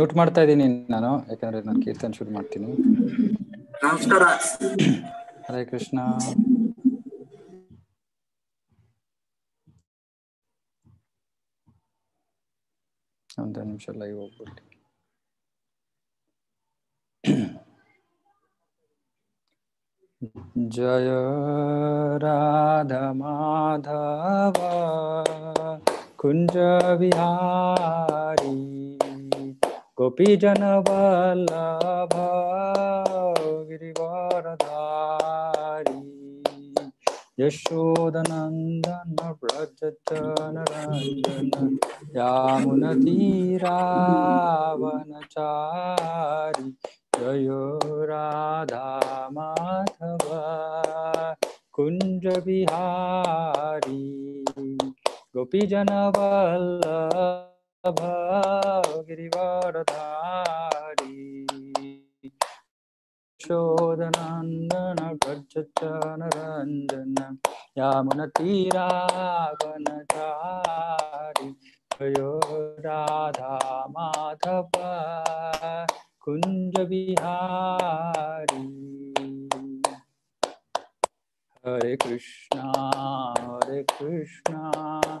Mute ಮಾಡ್ತಾ ಇದ್ದೀನಿ ನಾನು ಯಾಕಂದ್ರೆ ನಾನು ಕೀರ್ತನ್ ಶುರು ಮಾಡ್ತೀನಿ ನಮಸ್ಕಾರ ಹರೇ ಕೃಷ್ಣ ಒಂದು ನಿಮಿಷ ಲೈವ್ ಹೋಗ್ಬಿಟ್ಟು ಜಯ ರಾಧ ಮಾಧವ ಕುಂಜ ವಿಹಾರಿ गोपी जन गिरिवरधारी यशोदनन्दन व्रजनरञ्जन यामुनतीरावनचारि जयो राधा माधव कुञ्जविहारी गोपीजनवल्ल भाव गिरिवारधारी शोदनन्दन गजनरञ्जन यामुनतीरागणचारि भयो राधा माधव कुञ्जविहारी हरे कृष्णा हरे कृष्णा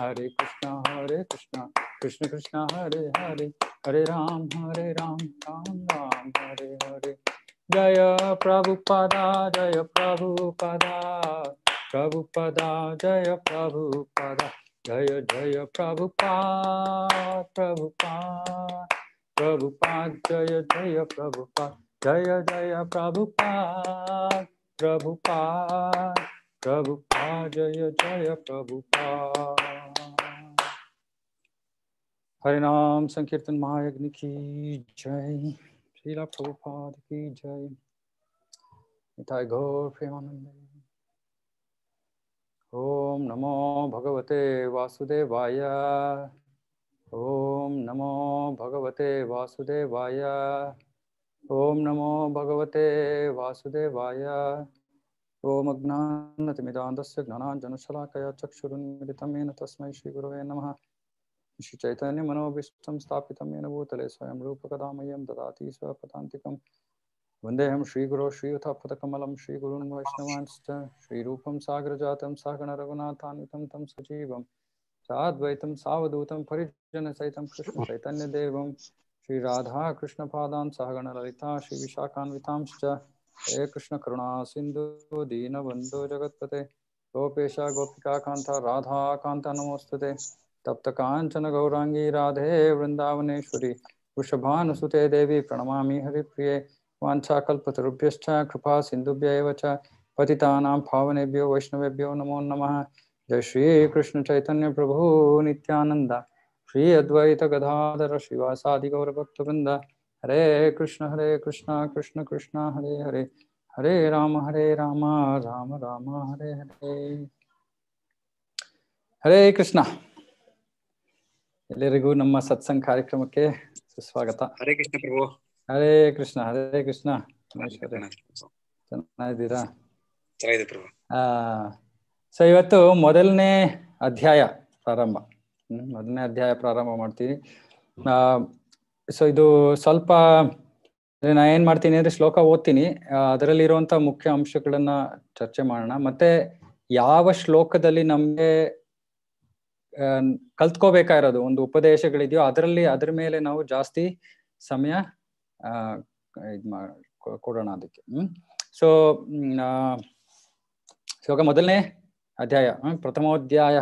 हरे कृष्णा हरे कृष्णा कृष्ण कृष्णा हरे हरे हरे राम हरे राम राम राम हरे हरे जय प्रभुपदा जय प्रभु प्रभुपदा जय प्रभु पदा जय जय प्रभु प्रभु प्रभुपाद जय जय प्रभुपाद जय जय प्रभुपाद प्रभु प्रभुपाद जय जय प्रभुपाद हरिनाम संकीर्तन महायज्ञ की जय श्रीला प्रभुपाद की जय निताय घोर प्रेमानंद ओम नमो भगवते वासुदेवाय ओम नमो भगवते वासुदेवाय ओम नमो भगवते वासुदेवाय ओम अज्ञानतिमिदान्तस्य ज्ञानाञ्जनशलाकया चक्षुरुन्मीलितं येन तस्मै श्रीगुरवे नमः श्रीचैतन्यमनोभिष्टं स्थापितं येन भूतले स्वयं रूपकदामयं ददाति स्वपदान्तिकं वंदेहम श्रीगुरो श्रीयुथापदकमलं श्रीगुरून् वैष्णवांश्च श्रीरूपं सागरजातं सागणरघुनाथान्वितं तं सजीवं साद्वैतं सावधूतं परिजनसहितं कृष्णचैतन्यदेवं श्रीराधाकृष्णपादान् सागणललिता श्रीविशाखान्वितांश्च हे कृष्णकरुणासिन्धु दीनबन्धो जगत्पते गोपेश गोपिकान्ता राधाकान्त नमोऽस्तु तप्त कांचन गौरांगी राधे वृंदावनेश्वरी वृषभानुसुते देवी प्रणमा हरिप्रिय वाछाकुभ्य कृपा सिंधुभ्य च पावनेभ्यो वैष्णवेभ्यो नमो नम जय श्री कृष्ण चैतन्य प्रभु नित्यानंद श्री अद्वैत गदाधर शिवासादि गौरभक्तवृंद हरे कृष्ण हरे कृष्ण कृष्ण कृष्ण हरे हरे हरे राम हरे राम राम राम हरे हरे हरे कृष्णा ಎಲ್ಲರಿಗೂ ನಮ್ಮ ಸತ್ಸಂಗ್ ಕಾರ್ಯಕ್ರಮಕ್ಕೆ ಸುಸ್ವಾಗತ ಹರೇ ಕೃಷ್ಣ ಪ್ರಭು ಹರೇ ಕೃಷ್ಣ ಹರೇ ಕೃಷ್ಣ ಚೆನ್ನಾಗಿದ್ದೀರಾ ಆ ಸೊ ಇವತ್ತು ಮೊದಲನೇ ಅಧ್ಯಾಯ ಪ್ರಾರಂಭ ಮೊದಲನೇ ಅಧ್ಯಾಯ ಪ್ರಾರಂಭ ಮಾಡ್ತೀನಿ ಆ ಸೊ ಇದು ಸ್ವಲ್ಪ ನಾ ಏನ್ ಮಾಡ್ತೀನಿ ಅಂದ್ರೆ ಶ್ಲೋಕ ಓದ್ತೀನಿ ಅದರಲ್ಲಿ ಇರುವಂತ ಮುಖ್ಯ ಅಂಶಗಳನ್ನ ಚರ್ಚೆ ಮಾಡೋಣ ಮತ್ತೆ ಯಾವ ಶ್ಲೋಕದಲ್ಲಿ ನಮ್ಗೆ ಕಲ್ತ್ಕೋಬೇಕಾ ಇರೋದು ಒಂದು ಉಪದೇಶಗಳಿದೆಯೋ ಅದರಲ್ಲಿ ಅದ್ರ ಮೇಲೆ ನಾವು ಜಾಸ್ತಿ ಸಮಯ ಇದ್ ಮಾ ಕೊಡೋಣ ಅದಕ್ಕೆ ಹ್ಮ್ ಸೊ ಇವಾಗ ಮೊದಲನೇ ಅಧ್ಯಾಯ ಪ್ರಥಮೋಧ್ಯಾಯ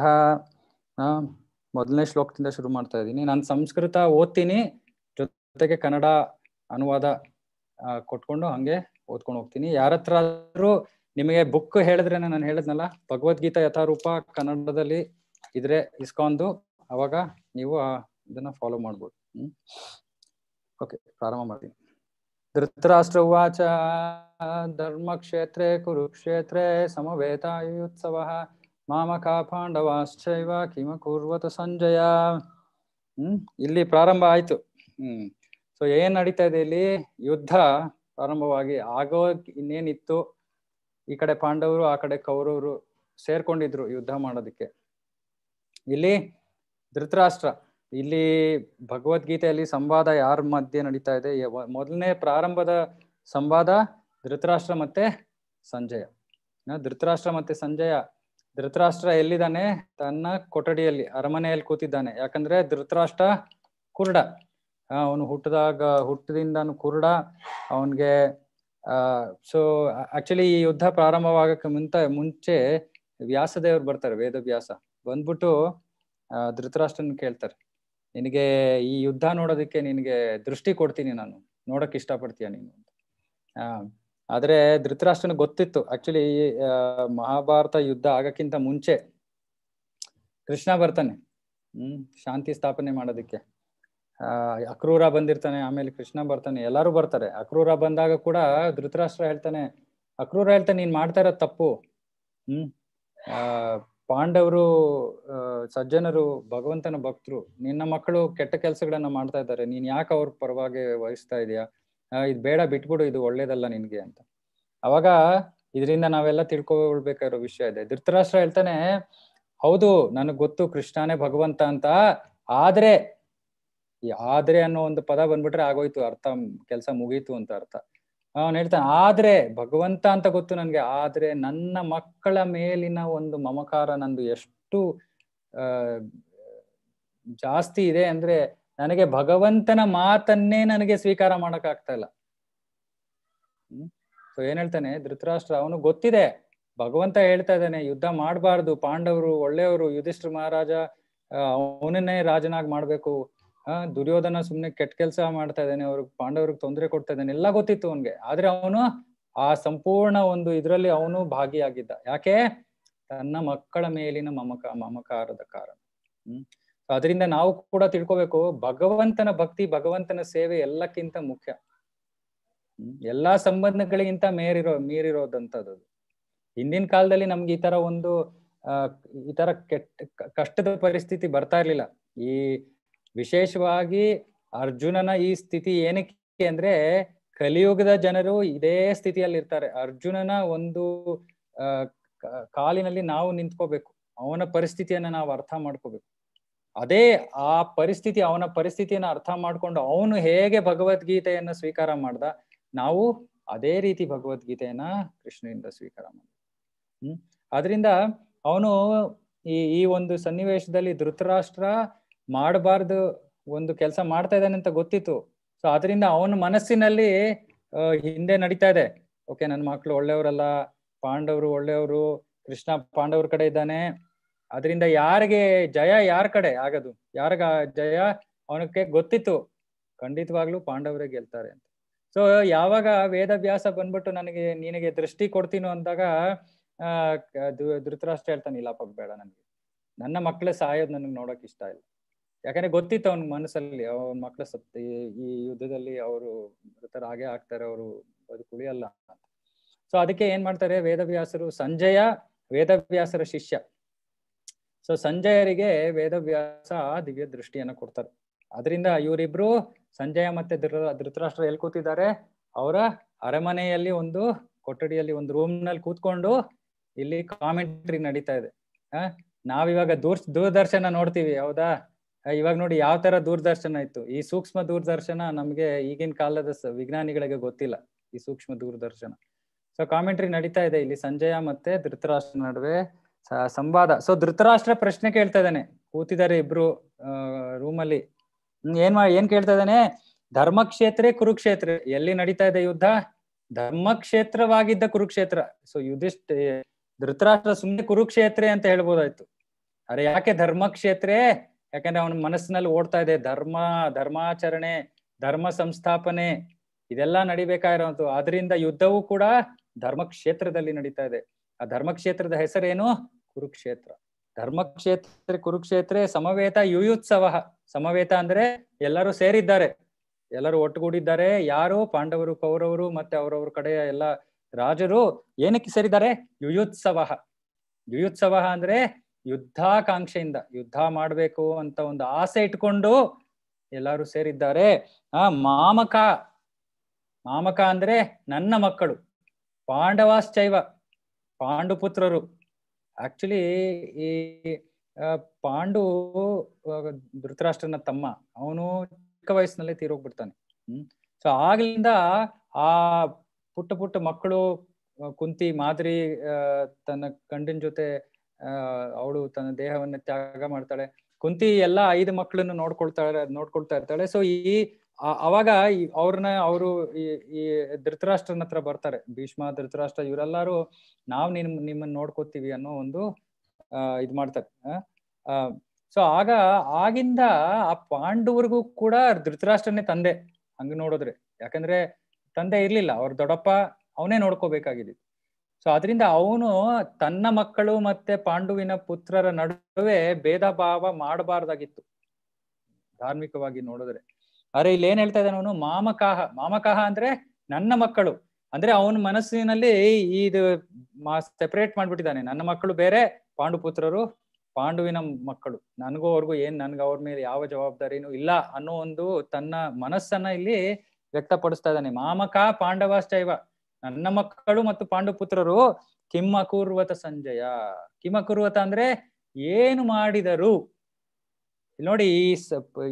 ಮೊದಲನೇ ಶ್ಲೋಕದಿಂದ ಶುರು ಮಾಡ್ತಾ ಇದ್ದೀನಿ ನಾನು ಸಂಸ್ಕೃತ ಓದ್ತೀನಿ ಜೊತೆಗೆ ಕನ್ನಡ ಅನುವಾದ ಕೊಟ್ಕೊಂಡು ಹಂಗೆ ಓದ್ಕೊಂಡು ಹೋಗ್ತೀನಿ ಯಾರತ್ರ ನಿಮಗೆ ಬುಕ್ ಹೇಳಿದ್ರೆ ನಾನು ಹೇಳಿದ್ನಲ್ಲ ಭಗವದ್ಗೀತಾ ಯಥಾರೂಪ ಕನ್ನಡದಲ್ಲಿ ಇದ್ರೆ ಇಸ್ಕೊಂಡು ಅವಾಗ ನೀವು ಇದನ್ನ ಫಾಲೋ ಮಾಡ್ಬೋದು ಹ್ಮ್ ಓಕೆ ಪ್ರಾರಂಭ ಮಾಡಿ ಧೃತರಾಷ್ಟ್ರ ಉಚ ಧರ್ಮಕ್ಷೇತ್ರೇ ಕುರುಕ್ಷೇತ್ರೇ ಸಮವೇತಾಯುತ್ಸವ ಮಾಮಕ ಪಾಂಡವಾಶ್ಚೈವ ಕಿಮ ಕುರ್ವತ ಸಂಜಯ ಹ್ಮ್ ಇಲ್ಲಿ ಪ್ರಾರಂಭ ಆಯ್ತು ಹ್ಮ್ ಸೊ ಏನ್ ನಡೀತಾ ಇದೆ ಇಲ್ಲಿ ಯುದ್ಧ ಪ್ರಾರಂಭವಾಗಿ ಆಗೋ ಇನ್ನೇನಿತ್ತು ಈ ಕಡೆ ಪಾಂಡವರು ಆ ಕಡೆ ಕೌರವರು ಸೇರ್ಕೊಂಡಿದ್ರು ಯುದ್ಧ ಮಾಡೋದಕ್ಕೆ ಇಲ್ಲಿ ಧೃತರಾಷ್ಟ್ರ ಇಲ್ಲಿ ಭಗವದ್ಗೀತೆಯಲ್ಲಿ ಸಂವಾದ ಯಾರ ಮಧ್ಯೆ ನಡೀತಾ ಇದೆ ಮೊದಲನೇ ಪ್ರಾರಂಭದ ಸಂವಾದ ಧೃತರಾಷ್ಟ್ರ ಮತ್ತೆ ಸಂಜಯ ಧೃತರಾಷ್ಟ್ರ ಮತ್ತೆ ಸಂಜಯ ಧೃತರಾಷ್ಟ್ರ ಎಲ್ಲಿದ್ದಾನೆ ತನ್ನ ಕೊಠಡಿಯಲ್ಲಿ ಅರಮನೆಯಲ್ಲಿ ಕೂತಿದ್ದಾನೆ ಯಾಕಂದ್ರೆ ಧೃತರಾಷ್ಟ್ರ ಕುರುಡ ಅವನು ಹುಟ್ಟದಾಗ ಹುಟ್ಟದಿಂದನು ಕುರುಡ ಅವನ್ಗೆ ಆ ಸೊ ಆಕ್ಚುಲಿ ಈ ಯುದ್ಧ ಪ್ರಾರಂಭವಾಗಕ್ಕೆ ಮುಂತ ಮುಂಚೆ ವ್ಯಾಸದೇವರು ಬರ್ತಾರೆ ವೇದ ವ್ಯಾಸ ಬಂದ್ಬಿಟ್ಟು ಧೃತರಾಷ್ಟ್ರನ್ ಕೇಳ್ತಾರೆ ನಿನಗೆ ಈ ಯುದ್ಧ ನೋಡೋದಕ್ಕೆ ನಿನಗೆ ದೃಷ್ಟಿ ಕೊಡ್ತೀನಿ ನಾನು ನೋಡಕ್ ಇಷ್ಟಪಡ್ತೀಯ ನೀನು ಆ ಆದ್ರೆ ಧೃತರಾಷ್ಟ್ರನ ಗೊತ್ತಿತ್ತು ಆಕ್ಚುಲಿ ಮಹಾಭಾರತ ಯುದ್ಧ ಆಗಕ್ಕಿಂತ ಮುಂಚೆ ಕೃಷ್ಣ ಬರ್ತಾನೆ ಹ್ಮ್ ಶಾಂತಿ ಸ್ಥಾಪನೆ ಮಾಡೋದಕ್ಕೆ ಆ ಅಕ್ರೂರ ಬಂದಿರ್ತಾನೆ ಆಮೇಲೆ ಕೃಷ್ಣ ಬರ್ತಾನೆ ಎಲ್ಲಾರು ಬರ್ತಾರೆ ಅಕ್ರೂರ ಬಂದಾಗ ಕೂಡ ಧೃತರಾಷ್ಟ್ರ ಹೇಳ್ತಾನೆ ಅಕ್ರೂರ ಹೇಳ್ತಾನೆ ನೀನ್ ಮಾಡ್ತಾ ಇರೋ ತಪ್ಪು ಹ್ಮ್ ಪಾಂಡವರು ಸಜ್ಜನರು ಭಗವಂತನ ಭಕ್ತರು ನಿನ್ನ ಮಕ್ಕಳು ಕೆಟ್ಟ ಕೆಲಸಗಳನ್ನ ಮಾಡ್ತಾ ಇದ್ದಾರೆ ನೀನ್ ಯಾಕೆ ಅವ್ರ ಪರವಾಗಿ ವಹಿಸ್ತಾ ಇದೀಯಾ ಇದು ಬೇಡ ಬಿಟ್ಬಿಡು ಇದು ಒಳ್ಳೇದಲ್ಲ ನಿನ್ಗೆ ಅಂತ ಅವಾಗ ಇದರಿಂದ ನಾವೆಲ್ಲ ತಿಳ್ಕೊಳ್ಬೇಕಾಗಿರೋ ವಿಷಯ ಇದೆ ಧೃತರಾಷ್ಟ್ರ ಹೇಳ್ತಾನೆ ಹೌದು ನನಗ್ ಗೊತ್ತು ಕೃಷ್ಣನೇ ಭಗವಂತ ಅಂತ ಆದ್ರೆ ಆದ್ರೆ ಅನ್ನೋ ಒಂದು ಪದ ಬಂದ್ಬಿಟ್ರೆ ಆಗೋಯ್ತು ಅರ್ಥ ಕೆಲಸ ಮುಗೀತು ಅಂತ ಅರ್ಥ ಅವನು ಹೇಳ್ತಾನೆ ಆದ್ರೆ ಭಗವಂತ ಅಂತ ಗೊತ್ತು ನನ್ಗೆ ಆದ್ರೆ ನನ್ನ ಮಕ್ಕಳ ಮೇಲಿನ ಒಂದು ಮಮಕಾರ ನಂದು ಎಷ್ಟು ಜಾಸ್ತಿ ಇದೆ ಅಂದ್ರೆ ನನಗೆ ಭಗವಂತನ ಮಾತನ್ನೇ ನನಗೆ ಸ್ವೀಕಾರ ಮಾಡಕ್ ಆಗ್ತಾ ಇಲ್ಲ ಸೊ ಏನ್ ಹೇಳ್ತಾನೆ ಧೃತರಾಷ್ಟ್ರ ಅವನು ಗೊತ್ತಿದೆ ಭಗವಂತ ಹೇಳ್ತಾ ಇದ್ದಾನೆ ಯುದ್ಧ ಮಾಡಬಾರ್ದು ಪಾಂಡವರು ಒಳ್ಳೆಯವರು ಯುಧಿಷ್ಠ ಮಹಾರಾಜ ಅವನನ್ನೇ ರಾಜನಾಗಿ ಮಾಡ್ಬೇಕು ದುರ್ಯೋಧನ ಸುಮ್ನೆ ಕೆಟ್ಟ ಕೆಲಸ ಮಾಡ್ತಾ ಇದ್ದಾನೆ ಅವ್ರಿಗೆ ಪಾಂಡವ್ರಿಗೆ ತೊಂದರೆ ಕೊಡ್ತಾ ಇದ್ದಾನೆ ಎಲ್ಲ ಗೊತ್ತಿತ್ತು ಅವನ್ಗೆ ಆದ್ರೆ ಅವನು ಆ ಸಂಪೂರ್ಣ ಒಂದು ಇದರಲ್ಲಿ ಅವನು ಭಾಗಿಯಾಗಿದ್ದ ಯಾಕೆ ತನ್ನ ಮಕ್ಕಳ ಮೇಲಿನ ಮಮಕ ಮಮಕಾರದ ಕಾರಣ ಹ್ಮ್ ಅದರಿಂದ ನಾವು ಕೂಡ ತಿಳ್ಕೊಬೇಕು ಭಗವಂತನ ಭಕ್ತಿ ಭಗವಂತನ ಸೇವೆ ಎಲ್ಲಕ್ಕಿಂತ ಮುಖ್ಯ ಎಲ್ಲಾ ಸಂಬಂಧಗಳಿಗಿಂತ ಮೇರಿರೋ ಮೇರಿರೋದಂತದ್ದು ಹಿಂದಿನ ಕಾಲದಲ್ಲಿ ನಮ್ಗೆ ಈ ತರ ಒಂದು ಅಹ್ ಈ ತರ ಕೆಟ್ಟ ಕಷ್ಟದ ಪರಿಸ್ಥಿತಿ ಬರ್ತಾ ಇರ್ಲಿಲ್ಲ ಈ ವಿಶೇಷವಾಗಿ ಅರ್ಜುನನ ಈ ಸ್ಥಿತಿ ಏನಕ್ಕೆ ಅಂದ್ರೆ ಕಲಿಯುಗದ ಜನರು ಇದೇ ಸ್ಥಿತಿಯಲ್ಲಿ ಇರ್ತಾರೆ ಅರ್ಜುನನ ಒಂದು ಕಾಲಿನಲ್ಲಿ ನಾವು ನಿಂತ್ಕೋಬೇಕು ಅವನ ಪರಿಸ್ಥಿತಿಯನ್ನ ನಾವು ಅರ್ಥ ಮಾಡ್ಕೋಬೇಕು ಅದೇ ಆ ಪರಿಸ್ಥಿತಿ ಅವನ ಪರಿಸ್ಥಿತಿಯನ್ನ ಅರ್ಥ ಮಾಡ್ಕೊಂಡು ಅವನು ಹೇಗೆ ಭಗವದ್ಗೀತೆಯನ್ನ ಸ್ವೀಕಾರ ಮಾಡ್ದ ನಾವು ಅದೇ ರೀತಿ ಭಗವದ್ಗೀತೆಯನ್ನ ಕೃಷ್ಣನಿಂದ ಸ್ವೀಕಾರ ಮಾಡ ಹ್ಮ್ ಅದರಿಂದ ಅವನು ಈ ಈ ಒಂದು ಸನ್ನಿವೇಶದಲ್ಲಿ ಧೃತರಾಷ್ಟ್ರ ಮಾಡಬಾರ್ದು ಒಂದು ಕೆಲಸ ಮಾಡ್ತಾ ಇದ್ದಾನೆ ಅಂತ ಗೊತ್ತಿತ್ತು ಸೊ ಅದರಿಂದ ಅವನ ಮನಸ್ಸಿನಲ್ಲಿ ಹಿಂದೆ ನಡೀತಾ ಇದೆ ಓಕೆ ನನ್ನ ಮಕ್ಕಳು ಒಳ್ಳೆಯವರಲ್ಲ ಪಾಂಡವರು ಒಳ್ಳೆಯವರು ಕೃಷ್ಣ ಪಾಂಡವ್ರ ಕಡೆ ಇದ್ದಾನೆ ಅದರಿಂದ ಯಾರಿಗೆ ಜಯ ಯಾರ ಕಡೆ ಆಗದು ಯಾರಿಗ ಜಯ ಅವನಕ್ಕೆ ಗೊತ್ತಿತ್ತು ಖಂಡಿತವಾಗ್ಲೂ ಪಾಂಡವರೇ ಗೆಲ್ತಾರೆ ಅಂತ ಸೊ ಯಾವಾಗ ವೇದಾಭ್ಯಾಸ ಬಂದ್ಬಿಟ್ಟು ನನಗೆ ನಿನಗೆ ದೃಷ್ಟಿ ಕೊಡ್ತೀನೋ ಅಂದಾಗ ಆ ಧೃತರಾಷ್ಟ್ರ ಹೇಳ್ತಾನೆ ಇಲ್ಲಪ್ಪ ಬೇಡ ನನಗೆ ನನ್ನ ಮಕ್ಕಳೇ ಸಾಯೋದು ನನಗೆ ನೋಡೋಕೆ ಇಷ್ಟ ಇಲ್ಲ ಯಾಕಂದ್ರೆ ಗೊತ್ತಿತ್ತು ಅವ್ನ ಮನಸ್ಸಲ್ಲಿ ಅವನ ಮಕ್ಕಳ ಸತ್ತ ಈ ಯುದ್ಧದಲ್ಲಿ ಅವರು ಹಾಗೆ ಆಗ್ತಾರೆ ಅವರು ಅದು ಕುಳಿಯಲ್ಲ ಸೊ ಅದಕ್ಕೆ ಏನ್ ಮಾಡ್ತಾರೆ ವೇದವ್ಯಾಸರು ಸಂಜಯ ವೇದವ್ಯಾಸರ ಶಿಷ್ಯ ಸೊ ಸಂಜಯರಿಗೆ ವೇದವ್ಯಾಸ ದಿವ್ಯ ದೃಷ್ಟಿಯನ್ನ ಕೊಡ್ತಾರೆ ಅದರಿಂದ ಇವರಿಬ್ರು ಸಂಜಯ ಮತ್ತೆ ಧೃ ಧೃತರಾಷ್ಟ್ರ ಎಲ್ಲಿ ಕೂತಿದ್ದಾರೆ ಅವರ ಅರಮನೆಯಲ್ಲಿ ಒಂದು ಕೊಠಡಿಯಲ್ಲಿ ಒಂದು ರೂಮ್ ನಲ್ಲಿ ಕೂತ್ಕೊಂಡು ಇಲ್ಲಿ ಕಾಮೆಂಟ್ರಿ ನಡೀತಾ ಇದೆ ಆ ನಾವಿವಾಗ ದೂರ್ ದೂರದರ್ಶನ ನೋಡ್ತೀವಿ ಹೌದಾ ಇವಾಗ ನೋಡಿ ಯಾವ ತರ ದೂರದರ್ಶನ ಇತ್ತು ಈ ಸೂಕ್ಷ್ಮ ದೂರದರ್ಶನ ನಮ್ಗೆ ಈಗಿನ ಕಾಲದ ವಿಜ್ಞಾನಿಗಳಿಗೆ ಗೊತ್ತಿಲ್ಲ ಈ ಸೂಕ್ಷ್ಮ ದೂರದರ್ಶನ ಸೊ ಕಾಮೆಂಟ್ರಿ ನಡೀತಾ ಇದೆ ಇಲ್ಲಿ ಸಂಜಯ ಮತ್ತೆ ಧೃತರಾಷ್ಟ್ರ ನಡುವೆ ಸಂವಾದ ಸೊ ಧೃತರಾಷ್ಟ್ರ ಪ್ರಶ್ನೆ ಕೇಳ್ತಾ ಇದ್ದಾನೆ ಕೂತಿದ್ದಾರೆ ಇಬ್ರು ರೂಮಲ್ಲಿ ಏನ್ ಮಾ ಏನ್ ಕೇಳ್ತಾ ಇದ್ದಾನೆ ಧರ್ಮಕ್ಷೇತ್ರ ಕುರುಕ್ಷೇತ್ರ ಎಲ್ಲಿ ನಡೀತಾ ಇದೆ ಯುದ್ಧ ಧರ್ಮಕ್ಷೇತ್ರವಾಗಿದ್ದ ಕುರುಕ್ಷೇತ್ರ ಸೊ ಯುಧಿಷ್ಠ ಧೃತರಾಷ್ಟ್ರ ಸುಮ್ಮನೆ ಕುರುಕ್ಷೇತ್ರ ಅಂತ ಹೇಳ್ಬೋದಾಯ್ತು ಅರೆ ಯಾಕೆ ಧರ್ಮಕ್ಷೇತ್ರ ಯಾಕಂದ್ರೆ ಅವನ ಮನಸ್ಸಿನಲ್ಲಿ ಓಡ್ತಾ ಇದೆ ಧರ್ಮ ಧರ್ಮಾಚರಣೆ ಧರ್ಮ ಸಂಸ್ಥಾಪನೆ ಇದೆಲ್ಲ ನಡಿಬೇಕಾಗಿರೋದು ಅದರಿಂದ ಯುದ್ಧವೂ ಕೂಡ ಧರ್ಮಕ್ಷೇತ್ರದಲ್ಲಿ ನಡೀತಾ ಇದೆ ಆ ಧರ್ಮಕ್ಷೇತ್ರದ ಹೆಸರೇನು ಕುರುಕ್ಷೇತ್ರ ಧರ್ಮಕ್ಷೇತ್ರ ಕುರುಕ್ಷೇತ್ರ ಸಮವೇತ ಯುಯುತ್ಸವ ಸಮವೇತ ಅಂದ್ರೆ ಎಲ್ಲರೂ ಸೇರಿದ್ದಾರೆ ಎಲ್ಲರೂ ಒಟ್ಟುಗೂಡಿದ್ದಾರೆ ಯಾರು ಪಾಂಡವರು ಕೌರವರು ಮತ್ತೆ ಅವರವ್ರ ಕಡೆಯ ಎಲ್ಲ ರಾಜರು ಏನಕ್ಕೆ ಸೇರಿದ್ದಾರೆ ಯುಯುತ್ಸವ ಯುಯುತ್ಸವ ಅಂದ್ರೆ ಯುದ್ಧಾಕಾಂಕ್ಷೆಯಿಂದ ಯುದ್ಧ ಮಾಡಬೇಕು ಅಂತ ಒಂದು ಆಸೆ ಇಟ್ಕೊಂಡು ಎಲ್ಲಾರು ಸೇರಿದ್ದಾರೆ ಆ ಮಾಮಕ ಮಾಮಕ ಅಂದ್ರೆ ನನ್ನ ಮಕ್ಕಳು ಪಾಂಡವಾಶ್ಚೈವ ಪಾಂಡುಪುತ್ರರು ಆಕ್ಚುಲಿ ಈ ಪಾಂಡು ಧೃತರಾಷ್ಟ್ರನ ತಮ್ಮ ಅವನು ಚಿಕ್ಕ ವಯಸ್ಸಿನಲ್ಲೇ ತೀರೋಗ್ಬಿಡ್ತಾನೆ ಹ್ಮ್ ಸೊ ಆಗ್ಲಿಂದ ಆ ಪುಟ್ಟ ಪುಟ್ಟ ಮಕ್ಕಳು ಕುಂತಿ ಮಾದರಿ ತನ್ನ ಗಂಡನ ಜೊತೆ ಅವಳು ತನ್ನ ದೇಹವನ್ನ ತ್ಯಾಗ ಮಾಡ್ತಾಳೆ ಕುಂತಿ ಎಲ್ಲಾ ಐದು ಮಕ್ಕಳನ್ನು ನೋಡ್ಕೊಳ್ತಾಳೆ ನೋಡ್ಕೊಳ್ತಾ ಇರ್ತಾಳೆ ಸೊ ಈ ಅವಾಗ ಅವ್ರನ್ನ ಅವರು ಈ ಧೃತರಾಷ್ಟ್ರನ ಹತ್ರ ಬರ್ತಾರೆ ಭೀಷ್ಮ ಧೃತರಾಷ್ಟ್ರ ಇವರೆಲ್ಲಾರು ನಾವ್ ನಿಮ್ ನಿಮ್ಮನ್ನ ನೋಡ್ಕೋತೀವಿ ಅನ್ನೋ ಒಂದು ಅಹ್ ಇದ್ ಮಾಡ್ತಾರೆ ಸೊ ಆಗ ಆಗಿಂದ ಆ ಪಾಂಡವರಿಗೂ ಕೂಡ ಧೃತರಾಷ್ಟ್ರನೇ ತಂದೆ ಹಂಗ ನೋಡಿದ್ರೆ ಯಾಕಂದ್ರೆ ತಂದೆ ಇರ್ಲಿಲ್ಲ ಅವ್ರ ದೊಡ್ಡಪ್ಪ ಅವನೇ ನೋಡ್ಕೋಬೇಕಾಗಿದೆ ಸೊ ಅದರಿಂದ ಅವನು ತನ್ನ ಮಕ್ಕಳು ಮತ್ತೆ ಪಾಂಡುವಿನ ಪುತ್ರರ ನಡುವೆ ಭೇದ ಭಾವ ಮಾಡಬಾರ್ದಾಗಿತ್ತು ಧಾರ್ಮಿಕವಾಗಿ ನೋಡಿದ್ರೆ ಆದ್ರೆ ಇಲ್ಲಿ ಏನ್ ಹೇಳ್ತಾ ಇದ್ದಾನೆ ಅವನು ಮಾಮಕಾಹ ಮಾಮಕಾಹ ಅಂದ್ರೆ ನನ್ನ ಮಕ್ಕಳು ಅಂದ್ರೆ ಅವನ ಮನಸ್ಸಿನಲ್ಲಿ ಇದು ಸೆಪರೇಟ್ ಮಾಡ್ಬಿಟ್ಟಿದ್ದಾನೆ ನನ್ನ ಮಕ್ಕಳು ಬೇರೆ ಪಾಂಡು ಪುತ್ರರು ಪಾಂಡುವಿನ ಮಕ್ಕಳು ನನಗೂ ಅವ್ರಿಗೂ ಏನ್ ನನ್ಗ ಅವ್ರ ಮೇಲೆ ಯಾವ ಜವಾಬ್ದಾರಿನೂ ಇಲ್ಲ ಅನ್ನೋ ಒಂದು ತನ್ನ ಮನಸ್ಸನ್ನ ಇಲ್ಲಿ ವ್ಯಕ್ತಪಡಿಸ್ತಾ ಇದ್ದಾನೆ ಮಾಮಕ ಪಾಂಡವಾಶ್ಚೈವ ನನ್ನ ಮಕ್ಕಳು ಮತ್ತು ಪಾಂಡುಪುತ್ರರು ಕಿಮ್ಮಕೂರ್ವತ ಸಂಜಯ ಕುರ್ವತ ಅಂದ್ರೆ ಏನು ಮಾಡಿದರು ನೋಡಿ ಈ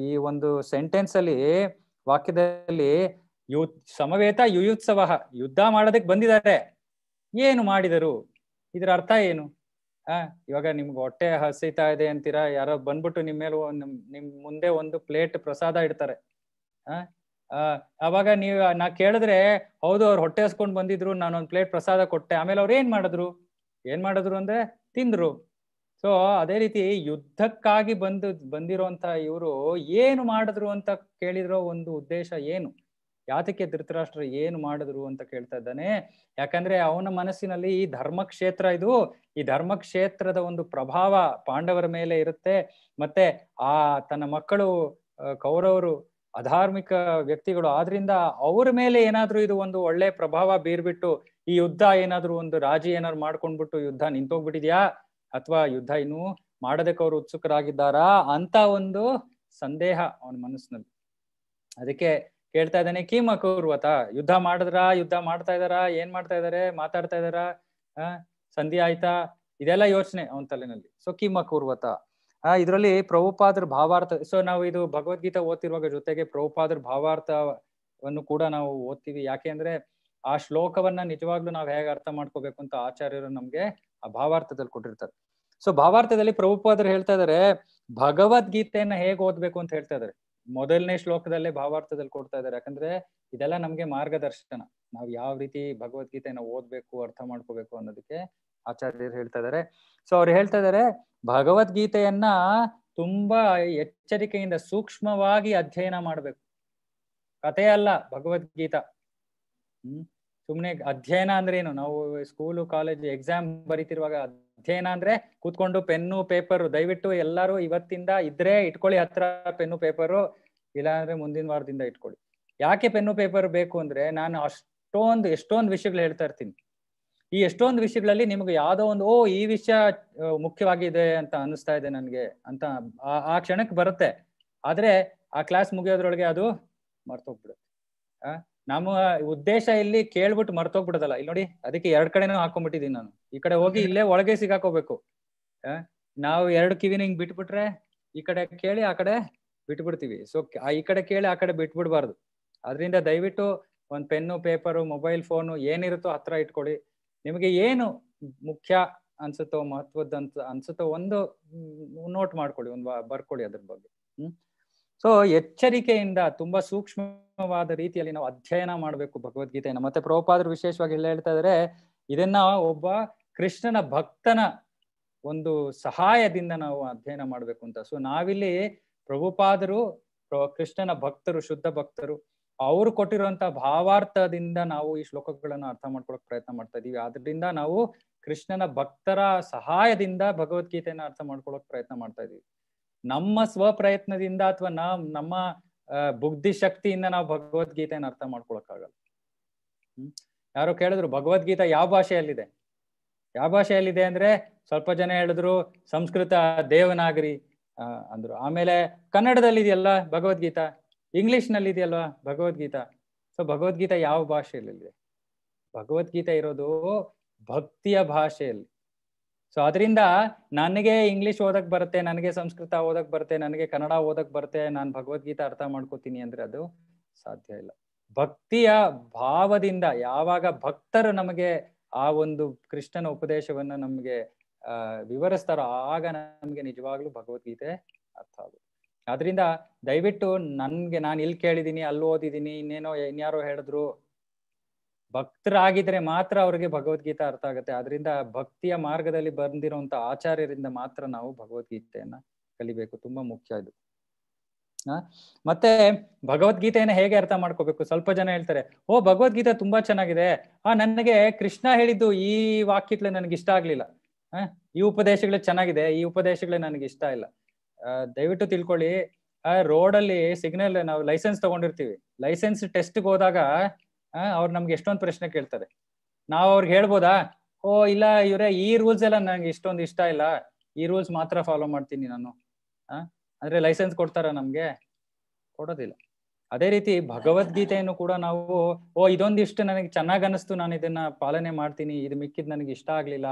ಈ ಒಂದು ಸೆಂಟೆನ್ಸ್ ಅಲ್ಲಿ ವಾಕ್ಯದಲ್ಲಿ ಯು ಸಮವೇತ ಯುಯುತ್ಸವ ಯುದ್ಧ ಮಾಡೋದಕ್ಕೆ ಬಂದಿದ್ದಾರೆ ಏನು ಮಾಡಿದರು ಇದರ ಅರ್ಥ ಏನು ಆ ಇವಾಗ ನಿಮ್ಗೆ ಹೊಟ್ಟೆ ಹಸಿತಾ ಇದೆ ಅಂತೀರಾ ಯಾರೋ ಬಂದ್ಬಿಟ್ಟು ನಿಮ್ಮ ಮೇಲೆ ನಿಮ್ ಮುಂದೆ ಒಂದು ಪ್ಲೇಟ್ ಪ್ರಸಾದ ಇಡ್ತಾರೆ ಆ ಅವಾಗ ನೀವು ನಾ ಕೇಳಿದ್ರೆ ಹೌದು ಅವ್ರು ಹೊಟ್ಟೆ ಹಸ್ಕೊಂಡ್ ಬಂದಿದ್ರು ನಾನು ಒಂದ್ ಪ್ಲೇಟ್ ಪ್ರಸಾದ ಕೊಟ್ಟೆ ಆಮೇಲೆ ಅವ್ರು ಏನ್ ಮಾಡಿದ್ರು ಏನ್ ಮಾಡಿದ್ರು ಅಂದ್ರೆ ತಿಂದ್ರು ಸೊ ಅದೇ ರೀತಿ ಯುದ್ಧಕ್ಕಾಗಿ ಬಂದು ಬಂದಿರೋಂತ ಇವರು ಏನು ಮಾಡಿದ್ರು ಅಂತ ಕೇಳಿದ್ರೋ ಒಂದು ಉದ್ದೇಶ ಏನು ಯಾತಕ್ಕೆ ಧೃತರಾಷ್ಟ್ರ ಏನು ಮಾಡಿದ್ರು ಅಂತ ಕೇಳ್ತಾ ಇದ್ದಾನೆ ಯಾಕಂದ್ರೆ ಅವನ ಮನಸ್ಸಿನಲ್ಲಿ ಈ ಧರ್ಮಕ್ಷೇತ್ರ ಇದು ಈ ಧರ್ಮಕ್ಷೇತ್ರದ ಒಂದು ಪ್ರಭಾವ ಪಾಂಡವರ ಮೇಲೆ ಇರುತ್ತೆ ಮತ್ತೆ ಆ ತನ್ನ ಮಕ್ಕಳು ಕೌರವರು ಅಧಾರ್ಮಿಕ ವ್ಯಕ್ತಿಗಳು ಆದ್ರಿಂದ ಅವ್ರ ಮೇಲೆ ಏನಾದ್ರೂ ಇದು ಒಂದು ಒಳ್ಳೆ ಪ್ರಭಾವ ಬೀರ್ಬಿಟ್ಟು ಈ ಯುದ್ಧ ಏನಾದ್ರೂ ಒಂದು ರಾಜಿ ಏನಾದ್ರು ಮಾಡ್ಕೊಂಡ್ಬಿಟ್ಟು ಯುದ್ಧ ನಿಂತೋಗ್ಬಿಟ್ಟಿದ್ಯಾ ಅಥವಾ ಯುದ್ಧ ಇನ್ನು ಮಾಡೋದಕ್ಕೆ ಅವ್ರು ಉತ್ಸುಕರಾಗಿದ್ದಾರಾ ಅಂತ ಒಂದು ಸಂದೇಹ ಅವನ ಮನಸ್ಸಿನಲ್ಲಿ ಅದಕ್ಕೆ ಕೇಳ್ತಾ ಇದ್ದಾನೆ ಕೀಮ ಕೂರ್ವತ ಯುದ್ಧ ಮಾಡಿದ್ರ ಯುದ್ಧ ಮಾಡ್ತಾ ಇದಾರ ಏನ್ ಮಾಡ್ತಾ ಇದಾರೆ ಮಾತಾಡ್ತಾ ಇದಾರ ಸಂಧಿ ಆಯ್ತಾ ಇದೆಲ್ಲ ಯೋಚನೆ ಅವನ ತಲೆನಲ್ಲಿ ಸೊ ಕೀಮ ಕೂರ್ವತ ಆ ಇದರಲ್ಲಿ ಪ್ರಭುಪಾದ್ರ ಭಾವಾರ್ಥ ಸೊ ನಾವು ಇದು ಭಗವದ್ಗೀತೆ ಓದ್ತಿರುವಾಗ ಜೊತೆಗೆ ಪ್ರಭುಪಾದ್ರ ಭಾವಾರ್ಥವನ್ನು ಕೂಡ ನಾವು ಓದ್ತೀವಿ ಯಾಕೆ ಅಂದ್ರೆ ಆ ಶ್ಲೋಕವನ್ನ ನಿಜವಾಗ್ಲೂ ನಾವು ಹೇಗೆ ಅರ್ಥ ಮಾಡ್ಕೋಬೇಕು ಅಂತ ಆಚಾರ್ಯರು ನಮ್ಗೆ ಆ ಭಾವಾರ್ಥದಲ್ಲಿ ಕೊಟ್ಟಿರ್ತಾರೆ ಸೊ ಭಾವಾರ್ಥದಲ್ಲಿ ಪ್ರಭುಪಾದ್ರು ಹೇಳ್ತಾ ಇದಾರೆ ಭಗವದ್ಗೀತೆಯನ್ನ ಹೇಗೆ ಓದ್ಬೇಕು ಅಂತ ಹೇಳ್ತಾ ಇದಾರೆ ಮೊದಲನೇ ಶ್ಲೋಕದಲ್ಲೇ ಭಾವಾರ್ಥದಲ್ಲಿ ಕೊಡ್ತಾ ಇದಾರೆ ಯಾಕಂದ್ರೆ ಇದೆಲ್ಲ ನಮ್ಗೆ ಮಾರ್ಗದರ್ಶನ ನಾವು ಯಾವ ರೀತಿ ಭಗವದ್ಗೀತೆಯನ್ನ ಓದ್ಬೇಕು ಅರ್ಥ ಮಾಡ್ಕೋಬೇಕು ಅನ್ನೋದಕ್ಕೆ ಆಚಾರ್ಯರು ಹೇಳ್ತಾ ಇದಾರೆ ಸೊ ಅವ್ರು ಹೇಳ್ತಾ ಇದಾರೆ ಭಗವದ್ಗೀತೆಯನ್ನ ತುಂಬಾ ಎಚ್ಚರಿಕೆಯಿಂದ ಸೂಕ್ಷ್ಮವಾಗಿ ಅಧ್ಯಯನ ಮಾಡ್ಬೇಕು ಕಥೆ ಅಲ್ಲ ಭಗವದ್ಗೀತಾ ಹ್ಮ್ ಸುಮ್ನೆ ಅಧ್ಯಯನ ಅಂದ್ರೆ ಏನು ನಾವು ಸ್ಕೂಲು ಕಾಲೇಜು ಎಕ್ಸಾಮ್ ಬರಿತಿರುವಾಗ ಅಧ್ಯಯನ ಅಂದ್ರೆ ಕೂತ್ಕೊಂಡು ಪೆನ್ನು ಪೇಪರ್ ದಯವಿಟ್ಟು ಎಲ್ಲಾರು ಇವತ್ತಿಂದ ಇದ್ರೆ ಇಟ್ಕೊಳ್ಳಿ ಹತ್ರ ಪೆನ್ನು ಪೇಪರು ಇಲ್ಲಾಂದ್ರೆ ಮುಂದಿನ ವಾರದಿಂದ ಇಟ್ಕೊಳ್ಳಿ ಯಾಕೆ ಪೆನ್ನು ಪೇಪರ್ ಬೇಕು ಅಂದ್ರೆ ನಾನು ಅಷ್ಟೊಂದು ಎಷ್ಟೊಂದು ವಿಷಯಗಳು ಹೇಳ್ತಾ ಇರ್ತೀನಿ ಈ ಎಷ್ಟೊಂದು ವಿಷಯಗಳಲ್ಲಿ ನಿಮ್ಗೆ ಯಾವ್ದೋ ಒಂದು ಓ ಈ ವಿಷಯ ಮುಖ್ಯವಾಗಿದೆ ಅಂತ ಅನಿಸ್ತಾ ಇದೆ ನನ್ಗೆ ಅಂತ ಆ ಕ್ಷಣಕ್ಕೆ ಬರುತ್ತೆ ಆದ್ರೆ ಆ ಕ್ಲಾಸ್ ಮುಗಿಯೋದ್ರೊಳಗೆ ಅದು ಮರ್ತೋಗ್ಬಿಡುತ್ತೆ ಆ ನಮ್ಮ ಉದ್ದೇಶ ಇಲ್ಲಿ ಕೇಳ್ಬಿಟ್ಟು ಮರ್ತೋಗ್ಬಿಡೋದಲ್ಲ ಇಲ್ಲಿ ನೋಡಿ ಅದಕ್ಕೆ ಎರಡ್ ಕಡೆನೂ ಹಾಕೊಂಡ್ಬಿಟ್ಟಿದೀನಿ ನಾನು ಈ ಕಡೆ ಹೋಗಿ ಇಲ್ಲೇ ಒಳಗೆ ಸಿಗಾಕೋಬೇಕು ನಾವು ಎರಡು ಕಿವಿನ ಹಿಂಗ್ ಬಿಟ್ಬಿಟ್ರೆ ಈ ಕಡೆ ಕೇಳಿ ಆ ಕಡೆ ಬಿಟ್ಬಿಡ್ತೀವಿ ಸೊ ಈ ಕಡೆ ಕೇಳಿ ಆ ಕಡೆ ಬಿಟ್ಬಿಡ್ಬಾರ್ದು ಅದರಿಂದ ದಯವಿಟ್ಟು ಒಂದ್ ಪೆನ್ನು ಪೇಪರು ಮೊಬೈಲ್ ಫೋನು ಏನಿರುತ್ತೋ ಹತ್ರ ಇಟ್ಕೊಳ್ಳಿ ನಿಮಗೆ ಏನು ಮುಖ್ಯ ಅನ್ಸುತ್ತೋ ಮಹತ್ವದ ಅನ್ಸುತ್ತೋ ಒಂದು ನೋಟ್ ಮಾಡ್ಕೊಳ್ಳಿ ಒಂದು ಬರ್ಕೊಳ್ಳಿ ಅದ್ರ ಬಗ್ಗೆ ಹ್ಮ್ ಸೊ ಎಚ್ಚರಿಕೆಯಿಂದ ತುಂಬಾ ಸೂಕ್ಷ್ಮವಾದ ರೀತಿಯಲ್ಲಿ ನಾವು ಅಧ್ಯಯನ ಮಾಡಬೇಕು ಭಗವದ್ಗೀತೆಯನ್ನು ಮತ್ತೆ ಪ್ರಭುಪಾದರು ವಿಶೇಷವಾಗಿ ಎಲ್ಲ ಹೇಳ್ತಾ ಇದ್ರೆ ಇದನ್ನ ಒಬ್ಬ ಕೃಷ್ಣನ ಭಕ್ತನ ಒಂದು ಸಹಾಯದಿಂದ ನಾವು ಅಧ್ಯಯನ ಮಾಡ್ಬೇಕು ಅಂತ ಸೊ ನಾವಿಲ್ಲಿ ಪ್ರಭುಪಾದರು ಕೃಷ್ಣನ ಭಕ್ತರು ಶುದ್ಧ ಭಕ್ತರು ಅವ್ರು ಕೊಟ್ಟಿರುವಂತ ಭಾವಾರ್ಥದಿಂದ ನಾವು ಈ ಶ್ಲೋಕಗಳನ್ನ ಅರ್ಥ ಮಾಡ್ಕೊಳಕ್ ಪ್ರಯತ್ನ ಮಾಡ್ತಾ ಇದೀವಿ ಆದ್ರಿಂದ ನಾವು ಕೃಷ್ಣನ ಭಕ್ತರ ಸಹಾಯದಿಂದ ಭಗವದ್ಗೀತೆಯನ್ನ ಅರ್ಥ ಮಾಡ್ಕೊಳಕ್ ಪ್ರಯತ್ನ ಮಾಡ್ತಾ ಇದೀವಿ ನಮ್ಮ ಸ್ವಪ್ರಯತ್ನದಿಂದ ಅಥವಾ ನಾವ್ ನಮ್ಮ ಬುದ್ಧಿ ಶಕ್ತಿಯಿಂದ ನಾವು ಭಗವದ್ಗೀತೆಯನ್ನ ಅರ್ಥ ಮಾಡ್ಕೊಳಕ್ಕಾಗಲ್ಲ ಹ್ಮ್ ಯಾರೋ ಕೇಳಿದ್ರು ಭಗವದ್ಗೀತಾ ಯಾವ ಭಾಷೆಯಲ್ಲಿದೆ ಯಾವ ಭಾಷೆಯಲ್ಲಿದೆ ಅಂದ್ರೆ ಸ್ವಲ್ಪ ಜನ ಹೇಳಿದ್ರು ಸಂಸ್ಕೃತ ದೇವನಾಗರಿ ಅಂದ್ರು ಆಮೇಲೆ ಕನ್ನಡದಲ್ಲಿ ಇದೆಯಲ್ಲ ಭಗವದ್ಗೀತಾ ಇಂಗ್ಲಿಷ್ ನಲ್ಲಿ ಇದೆಯಲ್ವಾ ಭಗವದ್ಗೀತಾ ಸೊ ಭಗವದ್ಗೀತಾ ಯಾವ ಭಾಷೆಯಲ್ಲಿದೆ ಭಗವದ್ಗೀತೆ ಇರೋದು ಭಕ್ತಿಯ ಭಾಷೆಯಲ್ಲಿ ಸೊ ಅದರಿಂದ ನನಗೆ ಇಂಗ್ಲಿಷ್ ಓದಕ್ ಬರುತ್ತೆ ನನಗೆ ಸಂಸ್ಕೃತ ಓದಕ್ ಬರುತ್ತೆ ನನಗೆ ಕನ್ನಡ ಓದಕ್ ಬರುತ್ತೆ ನಾನು ಭಗವದ್ಗೀತೆ ಅರ್ಥ ಮಾಡ್ಕೋತೀನಿ ಅಂದ್ರೆ ಅದು ಸಾಧ್ಯ ಇಲ್ಲ ಭಕ್ತಿಯ ಭಾವದಿಂದ ಯಾವಾಗ ಭಕ್ತರು ನಮಗೆ ಆ ಒಂದು ಕೃಷ್ಣನ ಉಪದೇಶವನ್ನ ನಮ್ಗೆ ಅಹ್ ವಿವರಿಸ್ತಾರೋ ಆಗ ನಮ್ಗೆ ನಿಜವಾಗ್ಲೂ ಭಗವದ್ಗೀತೆ ಅರ್ಥ ಆಗುತ್ತೆ ಅದರಿಂದ ದಯವಿಟ್ಟು ನನ್ಗೆ ನಾನು ಇಲ್ಲಿ ಕೇಳಿದೀನಿ ಅಲ್ಲಿ ಓದಿದೀನಿ ಇನ್ನೇನೋ ಇನ್ಯಾರೋ ಹೇಳಿದ್ರು ಭಕ್ತರಾಗಿದ್ರೆ ಮಾತ್ರ ಅವ್ರಿಗೆ ಭಗವದ್ಗೀತೆ ಅರ್ಥ ಆಗುತ್ತೆ ಅದರಿಂದ ಭಕ್ತಿಯ ಮಾರ್ಗದಲ್ಲಿ ಬಂದಿರುವಂತ ಆಚಾರ್ಯರಿಂದ ಮಾತ್ರ ನಾವು ಭಗವದ್ಗೀತೆಯನ್ನ ಕಲಿಬೇಕು ತುಂಬಾ ಮುಖ್ಯ ಇದು ಮತ್ತೆ ಭಗವದ್ಗೀತೆಯನ್ನ ಹೇಗೆ ಅರ್ಥ ಮಾಡ್ಕೋಬೇಕು ಸ್ವಲ್ಪ ಜನ ಹೇಳ್ತಾರೆ ಓ ಭಗವದ್ಗೀತೆ ತುಂಬಾ ಚೆನ್ನಾಗಿದೆ ಆ ನನಗೆ ಕೃಷ್ಣ ಹೇಳಿದ್ದು ಈ ವಾಕ್ಯತ್ಲೆ ನನಗೆ ಇಷ್ಟ ಆಗ್ಲಿಲ್ಲ ಈ ಉಪದೇಶಗಳೇ ಚೆನ್ನಾಗಿದೆ ಈ ಉಪದೇಶಗಳೇ ನನಗೆ ಇಷ್ಟ ಇಲ್ಲ ದಯವಿಟ್ಟು ತಿಳ್ಕೊಳ್ಳಿ ಆ ರೋಡ್ ಅಲ್ಲಿ ಸಿಗ್ನಲ್ ನಾವು ಲೈಸೆನ್ಸ್ ತಗೊಂಡಿರ್ತೀವಿ ಲೈಸೆನ್ಸ್ ಟೆಸ್ಟ್ ಹೋದಾಗ ಅವ್ರು ನಮ್ಗೆ ಎಷ್ಟೊಂದು ಪ್ರಶ್ನೆ ಕೇಳ್ತಾರೆ ನಾವ್ ಅವ್ರಿಗೆ ಹೇಳ್ಬೋದಾ ಓ ಇಲ್ಲ ಇವ್ರೆ ಈ ರೂಲ್ಸ್ ಎಲ್ಲ ನಂಗೆ ಇಷ್ಟೊಂದು ಇಷ್ಟ ಇಲ್ಲ ಈ ರೂಲ್ಸ್ ಮಾತ್ರ ಫಾಲೋ ಮಾಡ್ತೀನಿ ನಾನು ಅಂದ್ರೆ ಲೈಸೆನ್ಸ್ ಕೊಡ್ತಾರ ನಮ್ಗೆ ಕೊಡೋದಿಲ್ಲ ಅದೇ ರೀತಿ ಭಗವದ್ಗೀತೆಯನ್ನು ಕೂಡ ನಾವು ಓ ಇದೊಂದಿಷ್ಟು ನನಗೆ ಚೆನ್ನಾಗ್ ಅನಿಸ್ತು ನಾನು ಇದನ್ನ ಪಾಲನೆ ಮಾಡ್ತೀನಿ ಇದು ಮಿಕ್ಕಿದ್ ನನಗೆ ಇಷ್ಟ ಆಗ್ಲಿಲ್ಲ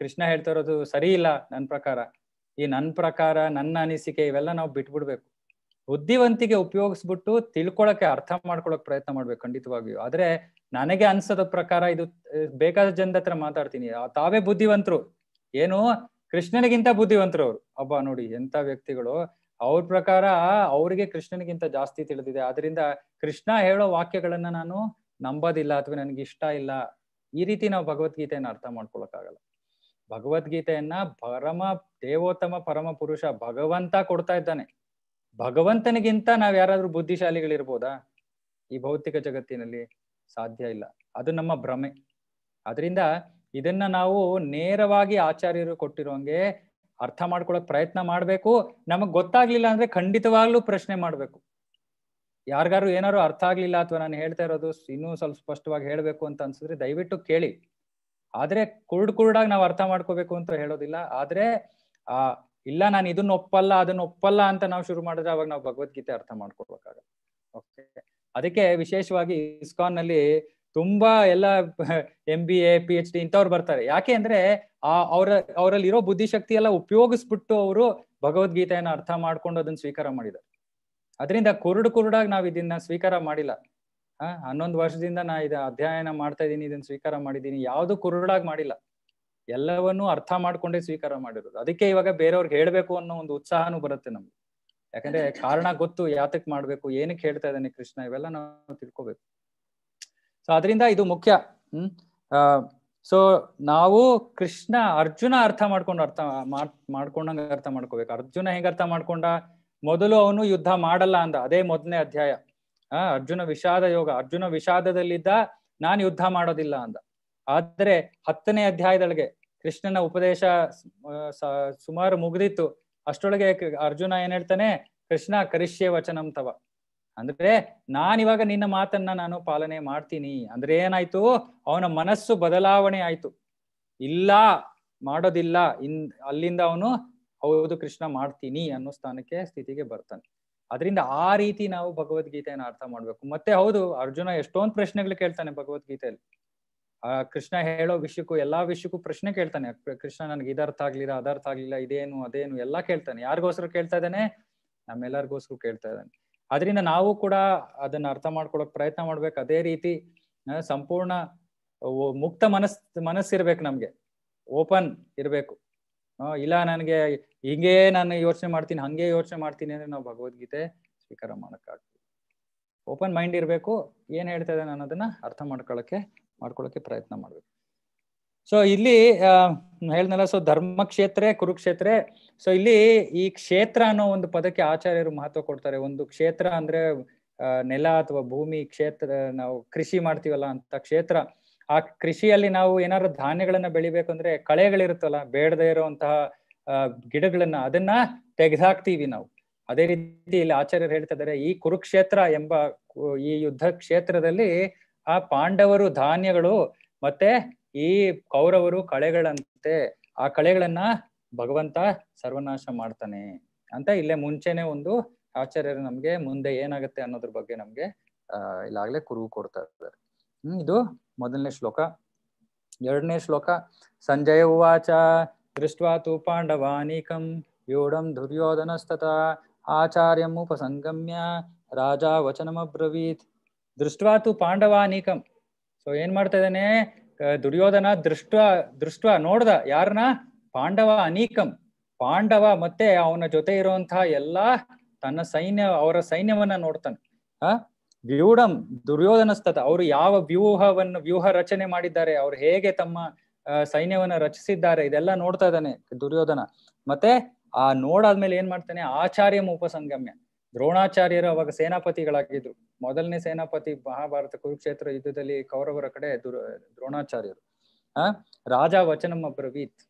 ಕೃಷ್ಣ ಹೇಳ್ತಾ ಇರೋದು ಸರಿ ಇಲ್ಲ ನನ್ನ ಪ್ರಕಾರ ಈ ನನ್ನ ಪ್ರಕಾರ ನನ್ನ ಅನಿಸಿಕೆ ಇವೆಲ್ಲ ನಾವು ಬಿಟ್ಬಿಡ್ಬೇಕು ಬುದ್ಧಿವಂತಿಗೆ ಉಪಯೋಗಿಸ್ಬಿಟ್ಟು ತಿಳ್ಕೊಳಕ್ಕೆ ಅರ್ಥ ಮಾಡ್ಕೊಳಕ್ ಪ್ರಯತ್ನ ಮಾಡ್ಬೇಕು ಖಂಡಿತವಾಗಿಯೂ ಆದ್ರೆ ನನಗೆ ಅನ್ಸದ ಪ್ರಕಾರ ಇದು ಬೇಕಾದ ಜನದ ಹತ್ರ ಮಾತಾಡ್ತೀನಿ ತಾವೇ ಬುದ್ಧಿವಂತರು ಏನು ಕೃಷ್ಣನಿಗಿಂತ ಬುದ್ಧಿವಂತರು ಅವ್ರು ಅಬ್ಬ ನೋಡಿ ಎಂತ ವ್ಯಕ್ತಿಗಳು ಅವ್ರ ಪ್ರಕಾರ ಅವ್ರಿಗೆ ಕೃಷ್ಣನಿಗಿಂತ ಜಾಸ್ತಿ ತಿಳಿದಿದೆ ಆದ್ರಿಂದ ಕೃಷ್ಣ ಹೇಳೋ ವಾಕ್ಯಗಳನ್ನ ನಾನು ನಂಬೋದಿಲ್ಲ ಅಥವಾ ನನ್ಗೆ ಇಷ್ಟ ಇಲ್ಲ ಈ ರೀತಿ ನಾವು ಭಗವದ್ಗೀತೆಯನ್ನು ಅರ್ಥ ಆಗಲ್ಲ ಭಗವದ್ಗೀತೆಯನ್ನ ಪರಮ ದೇವೋತ್ತಮ ಪರಮ ಪುರುಷ ಭಗವಂತ ಕೊಡ್ತಾ ಇದ್ದಾನೆ ಭಗವಂತನಿಗಿಂತ ನಾವ್ ಯಾರಾದ್ರೂ ಬುದ್ಧಿಶಾಲಿಗಳಿರ್ಬೋದಾ ಈ ಭೌತಿಕ ಜಗತ್ತಿನಲ್ಲಿ ಸಾಧ್ಯ ಇಲ್ಲ ಅದು ನಮ್ಮ ಭ್ರಮೆ ಅದರಿಂದ ಇದನ್ನ ನಾವು ನೇರವಾಗಿ ಆಚಾರ್ಯರು ಕೊಟ್ಟಿರೋಂಗೆ ಅರ್ಥ ಮಾಡ್ಕೊಳಕ್ ಪ್ರಯತ್ನ ಮಾಡ್ಬೇಕು ನಮಗ್ ಗೊತ್ತಾಗ್ಲಿಲ್ಲ ಅಂದ್ರೆ ಖಂಡಿತವಾಗ್ಲೂ ಪ್ರಶ್ನೆ ಮಾಡ್ಬೇಕು ಯಾರಿಗಾರು ಏನಾರು ಅರ್ಥ ಆಗ್ಲಿಲ್ಲ ಅಥವಾ ನಾನು ಹೇಳ್ತಾ ಇರೋದು ಇನ್ನೂ ಸ್ವಲ್ಪ ಸ್ಪಷ್ಟವಾಗಿ ಹೇಳ್ಬೇಕು ಅಂತ ಅನ್ಸಿದ್ರೆ ದಯವಿಟ್ಟು ಕೇಳಿ ಆದ್ರೆ ಕುರುಡ್ ಕುರುಡಾಗಿ ನಾವು ಅರ್ಥ ಮಾಡ್ಕೋಬೇಕು ಅಂತ ಹೇಳೋದಿಲ್ಲ ಆದ್ರೆ ಆ ಇಲ್ಲ ನಾನು ಇದನ್ನ ಒಪ್ಪಲ್ಲ ಅದನ್ನ ಒಪ್ಪಲ್ಲ ಅಂತ ನಾವು ಶುರು ಮಾಡಿದ್ರೆ ಅವಾಗ ನಾವು ಭಗವದ್ಗೀತೆ ಅರ್ಥ ಮಾಡ್ಕೊಳ್ಬೇಕಾಗತ್ತೆ ಓಕೆ ಅದಕ್ಕೆ ವಿಶೇಷವಾಗಿ ಇಸ್ಕಾನ್ ನಲ್ಲಿ ತುಂಬಾ ಎಲ್ಲ M B A P H D ಇಂಥವ್ರು ಬರ್ತಾರೆ ಯಾಕೆ ಅಂದ್ರೆ ಆ ಅವ್ರ ಅವರಲ್ಲಿ ಇರೋ ಬುದ್ಧಿಶಕ್ತಿ ಎಲ್ಲ ಉಪಯೋಗಿಸ್ಬಿಟ್ಟು ಅವರು ಭಗವದ್ಗೀತೆಯನ್ನ ಅರ್ಥ ಮಾಡ್ಕೊಂಡು ಅದನ್ನ ಸ್ವೀಕಾರ ಮಾಡಿದ್ದಾರೆ ಅದರಿಂದ ಕುರುಡು ಕುರುಡಾಗಿ ನಾವು ಇದನ್ನ ಸ್ವೀಕಾರ ಮಾಡಿಲ್ಲ ಹನ್ನೊಂದು ವರ್ಷದಿಂದ ನಾ ಇದ ಅಧ್ಯಯನ ಮಾಡ್ತಾ ಇದ್ದೀನಿ ಇದನ್ನ ಸ್ವೀಕಾರ ಮಾಡಿದ್ದೀನಿ ಯಾವ್ದು ಕುರುಡಾಗಿ ಮಾಡಿಲ್ಲ ಎಲ್ಲವನ್ನೂ ಅರ್ಥ ಮಾಡ್ಕೊಂಡೇ ಸ್ವೀಕಾರ ಮಾಡಿರೋದು ಅದಕ್ಕೆ ಇವಾಗ ಬೇರೆಯವ್ರಿಗೆ ಹೇಳ್ಬೇಕು ಅನ್ನೋ ಒಂದು ಉತ್ಸಾಹನೂ ಬರುತ್ತೆ ನಮ್ಗೆ ಯಾಕಂದ್ರೆ ಕಾರಣ ಗೊತ್ತು ಯಾತಕ್ ಮಾಡ್ಬೇಕು ಏನಕ್ಕೆ ಹೇಳ್ತಾ ಇದ್ದಾನೆ ಕೃಷ್ಣ ಇವೆಲ್ಲ ನಾವು ತಿಳ್ಕೊಬೇಕು ಸೊ ಅದರಿಂದ ಇದು ಮುಖ್ಯ ಹ್ಮ್ ಸೊ ನಾವು ಕೃಷ್ಣ ಅರ್ಜುನ ಅರ್ಥ ಮಾಡ್ಕೊಂಡು ಅರ್ಥ ಮಾಡ್ಕೊಂಡಂಗೆ ಅರ್ಥ ಮಾಡ್ಕೋಬೇಕು ಅರ್ಜುನ ಹೆಂಗ ಅರ್ಥ ಮಾಡ್ಕೊಂಡ ಮೊದಲು ಅವನು ಯುದ್ಧ ಮಾಡಲ್ಲ ಅಂದ ಅದೇ ಮೊದಲನೇ ಅಧ್ಯಾಯ ಆ ಅರ್ಜುನ ವಿಷಾದ ಯೋಗ ಅರ್ಜುನ ವಿಷಾದದಲ್ಲಿದ್ದ ನಾನು ಯುದ್ಧ ಮಾಡೋದಿಲ್ಲ ಅಂದ ಆದ್ರೆ ಹತ್ತನೇ ಅಧ್ಯಾಯದೊಳಗೆ ಕೃಷ್ಣನ ಉಪದೇಶ ಸುಮಾರು ಮುಗ್ದಿತ್ತು ಅಷ್ಟೊಳಗೆ ಅರ್ಜುನ ಏನ್ ಹೇಳ್ತಾನೆ ಕೃಷ್ಣ ಕರಿಷ್ಯ ವಚನಂ ತವ ಅಂದ್ರೆ ನಾನಿವಾಗ ನಿನ್ನ ಮಾತನ್ನ ನಾನು ಪಾಲನೆ ಮಾಡ್ತೀನಿ ಅಂದ್ರೆ ಏನಾಯ್ತು ಅವನ ಮನಸ್ಸು ಬದಲಾವಣೆ ಆಯ್ತು ಇಲ್ಲ ಮಾಡೋದಿಲ್ಲ ಇನ್ ಅಲ್ಲಿಂದ ಅವನು ಹೌದು ಕೃಷ್ಣ ಮಾಡ್ತೀನಿ ಅನ್ನೋ ಸ್ಥಾನಕ್ಕೆ ಸ್ಥಿತಿಗೆ ಬರ್ತಾನೆ ಅದರಿಂದ ಆ ರೀತಿ ನಾವು ಭಗವದ್ಗೀತೆಯನ್ನು ಅರ್ಥ ಮಾಡ್ಬೇಕು ಮತ್ತೆ ಹೌದು ಅರ್ಜುನ ಎಷ್ಟೊಂದು ಪ್ರಶ್ನೆಗಳು ಕೇಳ್ತಾನೆ ಭಗವದ್ಗೀತೆಯಲ್ಲಿ ಆ ಕೃಷ್ಣ ಹೇಳೋ ವಿಷಯಕ್ಕೂ ಎಲ್ಲಾ ವಿಷಯಕ್ಕೂ ಪ್ರಶ್ನೆ ಕೇಳ್ತಾನೆ ಕೃಷ್ಣ ನನ್ಗೆ ಇದರ್ಥ ಆಗ್ಲಿಲ್ಲ ಅದರ್ಥ ಆಗ್ಲಿಲ್ಲ ಇದೇನು ಅದೇನು ಎಲ್ಲಾ ಕೇಳ್ತಾನೆ ಯಾರಿಗೋಸ್ಕರ ಕೇಳ್ತಾ ಇದ್ದಾನೆ ನಮ್ಮೆಲ್ಲರಿಗೋಸ್ಕರ ಕೇಳ್ತಾ ಇದ್ದಾನೆ ಅದರಿಂದ ನಾವು ಕೂಡ ಅದನ್ನ ಅರ್ಥ ಮಾಡ್ಕೊಳಕ್ ಪ್ರಯತ್ನ ಮಾಡ್ಬೇಕು ಅದೇ ರೀತಿ ಸಂಪೂರ್ಣ ಮುಕ್ತ ಮನಸ್ ಮನಸ್ಸಿರ್ಬೇಕು ನಮ್ಗೆ ಓಪನ್ ಇರ್ಬೇಕು ಇಲ್ಲ ನನಗೆ ಹಿಂಗೆ ನಾನು ಯೋಚನೆ ಮಾಡ್ತೀನಿ ಹಂಗೆ ಯೋಚನೆ ಮಾಡ್ತೀನಿ ಅಂದ್ರೆ ನಾವು ಭಗವದ್ಗೀತೆ ಸ್ವೀಕಾರ ಮಾಡೋಕ್ಕಾಗ್ತದೆ ಓಪನ್ ಮೈಂಡ್ ಇರಬೇಕು ಏನ್ ಹೇಳ್ತಾ ಇದ್ದಾನೆ ಅನ್ನೋದನ್ನ ಅರ್ಥ ಮಾಡ್ಕೊಳಕ್ಕೆ ಮಾಡ್ಕೊಳಕ್ಕೆ ಪ್ರಯತ್ನ ಮಾಡ್ಬೇಕು ಸೊ ಇಲ್ಲಿ ಹೇಳ್ದಲ್ಲ ಸೊ ಧರ್ಮ ಕ್ಷೇತ್ರ ಕುರುಕ್ಷೇತ್ರ ಸೊ ಇಲ್ಲಿ ಈ ಕ್ಷೇತ್ರ ಅನ್ನೋ ಒಂದು ಪದಕ್ಕೆ ಆಚಾರ್ಯರು ಮಹತ್ವ ಕೊಡ್ತಾರೆ ಒಂದು ಕ್ಷೇತ್ರ ಅಂದ್ರೆ ನೆಲ ಅಥವಾ ಭೂಮಿ ಕ್ಷೇತ್ರ ನಾವು ಕೃಷಿ ಮಾಡ್ತೀವಲ್ಲ ಅಂತ ಕ್ಷೇತ್ರ ಆ ಕೃಷಿಯಲ್ಲಿ ನಾವು ಏನಾದ್ರು ಧಾನ್ಯಗಳನ್ನ ಬೆಳಿಬೇಕಂದ್ರೆ ಕಳೆಗಳಿರುತ್ತಲ್ಲ ಬೇಡದೇ ಇರುವಂತಹ ಗಿಡಗಳನ್ನ ಅದನ್ನ ತೆಗೆದಾಕ್ತೀವಿ ನಾವು ಅದೇ ರೀತಿ ಇಲ್ಲಿ ಆಚಾರ್ಯರು ಹೇಳ್ತಾ ಇದ್ದಾರೆ ಈ ಕುರುಕ್ಷೇತ್ರ ಎಂಬ ಈ ಯುದ್ಧ ಕ್ಷೇತ್ರದಲ್ಲಿ ಆ ಪಾಂಡವರು ಧಾನ್ಯಗಳು ಮತ್ತೆ ಈ ಕೌರವರು ಕಳೆಗಳಂತೆ ಆ ಕಳೆಗಳನ್ನ ಭಗವಂತ ಸರ್ವನಾಶ ಮಾಡ್ತಾನೆ ಅಂತ ಇಲ್ಲೇ ಮುಂಚೆನೆ ಒಂದು ಆಚಾರ್ಯರು ನಮ್ಗೆ ಮುಂದೆ ಏನಾಗುತ್ತೆ ಅನ್ನೋದ್ರ ಬಗ್ಗೆ ನಮ್ಗೆ ಅಹ್ ಇಲ್ಲಾಗ್ಲೇ ಕುರುವು ಕೊಡ್ತಾ ಇದ್ದಾರೆ ಹ್ಮ್ ಇದು ಮೊದಲನೇ ಶ್ಲೋಕ ಎರಡನೇ ಶ್ಲೋಕ ಸಂಜಯ ಉವಾಚ ದೃಷ್ಟ್ವಾ ತು ಪಾಂಡವಾನೀಕಂ ಯೋಡಂ ದುರ್ಯೋಧನಸ್ತತ ಆಚಾರ್ಯಂ ಉಪಸಂಗಮ್ಯ ರಾಜ ವಚನಮಬ್ರವೀತ್ ದೃಷ್ಟ್ವಾ ತು ಪಾಂಡವಾನೀಕಂ ಸೊ ಏನ್ ಮಾಡ್ತಾ ಇದ್ದಾನೆ ದುರ್ಯೋಧನ ದೃಷ್ಟ ದೃಷ್ಟ ನೋಡ್ದ ಯಾರನ್ನ ಪಾಂಡವ ಅನೀಕಂ ಪಾಂಡವ ಮತ್ತೆ ಅವನ ಜೊತೆ ಇರುವಂತಹ ಎಲ್ಲಾ ತನ್ನ ಸೈನ್ಯ ಅವರ ಸೈನ್ಯವನ್ನ ನೋಡ್ತಾನೆ ಆ ವ್ಯೂಢಂ ದುರ್ಯೋಧನಸ್ತತ ಅವರು ಯಾವ ವ್ಯೂಹವನ್ನು ವ್ಯೂಹ ರಚನೆ ಮಾಡಿದ್ದಾರೆ ಅವ್ರು ಹೇಗೆ ತಮ್ಮ ಸೈನ್ಯವನ್ನು ರಚಿಸಿದ್ದಾರೆ ಇದೆಲ್ಲ ನೋಡ್ತಾ ಇದ್ದಾನೆ ದುರ್ಯೋಧನ ಮತ್ತೆ ಆ ನೋಡಾದ್ಮೇಲೆ ಏನ್ ಮಾಡ್ತಾನೆ ಆಚಾರ್ಯ ಉಪಸಂಗಮ್ಯ ದ್ರೋಣಾಚಾರ್ಯರು ಅವಾಗ ಸೇನಾಪತಿಗಳಾಗಿದ್ರು ಮೊದಲನೇ ಸೇನಾಪತಿ ಮಹಾಭಾರತ ಕುರುಕ್ಷೇತ್ರ ಯುದ್ಧದಲ್ಲಿ ಕೌರವರ ಕಡೆ ದುರ್ ದ್ರೋಣಾಚಾರ್ಯರು ಆ ರಾಜ ವಚನಮ್ಮ ಬ್ರವೀತ್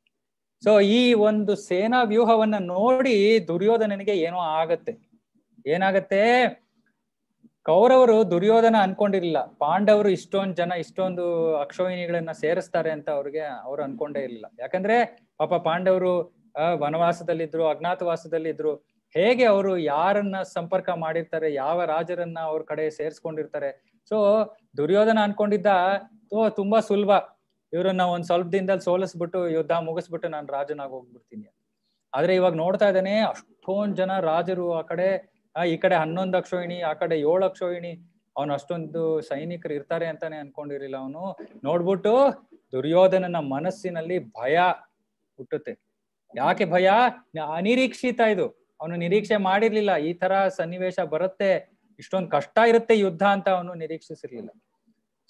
ಸೊ ಈ ಒಂದು ಸೇನಾ ವ್ಯೂಹವನ್ನ ನೋಡಿ ದುರ್ಯೋಧನನಿಗೆ ಏನೋ ಆಗತ್ತೆ ಏನಾಗತ್ತೆ ಕೌರವರು ದುರ್ಯೋಧನ ಅನ್ಕೊಂಡಿರ್ಲಿಲ್ಲ ಪಾಂಡವರು ಇಷ್ಟೊಂದ್ ಜನ ಇಷ್ಟೊಂದು ಅಕ್ಷೋಹಿಣಿಗಳನ್ನ ಸೇರಿಸ್ತಾರೆ ಅಂತ ಅವ್ರಿಗೆ ಅವ್ರು ಅನ್ಕೊಂಡೇ ಇರ್ಲಿಲ್ಲ ಯಾಕಂದ್ರೆ ಪಾಪ ಪಾಂಡವರು ವನವಾಸದಲ್ಲಿದ್ರು ಅಜ್ಞಾತವಾಸದಲ್ಲಿದ್ರು ಹೇಗೆ ಅವರು ಯಾರನ್ನ ಸಂಪರ್ಕ ಮಾಡಿರ್ತಾರೆ ಯಾವ ರಾಜರನ್ನ ಅವ್ರ ಕಡೆ ಸೇರಿಸ್ಕೊಂಡಿರ್ತಾರೆ ಸೊ ದುರ್ಯೋಧನ ಅನ್ಕೊಂಡಿದ್ದ ತುಂಬಾ ಸುಲಭ ಇವ್ರನ್ನ ಒಂದ್ ಸ್ವಲ್ಪ ದಿನದಲ್ಲಿ ಸೋಲಿಸ್ಬಿಟ್ಟು ಯುದ್ಧ ಮುಗಿಸ್ಬಿಟ್ಟು ನಾನು ರಾಜನಾಗ ಹೋಗ್ಬಿಡ್ತೀನಿ ಆದ್ರೆ ಇವಾಗ ನೋಡ್ತಾ ಇದ್ದಾನೆ ಅಷ್ಟೊಂದ್ ಜನ ರಾಜರು ಆ ಕಡೆ ಈ ಕಡೆ ಹನ್ನೊಂದು ಅಕ್ಷೋಹಿಣಿ ಆ ಕಡೆ ಏಳು ಅಕ್ಷೋಹಿಣಿ ಅವನು ಅಷ್ಟೊಂದು ಸೈನಿಕರು ಇರ್ತಾರೆ ಅಂತಾನೆ ಅನ್ಕೊಂಡಿರ್ಲಿಲ್ಲ ಅವನು ನೋಡ್ಬಿಟ್ಟು ದುರ್ಯೋಧನನ ಮನಸ್ಸಿನಲ್ಲಿ ಭಯ ಹುಟ್ಟುತ್ತೆ ಯಾಕೆ ಭಯ ಅನಿರೀಕ್ಷಿತ ಇದು ಅವನು ನಿರೀಕ್ಷೆ ಮಾಡಿರ್ಲಿಲ್ಲ ಈ ತರ ಸನ್ನಿವೇಶ ಬರುತ್ತೆ ಇಷ್ಟೊಂದು ಕಷ್ಟ ಇರುತ್ತೆ ಯುದ್ಧ ಅಂತ ಅವನು ನಿರೀಕ್ಷಿಸಿರ್ಲಿಲ್ಲ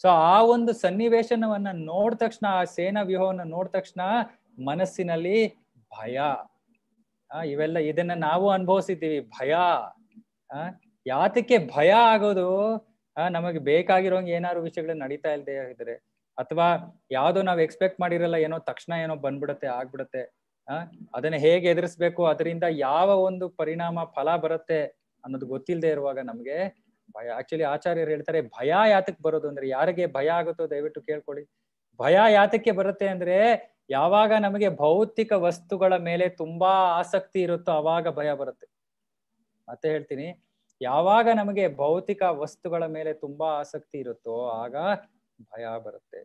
ಸೊ ಆ ಒಂದು ಸನ್ನಿವೇಶನವನ್ನ ನೋಡ್ ತಕ್ಷಣ ಆ ಸೇನಾ ವ್ಯೂಹವನ್ನ ನೋಡ್ ತಕ್ಷಣ ಮನಸ್ಸಿನಲ್ಲಿ ಭಯ ಇವೆಲ್ಲ ಇದನ್ನ ನಾವು ಅನುಭವಿಸಿದ್ದೀವಿ ಭಯ ಆ ಯಾತಕ್ಕೆ ಭಯ ಆಗೋದು ನಮಗೆ ಬೇಕಾಗಿರೋ ಏನಾದ್ರು ವಿಷಯಗಳು ನಡೀತಾ ಇಲ್ಲದೇ ಇದ್ರೆ ಅಥವಾ ಯಾವ್ದೋ ನಾವ್ ಎಕ್ಸ್ಪೆಕ್ಟ್ ಮಾಡಿರಲ್ಲ ಏನೋ ತಕ್ಷಣ ಏನೋ ಬಂದ್ಬಿಡತ್ತೆ ಆಗ್ಬಿಡತ್ತೆ ಆ ಅದನ್ನ ಹೇಗೆ ಎದುರಿಸ್ಬೇಕು ಅದರಿಂದ ಯಾವ ಒಂದು ಪರಿಣಾಮ ಫಲ ಬರುತ್ತೆ ಅನ್ನೋದು ಗೊತ್ತಿಲ್ಲದೆ ಇರುವಾಗ ನಮ್ಗೆ ಭಯ ಆಕ್ಚುಲಿ ಆಚಾರ್ಯರು ಹೇಳ್ತಾರೆ ಭಯ ಯಾತಕ್ ಬರೋದು ಅಂದ್ರೆ ಯಾರಿಗೆ ಭಯ ಆಗುತ್ತೋ ದಯವಿಟ್ಟು ಕೇಳ್ಕೊಳ್ಳಿ ಭಯ ಯಾತಕ್ಕೆ ಬರುತ್ತೆ ಅಂದ್ರೆ ಯಾವಾಗ ನಮಗೆ ಭೌತಿಕ ವಸ್ತುಗಳ ಮೇಲೆ ತುಂಬಾ ಆಸಕ್ತಿ ಇರುತ್ತೋ ಅವಾಗ ಭಯ ಬರುತ್ತೆ ಮತ್ತೆ ಹೇಳ್ತೀನಿ ಯಾವಾಗ ನಮಗೆ ಭೌತಿಕ ವಸ್ತುಗಳ ಮೇಲೆ ತುಂಬಾ ಆಸಕ್ತಿ ಇರುತ್ತೋ ಆಗ ಭಯ ಬರುತ್ತೆ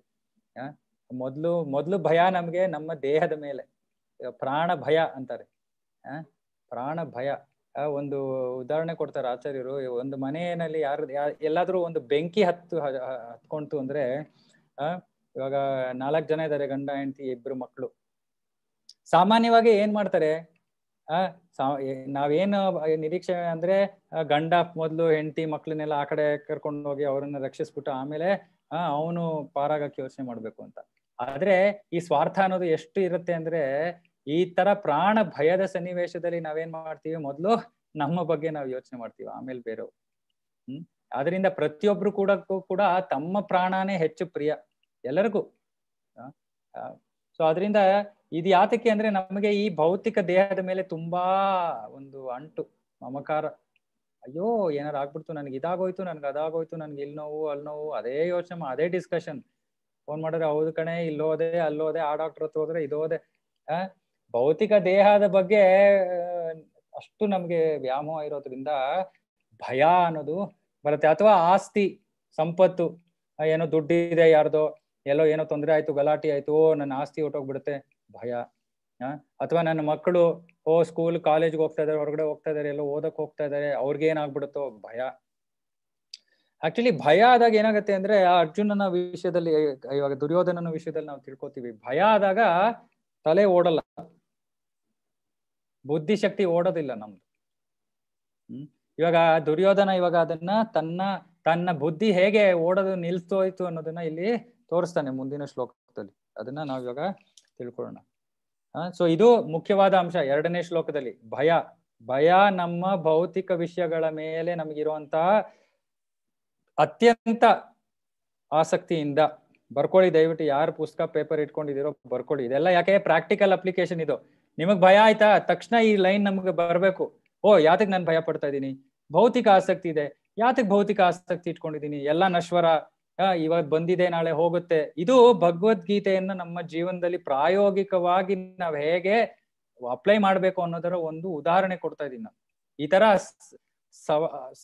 ಮೊದಲು ಮೊದಲು ಭಯ ನಮಗೆ ನಮ್ಮ ದೇಹದ ಮೇಲೆ ಪ್ರಾಣ ಭಯ ಅಂತಾರೆ ಪ್ರಾಣ ಭಯ ಒಂದು ಉದಾಹರಣೆ ಕೊಡ್ತಾರೆ ಆಚಾರ್ಯರು ಒಂದು ಮನೆಯಲ್ಲಿ ಯಾರು ಎಲ್ಲಾದ್ರೂ ಒಂದು ಬೆಂಕಿ ಹತ್ತು ಹತ್ಕೊಂತು ಅಂದ್ರೆ ಅಹ್ ಇವಾಗ ನಾಲ್ಕು ಜನ ಇದ್ದಾರೆ ಗಂಡ ಹೆಂಡತಿ ಇಬ್ರು ಮಕ್ಕಳು ಸಾಮಾನ್ಯವಾಗಿ ಏನ್ ಮಾಡ್ತಾರೆ ನಾವೇನು ನಿರೀಕ್ಷೆ ಅಂದ್ರೆ ಗಂಡ ಮೊದ್ಲು ಹೆಂಡತಿ ಮಕ್ಳನ್ನೆಲ್ಲ ಆ ಕಡೆ ಕರ್ಕೊಂಡು ಹೋಗಿ ಅವ್ರನ್ನ ರಕ್ಷಿಸ್ಬಿಟ್ಟು ಆಮೇಲೆ ಅವನು ಪಾರಾಗಕ್ಕೆ ಯೋಚನೆ ಮಾಡ್ಬೇಕು ಅಂತ ಆದ್ರೆ ಈ ಸ್ವಾರ್ಥ ಅನ್ನೋದು ಎಷ್ಟು ಇರುತ್ತೆ ಅಂದ್ರೆ ಈ ತರ ಪ್ರಾಣ ಭಯದ ಸನ್ನಿವೇಶದಲ್ಲಿ ನಾವೇನ್ ಮಾಡ್ತೀವಿ ಮೊದ್ಲು ನಮ್ಮ ಬಗ್ಗೆ ನಾವು ಯೋಚನೆ ಮಾಡ್ತೀವಿ ಆಮೇಲೆ ಬೇರೆಯವ್ರು ಹ್ಮ್ ಅದರಿಂದ ಪ್ರತಿಯೊಬ್ರು ಕೂಡ ಕೂಡ ತಮ್ಮ ಪ್ರಾಣನೇ ಹೆಚ್ಚು ಪ್ರಿಯ ಎಲ್ಲರಿಗೂ ಸೊ ಅದರಿಂದ ಇದು ಯಾತಕ್ಕೆ ಅಂದ್ರೆ ನಮಗೆ ಈ ಭೌತಿಕ ದೇಹದ ಮೇಲೆ ತುಂಬಾ ಒಂದು ಅಂಟು ಮಮಕಾರ ಅಯ್ಯೋ ಏನಾರು ಆಗ್ಬಿಡ್ತು ನನ್ಗೆ ಇದಾಗೋಯ್ತು ನನ್ಗೆ ಅದಾಗೋಯ್ತು ನನ್ಗೆ ಇಲ್ಲಿ ನೋವು ಅಲ್ಲಿ ನೋವು ಅದೇ ಯೋಚನೆ ಅದೇ ಡಿಸ್ಕಷನ್ ಫೋನ್ ಮಾಡಿದ್ರೆ ಹೌದು ಕಣೆ ಇಲ್ಲೋದೆ ಅಲ್ಲೋದೆ ಆ ಡಾಕ್ಟರ್ ಹತ್ರ ಹೋದ್ರೆ ಇದೋದೆ ಆ ಭೌತಿಕ ದೇಹದ ಬಗ್ಗೆ ಅಷ್ಟು ನಮ್ಗೆ ವ್ಯಾಮೋಹ ಇರೋದ್ರಿಂದ ಭಯ ಅನ್ನೋದು ಬರುತ್ತೆ ಅಥವಾ ಆಸ್ತಿ ಸಂಪತ್ತು ಏನೋ ದುಡ್ಡಿದೆ ಯಾರ್ದೋ ಎಲ್ಲೋ ಏನೋ ತೊಂದರೆ ಆಯ್ತು ಗಲಾಟೆ ಆಯ್ತು ಓ ನನ್ನ ಆಸ್ತಿ ಹೊಟ್ಟೋಗ್ಬಿಡುತ್ತೆ ಭಯ ಅಥವಾ ನನ್ನ ಮಕ್ಕಳು ಓ ಸ್ಕೂಲ್ ಕಾಲೇಜ್ಗೆ ಹೋಗ್ತಾ ಇದಾರೆ ಹೊರಗಡೆ ಹೋಗ್ತಾ ಇದಾರೆ ಎಲ್ಲೋ ಓದಕ್ ಹೋಗ್ತಾ ಇದಾರೆ ಅವ್ರಿಗೆ ಏನಾಗ್ಬಿಡುತ್ತೋ ಭಯ ಆಕ್ಚುಲಿ ಭಯ ಆದಾಗ ಏನಾಗತ್ತೆ ಅಂದ್ರೆ ಆ ಅರ್ಜುನನ ವಿಷಯದಲ್ಲಿ ಇವಾಗ ದುರ್ಯೋಧನನ ವಿಷಯದಲ್ಲಿ ನಾವು ತಿಳ್ಕೊತೀವಿ ಭಯ ಆದಾಗ ತಲೆ ಓಡಲ್ಲ ಬುದ್ಧಿಶಕ್ತಿ ಓಡೋದಿಲ್ಲ ನಮ್ದು ಹ್ಮ್ ಇವಾಗ ದುರ್ಯೋಧನ ಇವಾಗ ಅದನ್ನ ತನ್ನ ತನ್ನ ಬುದ್ಧಿ ಹೇಗೆ ಓಡೋದು ನಿಲ್ತೋಯ್ತು ಅನ್ನೋದನ್ನ ಇಲ್ಲಿ ತೋರಿಸ್ತಾನೆ ಮುಂದಿನ ಶ್ಲೋಕದಲ್ಲಿ ಅದನ್ನ ನಾವ್ ಇವಾಗ ತಿಳ್ಕೊಳ್ಳೋಣ ಸೊ ಇದು ಮುಖ್ಯವಾದ ಅಂಶ ಎರಡನೇ ಶ್ಲೋಕದಲ್ಲಿ ಭಯ ಭಯ ನಮ್ಮ ಭೌತಿಕ ವಿಷಯಗಳ ಮೇಲೆ ನಮಗಿರುವಂತ ಅತ್ಯಂತ ಆಸಕ್ತಿಯಿಂದ ಬರ್ಕೊಳ್ಳಿ ದಯವಿಟ್ಟು ಯಾರು ಪುಸ್ತಕ ಪೇಪರ್ ಇಟ್ಕೊಂಡಿದಿರೋ ಬರ್ಕೊಳ್ಳಿ ಇದೆಲ್ಲ ಯಾಕೆ ಪ್ರಾಕ್ಟಿಕಲ್ ಅಪ್ಲಿಕೇಶನ್ ಇದು ನಿಮಗ್ ಭಯ ಆಯ್ತಾ ತಕ್ಷಣ ಈ ಲೈನ್ ನಮ್ಗೆ ಬರಬೇಕು ಓ ಯಾತಕ್ ನಾನು ಭಯ ಪಡ್ತಾ ಇದ್ದೀನಿ ಭೌತಿಕ ಆಸಕ್ತಿ ಇದೆ ಯಾತಕ್ಕೆ ಭೌತಿಕ ಆಸಕ್ತಿ ಇಟ್ಕೊಂಡಿದೀನಿ ಎಲ್ಲ ನಶ್ವರ ಇವಾಗ ಬಂದಿದೆ ನಾಳೆ ಹೋಗುತ್ತೆ ಇದು ಭಗವದ್ಗೀತೆಯನ್ನ ನಮ್ಮ ಜೀವನದಲ್ಲಿ ಪ್ರಾಯೋಗಿಕವಾಗಿ ನಾವ್ ಹೇಗೆ ಅಪ್ಲೈ ಮಾಡ್ಬೇಕು ಅನ್ನೋದರ ಒಂದು ಉದಾಹರಣೆ ಕೊಡ್ತಾ ಇದೀನಿ ನಾನು ಈ ತರ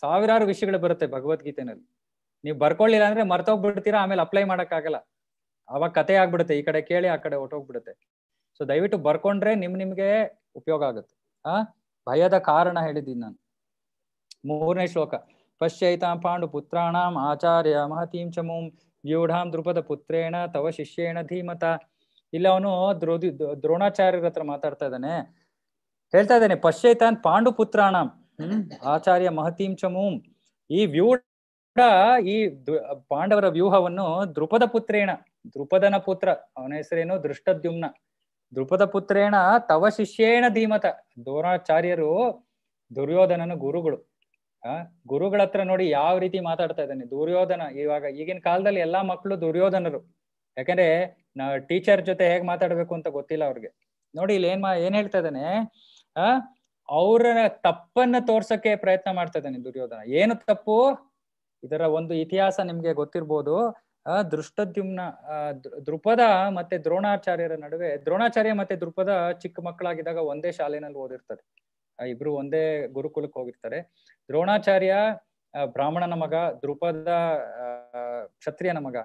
ಸಾವಿರಾರು ವಿಷಯಗಳು ಬರುತ್ತೆ ಭಗವದ್ಗೀತೆನಲ್ಲಿ ನೀವು ಬರ್ಕೊಳ್ಳಿಲ್ಲ ಅಂದ್ರೆ ಮರ್ತೋಗ್ಬಿಡ್ತೀರಾ ಆಮೇಲೆ ಅಪ್ಲೈ ಮಾಡಕ್ ಆಗಲ್ಲ ಅವಾಗ ಕತೆ ಆಗ್ಬಿಡುತ್ತೆ ಈ ಕಡೆ ಕೇಳಿ ಆ ಕಡೆ ಹೊಟ್ಟೋಗ್ಬಿಡುತ್ತೆ ಸೊ ದಯವಿಟ್ಟು ಬರ್ಕೊಂಡ್ರೆ ನಿಮ್ ನಿಮ್ಗೆ ಉಪಯೋಗ ಆಗುತ್ತೆ ಆ ಭಯದ ಕಾರಣ ಹೇಳಿದ್ದೀನಿ ನಾನು ಮೂರನೇ ಶ್ಲೋಕ ಪಶ್ಯೈತಾಂ ಪಾಂಡುಪುತ್ರಾಣಾಂ ಆಚಾರ್ಯ ಮಹತೀಂ ಚಮೂಂ ವ್ಯೂಢಾಂ ದೃಪದ ಪುತ್ರೇಣ ತವ ಶಿಷ್ಯೇಣ ಧೀಮತ ಇಲ್ಲ ಅವನು ದ್ರೋದಿ ದ್ರೋಣಾಚಾರ್ಯರ ಹತ್ರ ಮಾತಾಡ್ತಾ ಇದ್ದಾನೆ ಹೇಳ್ತಾ ಇದ್ದಾನೆ ಪಶ್ಯೈತಾನ್ ಪಾಂಡುಪುತ್ರಾಣಂ ಆಚಾರ್ಯ ಮಹತೀಂ ಚಮೂಂ ಈ ವ್ಯೂಢ ಈ ಪಾಂಡವರ ವ್ಯೂಹವನ್ನು ದೃಪದ ಪುತ್ರೇಣ ದೃಪದನ ಪುತ್ರ ಅವನ ಹೆಸರೇನು ದೃಷ್ಟದ್ಯುಮ್ನ ದೃಪದ ಪುತ್ರೇಣ ತವ ಶಿಷ್ಯೇಣ ಧೀಮತ ದ್ರೋಣಾಚಾರ್ಯರು ದುರ್ಯೋಧನನ ಗುರುಗಳು ಗುರುಗಳ ಹತ್ರ ನೋಡಿ ಯಾವ ರೀತಿ ಮಾತಾಡ್ತಾ ಇದ್ದಾನೆ ದುರ್ಯೋಧನ ಇವಾಗ ಈಗಿನ ಕಾಲದಲ್ಲಿ ಎಲ್ಲಾ ಮಕ್ಕಳು ದುರ್ಯೋಧನರು ಯಾಕಂದ್ರೆ ಟೀಚರ್ ಜೊತೆ ಹೇಗ್ ಮಾತಾಡ್ಬೇಕು ಅಂತ ಗೊತ್ತಿಲ್ಲ ಅವ್ರಿಗೆ ನೋಡಿ ಇಲ್ಲಿ ಏನ್ ಏನ್ ಹೇಳ್ತಾ ಇದ್ದಾನೆ ಆ ಅವ್ರ ತಪ್ಪನ್ನ ತೋರ್ಸಕ್ಕೆ ಪ್ರಯತ್ನ ಮಾಡ್ತಾ ಇದ್ದಾನೆ ದುರ್ಯೋಧನ ಏನು ತಪ್ಪು ಇದರ ಒಂದು ಇತಿಹಾಸ ನಿಮ್ಗೆ ಗೊತ್ತಿರ್ಬೋದು ಅಹ್ ದೃಷ್ಟದ್ಯುಮ್ನ ದೃಪದ ಮತ್ತೆ ದ್ರೋಣಾಚಾರ್ಯರ ನಡುವೆ ದ್ರೋಣಾಚಾರ್ಯ ಮತ್ತೆ ದೃಪದ ಚಿಕ್ಕ ಮಕ್ಕಳಾಗಿದ್ದಾಗ ಒಂದೇ ಶಾಲೆನಲ್ಲಿ ಓದಿರ್ತದೆ ಇಬ್ರು ಒಂದೇ ಗುರುಕುಲಕ್ಕೆ ಹೋಗಿರ್ತಾರೆ ದ್ರೋಣಾಚಾರ್ಯ ಬ್ರಾಹ್ಮಣನ ಮಗ ದ್ರುಪದ ಕ್ಷತ್ರಿಯನ ಮಗ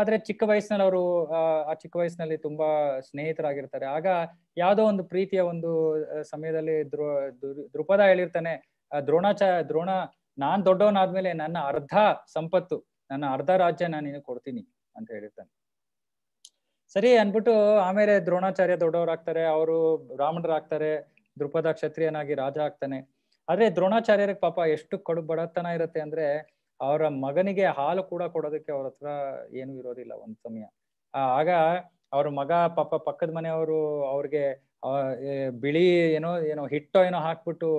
ಆದ್ರೆ ಚಿಕ್ಕ ವಯಸ್ಸಿನಲ್ಲಿ ಅವರು ಆ ಚಿಕ್ಕ ವಯಸ್ಸಿನಲ್ಲಿ ತುಂಬಾ ಸ್ನೇಹಿತರಾಗಿರ್ತಾರೆ ಆಗ ಯಾವ್ದೋ ಒಂದು ಪ್ರೀತಿಯ ಒಂದು ಸಮಯದಲ್ಲಿ ದ್ರೋ ದೃಪದ ಹೇಳಿರ್ತಾನೆ ದ್ರೋಣಾಚ ದ್ರೋಣ ನಾನ್ ದೊಡ್ಡವನಾದ್ಮೇಲೆ ನನ್ನ ಅರ್ಧ ಸಂಪತ್ತು ನನ್ನ ಅರ್ಧ ರಾಜ್ಯ ನಾನು ನೀನು ಕೊಡ್ತೀನಿ ಅಂತ ಹೇಳಿರ್ತಾನೆ ಸರಿ ಅನ್ಬಿಟ್ಟು ಆಮೇಲೆ ದ್ರೋಣಾಚಾರ್ಯ ದೊಡ್ಡವರಾಗ್ತಾರೆ ಅವರು ಬ್ರಾಹ್ಮಣರಾಗ್ತಾರೆ ದೃಪದ ಕ್ಷತ್ರಿಯನಾಗಿ ರಾಜ ಆಗ್ತಾನೆ ಆದ್ರೆ ದ್ರೋಣಾಚಾರ್ಯರಿಗೆ ಪಾಪ ಎಷ್ಟು ಕಡು ಬಡತನ ಇರುತ್ತೆ ಅಂದ್ರೆ ಅವರ ಮಗನಿಗೆ ಹಾಲು ಕೂಡ ಕೊಡೋದಕ್ಕೆ ಅವ್ರ ಹತ್ರ ಏನು ಇರೋದಿಲ್ಲ ಒಂದ್ ಸಮಯ ಆಗ ಅವ್ರ ಮಗ ಪಾಪ ಪಕ್ಕದ ಮನೆಯವರು ಅವ್ರಿಗೆ ಬಿಳಿ ಏನೋ ಏನೋ ಹಿಟ್ಟೋ ಏನೋ ಹಾಕ್ಬಿಟ್ಟು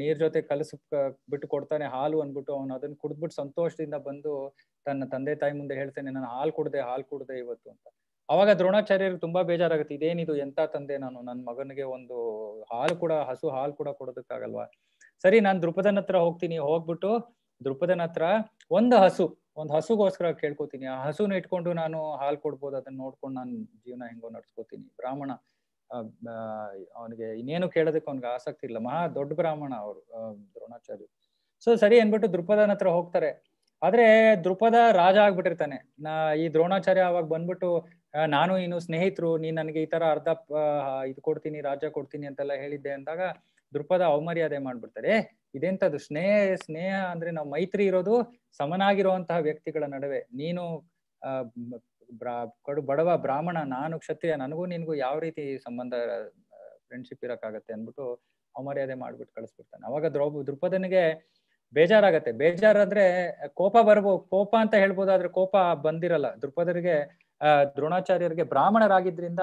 ನೀರ್ ಜೊತೆ ಕಲಸ ಬಿಟ್ಟು ಕೊಡ್ತಾನೆ ಹಾಲು ಅಂದ್ಬಿಟ್ಟು ಅವನು ಅದನ್ನ ಕುಡ್ದ್ಬಿಟ್ಟು ಸಂತೋಷದಿಂದ ಬಂದು ತನ್ನ ತಂದೆ ತಾಯಿ ಮುಂದೆ ಹೇಳ್ತಾನೆ ನಾನು ಹಾಲು ಕುಡ್ದೆ ಹಾಲು ಕುಡ್ದೆ ಇವತ್ತು ಅಂತ ಅವಾಗ ದ್ರೋಣಾಚಾರ್ಯರಿಗೆ ತುಂಬಾ ಬೇಜಾರಾಗುತ್ತೆ ಇದೇನಿದು ಎಂತ ತಂದೆ ನಾನು ನನ್ನ ಮಗನಿಗೆ ಒಂದು ಹಾಲು ಕೂಡ ಹಸು ಹಾಲು ಕೂಡ ಕೊಡೋದಕ್ಕಾಗಲ್ವಾ ಸರಿ ನಾನು ದೃಪದನ ಹತ್ರ ಹೋಗ್ತೀನಿ ಹೋಗ್ಬಿಟ್ಟು ದೃಪದನ ಹತ್ರ ಒಂದು ಹಸು ಒಂದು ಹಸುಗೋಸ್ಕರ ಕೇಳ್ಕೊತೀನಿ ಆ ಹಸುನ ಇಟ್ಕೊಂಡು ನಾನು ಹಾಲು ಕೊಡ್ಬೋದು ಅದನ್ನ ನೋಡ್ಕೊಂಡು ನಾನು ಜೀವನ ಹೆಂಗೋ ನಡ್ಸ್ಕೊತೀನಿ ಬ್ರಾಹ್ಮಣ ಅವನಿಗೆ ಇನ್ನೇನು ಕೇಳೋದಕ್ಕೆ ಅವ್ನಿಗೆ ಆಸಕ್ತಿ ಇಲ್ಲ ಮಹಾ ದೊಡ್ಡ ಬ್ರಾಹ್ಮಣ ಅವರು ದ್ರೋಣಾಚಾರ್ಯ ಸೊ ಸರಿ ಅನ್ಬಿಟ್ಟು ದೃಪದನ ಹತ್ರ ಹೋಗ್ತಾರೆ ಆದ್ರೆ ದೃಪದ ರಾಜ ಆಗ್ಬಿಟ್ಟಿರ್ತಾನೆ ನಾ ಈ ದ್ರೋಣಾಚಾರ್ಯ ಅವಾಗ ಬಂದ್ಬಿಟ್ಟು ನಾನು ಇನ್ನು ಸ್ನೇಹಿತರು ನೀನ್ ನನಗೆ ಈ ತರ ಅರ್ಧ ಇದು ಕೊಡ್ತೀನಿ ರಾಜ್ಯ ಕೊಡ್ತೀನಿ ಅಂತೆಲ್ಲ ಹೇಳಿದ್ದೆ ಅಂದಾಗ ದೃಪದ ಅವಮರ್ಯಾದೆ ಮಾಡ್ಬಿಡ್ತಾರೆ ಇದೆಂತದ್ದು ಸ್ನೇಹ ಸ್ನೇಹ ಅಂದ್ರೆ ನಾವು ಮೈತ್ರಿ ಇರೋದು ಸಮನಾಗಿರುವಂತಹ ವ್ಯಕ್ತಿಗಳ ನಡುವೆ ನೀನು ಕಡು ಬಡವ ಬ್ರಾಹ್ಮಣ ನಾನು ಕ್ಷತ್ರಿಯ ನನಗೂ ನಿನ್ಗೂ ಯಾವ ರೀತಿ ಸಂಬಂಧ ಫ್ರೆಂಡ್ಶಿಪ್ ಇರಕ್ಕಾಗತ್ತೆ ಅಂದ್ಬಿಟ್ಟು ಅವಮರ್ಯಾದೆ ಮಾಡ್ಬಿಟ್ಟು ಕಳಿಸ್ಬಿಡ್ತಾನೆ ಅವಾಗ ದ್ರೌ ದೃಪದನಿಗೆ ಬೇಜಾರಾಗತ್ತೆ ಬೇಜಾರಾದ್ರೆ ಕೋಪ ಬರ್ಬೋ ಕೋಪ ಅಂತ ಹೇಳ್ಬೋದಾದ್ರೆ ಕೋಪ ಬಂದಿರಲ್ಲ ದೃಪದರಿಗೆ ದ್ರೋಣಾಚಾರ್ಯರಿಗೆ ಬ್ರಾಹ್ಮಣರಾಗಿದ್ರಿಂದ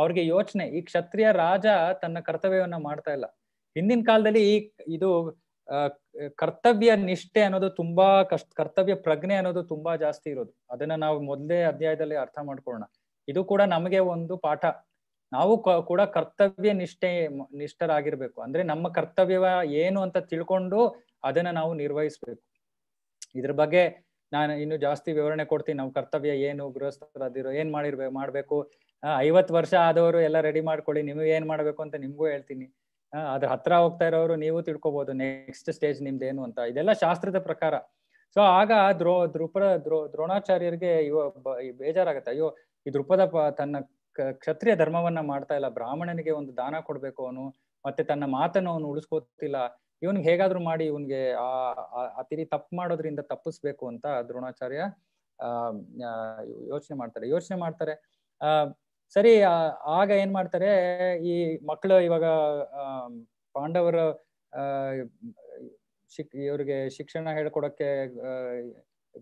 ಅವ್ರಿಗೆ ಯೋಚನೆ ಈ ಕ್ಷತ್ರಿಯ ರಾಜ ತನ್ನ ಕರ್ತವ್ಯವನ್ನ ಮಾಡ್ತಾ ಇಲ್ಲ ಹಿಂದಿನ ಕಾಲದಲ್ಲಿ ಈ ಇದು ಕರ್ತವ್ಯ ನಿಷ್ಠೆ ಅನ್ನೋದು ತುಂಬಾ ಕಷ್ಟ ಕರ್ತವ್ಯ ಪ್ರಜ್ಞೆ ಅನ್ನೋದು ತುಂಬಾ ಜಾಸ್ತಿ ಇರೋದು ಅದನ್ನ ನಾವು ಮೊದಲೇ ಅಧ್ಯಾಯದಲ್ಲಿ ಅರ್ಥ ಮಾಡ್ಕೊಳ್ಳೋಣ ಇದು ಕೂಡ ನಮಗೆ ಒಂದು ಪಾಠ ನಾವು ಕೂಡ ಕರ್ತವ್ಯ ನಿಷ್ಠೆ ನಿಷ್ಠರಾಗಿರ್ಬೇಕು ಅಂದ್ರೆ ನಮ್ಮ ಕರ್ತವ್ಯ ಏನು ಅಂತ ತಿಳ್ಕೊಂಡು ಅದನ್ನ ನಾವು ನಿರ್ವಹಿಸ್ಬೇಕು ಇದ್ರ ಬಗ್ಗೆ ನಾನು ಇನ್ನು ಜಾಸ್ತಿ ವಿವರಣೆ ಕೊಡ್ತೀನಿ ನಾವು ಕರ್ತವ್ಯ ಏನು ಗೃಹಸ್ಥರಾದಿರೋ ಏನ್ ಮಾಡಿರ್ಬೇಕು ಮಾಡ್ಬೇಕು ಐವತ್ ವರ್ಷ ಆದವರು ಎಲ್ಲ ರೆಡಿ ಮಾಡ್ಕೊಳ್ಳಿ ನಿಮಗೆ ಏನ್ ಮಾಡ್ಬೇಕು ಅಂತ ನಿಮ್ಗೂ ಹೇಳ್ತೀನಿ ಅದ್ರ ಹತ್ರ ಹೋಗ್ತಾ ಇರೋರು ನೀವು ತಿಳ್ಕೊಬಹುದು ನೆಕ್ಸ್ಟ್ ಸ್ಟೇಜ್ ನಿಮ್ದೇನು ಅಂತ ಇದೆಲ್ಲ ಶಾಸ್ತ್ರದ ಪ್ರಕಾರ ಸೊ ಆಗ ದ್ರೋ ದೃಪದ ದ್ರೋ ದ್ರೋಣಾಚಾರ್ಯರಿಗೆ ಇವ ಬೇಜಾರಾಗತ್ತೆ ಅಯ್ಯೋ ಈ ದೃಪದ ತನ್ನ ಕ್ಷತ್ರಿಯ ಧರ್ಮವನ್ನ ಮಾಡ್ತಾ ಇಲ್ಲ ಬ್ರಾಹ್ಮಣನಿಗೆ ಒಂದು ದಾನ ಕೊಡ್ಬೇಕು ಅವನು ಮತ್ತೆ ತನ್ನ ಮಾತನ್ನು ಅವನು ಉಳಿಸ್ಕೋತಿಲ್ಲ ಇವನ್ಗೆ ಹೇಗಾದ್ರೂ ಮಾಡಿ ಇವನ್ಗೆ ಆ ಅತಿರಿ ತಪ್ಪು ಮಾಡೋದ್ರಿಂದ ತಪ್ಪಿಸ್ಬೇಕು ಅಂತ ದ್ರೋಣಾಚಾರ್ಯ ಆ ಯೋಚನೆ ಮಾಡ್ತಾರೆ ಯೋಚನೆ ಮಾಡ್ತಾರೆ ಆ ಸರಿ ಆಗ ಏನ್ ಮಾಡ್ತಾರೆ ಈ ಮಕ್ಕಳು ಇವಾಗ ಪಾಂಡವರ ಶಿಕ್ ಇವ್ರಿಗೆ ಶಿಕ್ಷಣ ಹೇಳ್ಕೊಡಕ್ಕೆ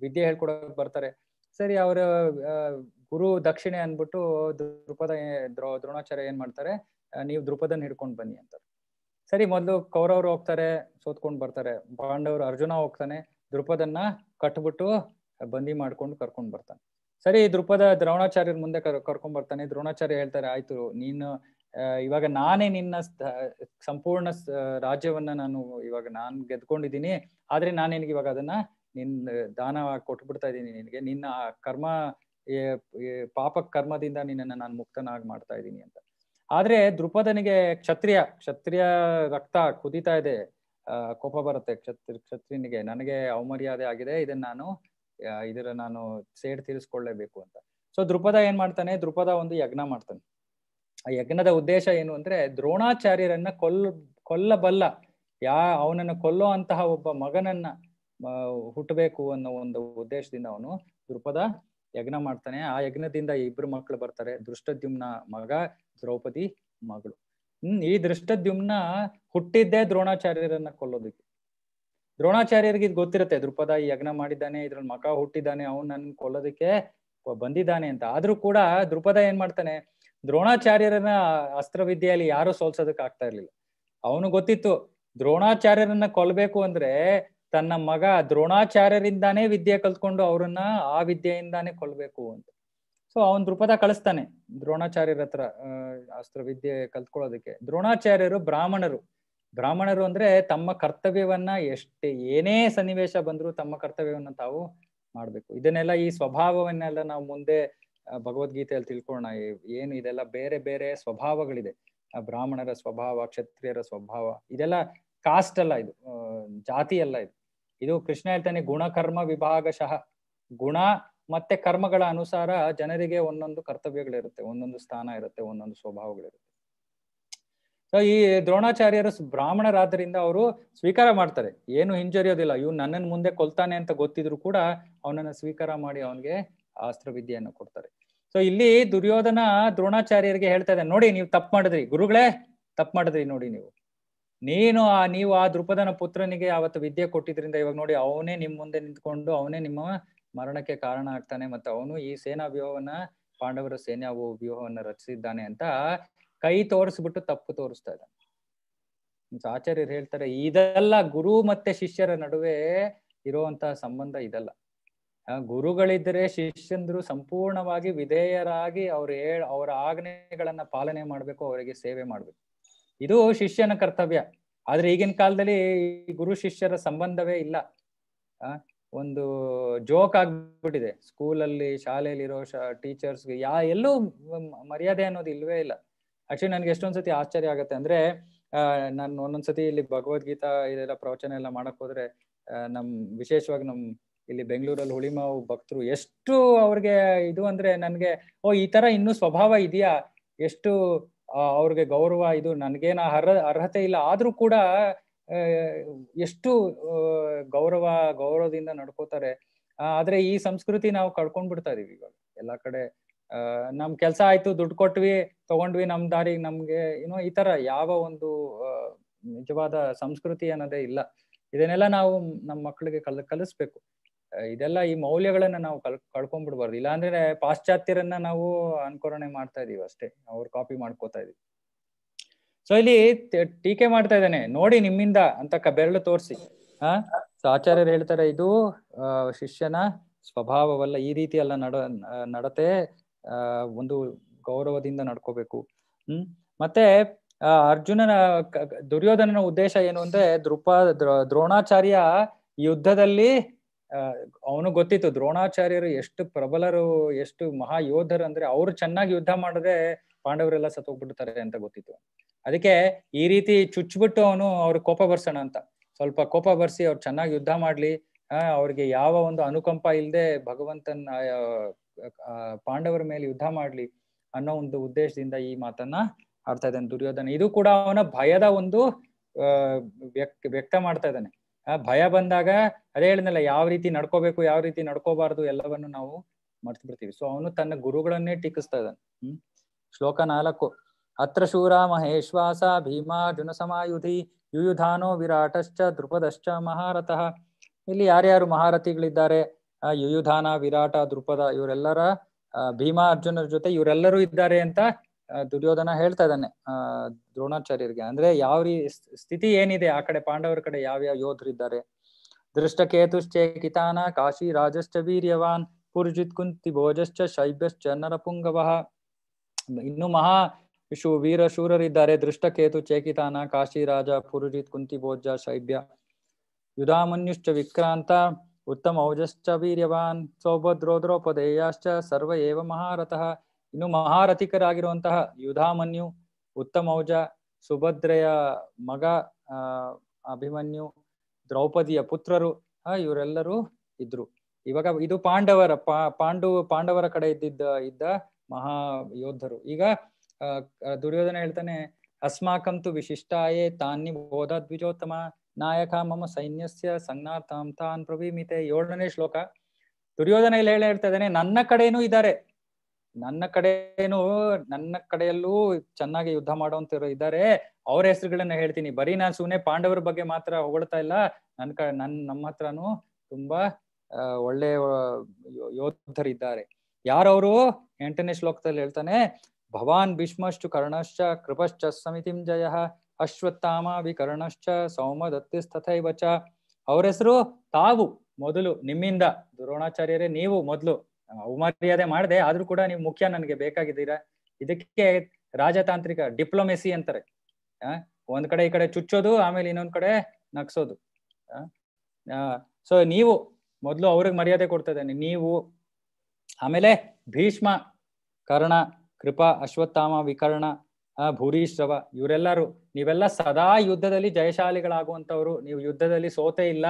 ವಿದ್ಯೆ ಹೇಳ್ಕೊಡಕ್ ಬರ್ತಾರೆ ಸರಿ ಅವರ ಗುರು ದಕ್ಷಿಣೆ ಅಂದ್ಬಿಟ್ಟು ದ್ರುಪದ ದ್ರೋ ದ್ರೋಣಾಚಾರ್ಯ ಏನ್ ಮಾಡ್ತಾರೆ ನೀವು ದ್ರುಪದನ್ ಹಿಡ್ಕೊಂಡ್ ಬನ್ನಿ ಅಂತ ಸರಿ ಮೊದಲು ಕೌರವ್ರು ಹೋಗ್ತಾರೆ ಸೋತ್ಕೊಂಡ್ ಬರ್ತಾರೆ ಪಾಂಡವರು ಅರ್ಜುನ ಹೋಗ್ತಾನೆ ದೃಪದನ್ನ ಕಟ್ಬಿಟ್ಟು ಬಂದಿ ಮಾಡ್ಕೊಂಡು ಕರ್ಕೊಂಡ್ ಬರ್ತಾನೆ ಸರಿ ದೃಪದ ದ್ರೋಣಾಚಾರ್ಯರ ಮುಂದೆ ಕರ್ ಕರ್ಕೊಂಡ್ ಬರ್ತಾನೆ ದ್ರೋಣಾಚಾರ್ಯ ಹೇಳ್ತಾರೆ ಆಯ್ತು ನೀನು ಇವಾಗ ನಾನೇ ನಿನ್ನ ಸಂಪೂರ್ಣ ರಾಜ್ಯವನ್ನ ನಾನು ಇವಾಗ ನಾನ್ ಗೆದ್ಕೊಂಡಿದ್ದೀನಿ ಆದ್ರೆ ನಾನು ನಿನ್ಗೆ ಇವಾಗ ಅದನ್ನ ನಿನ್ ದಾನ ಕೊಟ್ಬಿಡ್ತಾ ಇದ್ದೀನಿ ನಿನಗೆ ನಿನ್ನ ಕರ್ಮ ಪಾಪ ಕರ್ಮದಿಂದ ನಿನ್ನನ್ನು ನಾನು ಮುಕ್ತನಾಗಿ ಮಾಡ್ತಾ ಇದ್ದೀನಿ ಅಂತ ಆದ್ರೆ ದೃಪದನಿಗೆ ಕ್ಷತ್ರಿಯ ಕ್ಷತ್ರಿಯ ರಕ್ತ ಕುದೀತಾ ಇದೆ ಕೋಪ ಬರುತ್ತೆ ಕ್ಷತ್ರಿ ಕ್ಷತ್ರಿಯನಿಗೆ ನನಗೆ ಅವಮರ್ಯಾದೆ ಆಗಿದೆ ಇದನ್ನ ನಾನು ಇದರ ನಾನು ಸೇಡ್ ತೀರಿಸ್ಕೊಳ್ಳೇಬೇಕು ಅಂತ ಸೊ ದೃಪದ ಏನ್ ಮಾಡ್ತಾನೆ ದೃಪದ ಒಂದು ಯಜ್ಞ ಮಾಡ್ತಾನೆ ಆ ಯಜ್ಞದ ಉದ್ದೇಶ ಏನು ಅಂದ್ರೆ ದ್ರೋಣಾಚಾರ್ಯರನ್ನ ಕೊಲ್ ಕೊಲ್ಲಬಲ್ಲ ಯಾ ಅವನನ್ನು ಕೊಲ್ಲೋ ಅಂತಹ ಒಬ್ಬ ಮಗನನ್ನ ಹುಟ್ಟಬೇಕು ಅನ್ನೋ ಒಂದು ಉದ್ದೇಶದಿಂದ ಅವನು ದೃಪದ ಯಜ್ಞ ಮಾಡ್ತಾನೆ ಆ ಯಜ್ಞದಿಂದ ಇಬ್ರು ಮಕ್ಕಳು ಬರ್ತಾರೆ ದೃಷ್ಟದ್ಯುಮ್ನ ಮಗ ದ್ರೌಪದಿ ಮಗಳು ಹ್ಮ್ ಈ ದೃಷ್ಟದ್ಯುಮ್ನ ಹುಟ್ಟಿದ್ದೇ ದ್ರೋಣಾಚಾರ್ಯರನ್ನ ಕೊಲ್ಲೋದಕ್ಕೆ ದ್ರೋಣಾಚಾರ್ಯರಿಗೆ ಇದು ಗೊತ್ತಿರುತ್ತೆ ದೃಪದ ಈ ಯಜ್ಞ ಮಾಡಿದ್ದಾನೆ ಇದ್ರಲ್ಲಿ ಮಕ ಹುಟ್ಟಿದ್ದಾನೆ ಅವ್ನು ನನ್ ಕೊಲ್ಲೋದಕ್ಕೆ ಬಂದಿದ್ದಾನೆ ಅಂತ ಆದ್ರೂ ಕೂಡ ದೃಪದ ಏನ್ ಮಾಡ್ತಾನೆ ದ್ರೋಣಾಚಾರ್ಯರನ್ನ ಅಸ್ತ್ರವಿದ್ಯೆಯಲ್ಲಿ ಯಾರು ಸೋಲ್ಸೋದಕ್ಕೆ ಆಗ್ತಾ ಇರ್ಲಿಲ್ಲ ಅವನು ಗೊತ್ತಿತ್ತು ದ್ರೋಣಾಚಾರ್ಯರನ್ನ ಕೊಲ್ಬೇಕು ಅಂದ್ರೆ ತನ್ನ ಮಗ ದ್ರೋಣಾಚಾರ್ಯರಿಂದಾನೇ ವಿದ್ಯೆ ಕಲ್ತ್ಕೊಂಡು ಅವ್ರನ್ನ ಆ ವಿದ್ಯೆಯಿಂದಾನೇ ಕೊಲ್ಬೇಕು ಅಂತ ಸೊ ಅವನ್ ದೃಪದ ಕಳಿಸ್ತಾನೆ ದ್ರೋಣಾಚಾರ್ಯರ ಹತ್ರ ಅಸ್ತ್ರ ವಿದ್ಯೆ ಕಲ್ತ್ಕೊಳ್ಳೋದಕ್ಕೆ ದ್ರೋಣಾಚಾರ್ಯರು ಬ್ರಾಹ್ಮಣರು ಬ್ರಾಹ್ಮಣರು ಅಂದ್ರೆ ತಮ್ಮ ಕರ್ತವ್ಯವನ್ನ ಎಷ್ಟೇ ಏನೇ ಸನ್ನಿವೇಶ ಬಂದ್ರು ತಮ್ಮ ಕರ್ತವ್ಯವನ್ನ ತಾವು ಮಾಡ್ಬೇಕು ಇದನ್ನೆಲ್ಲ ಈ ಸ್ವಭಾವವನ್ನೆಲ್ಲ ನಾವು ಮುಂದೆ ಭಗವದ್ಗೀತೆಯಲ್ಲಿ ತಿಳ್ಕೊಳ್ಳೋಣ ಏನು ಇದೆಲ್ಲ ಬೇರೆ ಬೇರೆ ಸ್ವಭಾವಗಳಿದೆ ಬ್ರಾಹ್ಮಣರ ಸ್ವಭಾವ ಕ್ಷತ್ರಿಯರ ಸ್ವಭಾವ ಇದೆಲ್ಲ ಕಾಸ್ಟ್ ಅಲ್ಲ ಇದು ಜಾತಿ ಅಲ್ಲ ಇದು ಇದು ಕೃಷ್ಣ ಹೇಳ್ತಾನೆ ಗುಣಕರ್ಮ ವಿಭಾಗಶಃ ಗುಣ ಮತ್ತೆ ಕರ್ಮಗಳ ಅನುಸಾರ ಜನರಿಗೆ ಒಂದೊಂದು ಕರ್ತವ್ಯಗಳಿರುತ್ತೆ ಒಂದೊಂದು ಸ್ಥಾನ ಇರುತ್ತೆ ಒಂದೊಂದು ಸ್ವಭಾವಗಳಿರುತ್ತೆ ಸೊ ಈ ದ್ರೋಣಾಚಾರ್ಯರು ಬ್ರಾಹ್ಮಣರಾದ್ರಿಂದ ಅವರು ಸ್ವೀಕಾರ ಮಾಡ್ತಾರೆ ಏನು ಹಿಂಜರಿಯೋದಿಲ್ಲ ಇವ್ ನನ್ನ ಮುಂದೆ ಕೊಲ್ತಾನೆ ಅಂತ ಗೊತ್ತಿದ್ರು ಕೂಡ ಅವನನ್ನ ಸ್ವೀಕಾರ ಮಾಡಿ ಅವನಿಗೆ ಅಸ್ತ್ರ ವಿದ್ಯೆಯನ್ನು ಕೊಡ್ತಾರೆ ಸೊ ಇಲ್ಲಿ ದುರ್ಯೋಧನ ದ್ರೋಣಾಚಾರ್ಯರಿಗೆ ಹೇಳ್ತಾ ಇದ್ದಾನೆ ನೋಡಿ ನೀವು ತಪ್ಪು ಮಾಡಿದ್ರಿ ಗುರುಗಳೇ ತಪ್ಪು ಮಾಡಿದ್ರಿ ನೋಡಿ ನೀವು ನೀನು ಆ ನೀವು ಆ ದೃಪದನ ಪುತ್ರನಿಗೆ ಅವತ್ತು ವಿದ್ಯೆ ಕೊಟ್ಟಿದ್ರಿಂದ ಇವಾಗ ನೋಡಿ ಅವನೇ ನಿಮ್ ಮುಂದೆ ನಿಂತ್ಕೊಂಡು ಅವನೇ ನಿಮ್ಮ ಮರಣಕ್ಕೆ ಕಾರಣ ಆಗ್ತಾನೆ ಮತ್ತೆ ಅವನು ಈ ಸೇನಾ ವ್ಯೂಹವನ್ನ ಪಾಂಡವರ ಸೇನಾ ವ್ಯೂಹವನ್ನ ರಚಿಸಿದ್ದಾನೆ ಅಂತ ಕೈ ತೋರಿಸ್ಬಿಟ್ಟು ತಪ್ಪು ತೋರಿಸ್ತಾ ಇದ್ದಾನೆ ಆಚಾರ್ಯರು ಹೇಳ್ತಾರೆ ಇದೆಲ್ಲ ಗುರು ಮತ್ತೆ ಶಿಷ್ಯರ ನಡುವೆ ಇರುವಂತ ಸಂಬಂಧ ಇದೆಲ್ಲ ಗುರುಗಳಿದ್ರೆ ಶಿಷ್ಯಂದ್ರು ಸಂಪೂರ್ಣವಾಗಿ ವಿಧೇಯರಾಗಿ ಅವ್ರ ಹೇಳ ಅವರ ಆಜ್ಞೆಗಳನ್ನ ಪಾಲನೆ ಮಾಡ್ಬೇಕು ಅವರಿಗೆ ಸೇವೆ ಮಾಡ್ಬೇಕು ಇದು ಶಿಷ್ಯನ ಕರ್ತವ್ಯ ಆದ್ರೆ ಈಗಿನ ಕಾಲದಲ್ಲಿ ಗುರು ಶಿಷ್ಯರ ಸಂಬಂಧವೇ ಇಲ್ಲ ಒಂದು ಜೋಕ್ ಆಗ್ಬಿಟ್ಟಿದೆ ಸ್ಕೂಲಲ್ಲಿ ಶಾಲೆಯಲ್ಲಿರೋ ಟೀಚರ್ಸ್ಗೆ ಯಾ ಎಲ್ಲೂ ಮರ್ಯಾದೆ ಅನ್ನೋದು ಇಲ್ವೇ ಇಲ್ಲ ಆಕ್ಚುಲಿ ನನ್ಗೆ ಎಷ್ಟೊಂದ್ಸತಿ ಆಶ್ಚರ್ಯ ಆಗತ್ತೆ ಅಂದ್ರೆ ನಾನು ಒಂದೊಂದ್ಸತಿ ಇಲ್ಲಿ ಭಗವದ್ಗೀತಾ ಇದೆಲ್ಲ ಪ್ರವಚನ ಎಲ್ಲ ಮಾಡಕ್ ಹೋದ್ರೆ ನಮ್ ವಿಶೇಷವಾಗಿ ನಮ್ ಇಲ್ಲಿ ಬೆಂಗಳೂರಲ್ಲಿ ಹುಳಿಮಾವು ಭಕ್ತರು ಎಷ್ಟು ಅವ್ರಿಗೆ ಇದು ಅಂದ್ರೆ ನನ್ಗೆ ಓ ಈ ತರ ಇನ್ನೂ ಸ್ವಭಾವ ಇದೆಯಾ ಎಷ್ಟು ಅವ್ರಿಗೆ ಗೌರವ ಇದು ನನ್ಗೇನ ಅರ್ಹ ಅರ್ಹತೆ ಇಲ್ಲ ಆದ್ರೂ ಕೂಡ ಎಷ್ಟು ಗೌರವ ಗೌರವದಿಂದ ನಡ್ಕೋತಾರೆ ಆದ್ರೆ ಈ ಸಂಸ್ಕೃತಿ ನಾವು ಕಳ್ಕೊಂಡ್ ಬಿಡ್ತಾ ಇದೀವಿ ಇವಾಗ ಎಲ್ಲಾ ಕಡೆ ಅಹ್ ನಮ್ ಕೆಲ್ಸ ಆಯ್ತು ದುಡ್ಡು ಕೊಟ್ವಿ ತಗೊಂಡ್ವಿ ನಮ್ ದಾರಿ ನಮ್ಗೆ ಏನೋ ಈ ತರ ಯಾವ ಒಂದು ನಿಜವಾದ ಸಂಸ್ಕೃತಿ ಅನ್ನೋದೇ ಇಲ್ಲ ಇದನ್ನೆಲ್ಲ ನಾವು ನಮ್ಮ ಮಕ್ಕಳಿಗೆ ಕಲ್ ಕಲಿಸ್ಬೇಕು ಇದೆಲ್ಲ ಈ ಮೌಲ್ಯಗಳನ್ನ ನಾವು ಕಲ್ ಕಳ್ಕೊಂಡ್ಬಿಡ್ಬಾರ್ದು ಇಲ್ಲಾಂದ್ರೆ ಪಾಶ್ಚಾತ್ಯರನ್ನ ನಾವು ಅನುಕರಣೆ ಮಾಡ್ತಾ ಇದೀವಿ ಅಷ್ಟೇ ಅವ್ರು ಕಾಪಿ ಮಾಡ್ಕೋತಾ ಇದೀವಿ ಸೊ ಇಲ್ಲಿ ಟೀಕೆ ಮಾಡ್ತಾ ಇದ್ದಾನೆ ನೋಡಿ ನಿಮ್ಮಿಂದ ಅಂತ ಬೆರಳು ತೋರಿಸಿ ಆ ಸೊ ಆಚಾರ್ಯರು ಹೇಳ್ತಾರೆ ಇದು ಶಿಷ್ಯನ ಸ್ವಭಾವವಲ್ಲ ಈ ರೀತಿ ಎಲ್ಲ ನಡ ನಡತೆ ಒಂದು ಗೌರವದಿಂದ ನಡ್ಕೋಬೇಕು ಹ್ಮ್ ಮತ್ತೆ ಅರ್ಜುನನ ದುರ್ಯೋಧನನ ಉದ್ದೇಶ ಏನು ಅಂದ್ರೆ ದೃಪ ದ್ರೋಣಾಚಾರ್ಯ ಯುದ್ಧದಲ್ಲಿ ಅವನು ಗೊತ್ತಿತ್ತು ದ್ರೋಣಾಚಾರ್ಯರು ಎಷ್ಟು ಪ್ರಬಲರು ಎಷ್ಟು ಮಹಾ ಯೋಧರು ಅಂದ್ರೆ ಅವ್ರು ಚೆನ್ನಾಗಿ ಯುದ್ಧ ಮಾಡದೆ ಪಾಂಡವರೆಲ್ಲ ಸತ್ತೋಗ್ಬಿಡ್ತಾರೆ ಅಂತ ಗೊತ್ತಿತ್ತು ಅದಕ್ಕೆ ಈ ರೀತಿ ಚುಚ್ಬಿಟ್ಟು ಅವನು ಅವ್ರ ಕೋಪ ಬರ್ಸೋಣ ಅಂತ ಸ್ವಲ್ಪ ಕೋಪ ಬರ್ಸಿ ಅವ್ರು ಚೆನ್ನಾಗಿ ಯುದ್ಧ ಮಾಡ್ಲಿ ಅವ್ರಿಗೆ ಯಾವ ಒಂದು ಅನುಕಂಪ ಇಲ್ಲದೆ ಭಗವಂತನ ಪಾಂಡವರ ಮೇಲೆ ಯುದ್ಧ ಮಾಡ್ಲಿ ಅನ್ನೋ ಒಂದು ಉದ್ದೇಶದಿಂದ ಈ ಮಾತನ್ನ ಆಡ್ತಾ ಇದ್ದಾನೆ ದುರ್ಯೋಧನ ಇದು ಕೂಡ ಅವನ ಭಯದ ಒಂದು ವ್ಯಕ್ತ ವ್ಯಕ್ತ ಮಾಡ್ತಾ ಇದ್ದಾನೆ ಆ ಭಯ ಬಂದಾಗ ಅದೇ ಹೇಳಿದ್ನಲ್ಲ ಯಾವ ರೀತಿ ನಡ್ಕೋಬೇಕು ಯಾವ ರೀತಿ ನಡ್ಕೋಬಾರ್ದು ಎಲ್ಲವನ್ನು ನಾವು ಮರ್ತು ಬಿಡ್ತೀವಿ ಸೊ ಅವನು ತನ್ನ ಗುರುಗಳನ್ನೇ ಟೀಕಿಸ್ತಾ ಇದ್ದಾನೆ ಹ್ಮ್ ಶ್ಲೋಕ ನಾಲ್ಕು ಅತ್ರ ಶೂರ ಮಹೇಶ್ವಾಸ ಭೀಮಾರ್ಜುನ ಸಮಾಯುಧಿ ಯುಯುಧಾನೋ ವಿರಾಟಶ್ಚ ದೃಪದಶ್ಚ ಮಹಾರಥಃ ಇಲ್ಲಿ ಯಾರ್ಯಾರು ಮಹಾರಥಿಗಳಿದ್ದಾರೆ ಯುಯುಧಾನ ವಿರಾಟ ದೃಪದ ಇವರೆಲ್ಲರ ಭೀಮಾ ಅರ್ಜುನರ ಜೊತೆ ಇವರೆಲ್ಲರೂ ಇದ್ದಾರೆ ಅಂತ ದುರ್ಯೋಧನ ಹೇಳ್ತಾ ಇದ್ದಾನೆ ಆ ದ್ರೋಣಾಚಾರ್ಯರಿಗೆ ಅಂದ್ರೆ ಯಾವ ರೀ ಸ್ಥಿತಿ ಏನಿದೆ ಆ ಕಡೆ ಪಾಂಡವರ ಕಡೆ ಯಾವ್ಯಾವ ಯೋಧರು ಇದ್ದಾರೆ ದೃಷ್ಟಕೇತುಶ್ಚೆ ಕಿತಾನ ಕಾಶಿ ರಾಜಶ್ಚ ವೀರ್ಯವಾನ್ ಪುರ್ಜಿತ್ ಕುಂತಿ ಭೋಜಶ್ಚ ಶೈಬ್ಯಶ್ಚ ನರಪುಂಗವಹ ಇನ್ನು ಮಹಾ ವಿಶು ವೀರ ಶೂರರಿದ್ದಾರೆ ದೃಷ್ಟಕೇತು ಚೇಕಿತಾನ ರಾಜ ಪುರುಜಿತ್ ಕುಂತಿ ಭೋಜ ಶೈಬ್ಯ ಯುಧಾಮನ್ಯುಶ್ಚ ವಿಕ್ರಾಂತ ಉತ್ತಮ ಔಜಶ್ಚ ವೀರ್ಯವಾನ್ ಸೌಭದ್ರೋ ದ್ರೌಪದೇಯಶ್ಚ ಸರ್ವ ಏವ ಮಹಾರಥಃ ಇನ್ನು ಮಹಾರಥಿಕರಾಗಿರುವಂತಹ ಯುಧಾಮನ್ಯು ಉತ್ತಮ ಔಜ ಸುಭದ್ರೆಯ ಮಗ ಅಭಿಮನ್ಯು ದ್ರೌಪದಿಯ ಪುತ್ರರು ಇವರೆಲ್ಲರೂ ಇದ್ರು ಇವಾಗ ಇದು ಪಾಂಡವರ ಪಾಂಡು ಪಾಂಡವರ ಕಡೆ ಇದ್ದಿದ್ದ ಇದ್ದ ಮಹಾ ಯೋಧರು ಈಗ ದುರ್ಯೋಧನ ಹೇಳ್ತಾನೆ ಅಸ್ಮಾಕಂತು ವಿಶಿಷ್ಟಾಯೇ ತಾನ್ನಿ ಬೋಧ ದ್ವಿಜೋತ್ತಮ ನಾಯಕ ಮಮ ಸೈನ್ಯಸ್ಯ ಸಂಜ್ಞಾರ್ಥಂ ತಾನ್ ಪ್ರವೀಮಿತೆ ಏಳನೇ ಶ್ಲೋಕ ದುರ್ಯೋಧನ ಇಲ್ಲಿ ಹೇಳಿ ಹೇಳ್ತಾ ಇದ್ದಾನೆ ನನ್ನ ಕಡೆನೂ ಇದ್ದಾರೆ ನನ್ನ ಕಡೆನೂ ನನ್ನ ಕಡೆಯಲ್ಲೂ ಚೆನ್ನಾಗಿ ಯುದ್ಧ ಮಾಡುವಂತ ಇದ್ದಾರೆ ಅವ್ರ ಹೆಸರುಗಳನ್ನ ಹೇಳ್ತೀನಿ ಬರೀ ನಾನು ಸುಮ್ನೆ ಪಾಂಡವರ ಬಗ್ಗೆ ಮಾತ್ರ ಹೊಗಳ್ತಾ ಇಲ್ಲ ನನ್ನ ಕ ನನ್ ನಮ್ಮ ಹತ್ರನೂ ತುಂಬಾ ಒಳ್ಳೆ ಯೋಧರಿದ್ದಾರೆ ಯಾರವರು ಎಂಟನೇ ಶ್ಲೋಕದಲ್ಲಿ ಹೇಳ್ತಾನೆ ಭವಾನ್ ಭೀಷ್ಮಶ್ಚು ಕರ್ಣಶ್ಚ ಕೃಪಶ್ಚ ಸಮಿತಿಂ ಜಯ ಅಶ್ವತ್ಥಾಮ ಕರ್ಣಶ್ಚ ಸೌಮ ದತ್ತಿಸ್ತಥೈವ ಚ ಅವ್ರ ಹೆಸರು ತಾವು ಮೊದಲು ನಿಮ್ಮಿಂದ ದ್ರೋಣಾಚಾರ್ಯರೇ ನೀವು ಮೊದಲು ಅವಮರ್ಯಾದೆ ಮಾಡಿದೆ ಆದ್ರೂ ಕೂಡ ನೀವು ಮುಖ್ಯ ನನಗೆ ಬೇಕಾಗಿದ್ದೀರಾ ಇದಕ್ಕೆ ರಾಜತಾಂತ್ರಿಕ ಡಿಪ್ಲೊಮೆಸಿ ಅಂತಾರೆ ಒಂದ್ ಕಡೆ ಈ ಕಡೆ ಚುಚ್ಚೋದು ಆಮೇಲೆ ಇನ್ನೊಂದ್ ಕಡೆ ನಗ್ಸೋದು ಸೊ ನೀವು ಮೊದಲು ಅವ್ರಿಗೆ ಮರ್ಯಾದೆ ಕೊಡ್ತಾ ಇದ್ದೀನಿ ನೀವು ಆಮೇಲೆ ಭೀಷ್ಮ ಕರ್ಣ ಕೃಪಾ ಅಶ್ವತ್ಥಾಮ ವಿಕರ್ಣ ಭೂರೀಶ್ರವ ಇವರೆಲ್ಲರೂ ನೀವೆಲ್ಲ ಸದಾ ಯುದ್ಧದಲ್ಲಿ ಜಯಶಾಲಿಗಳಾಗುವಂತವ್ರು ನೀವು ಯುದ್ಧದಲ್ಲಿ ಸೋತೆ ಇಲ್ಲ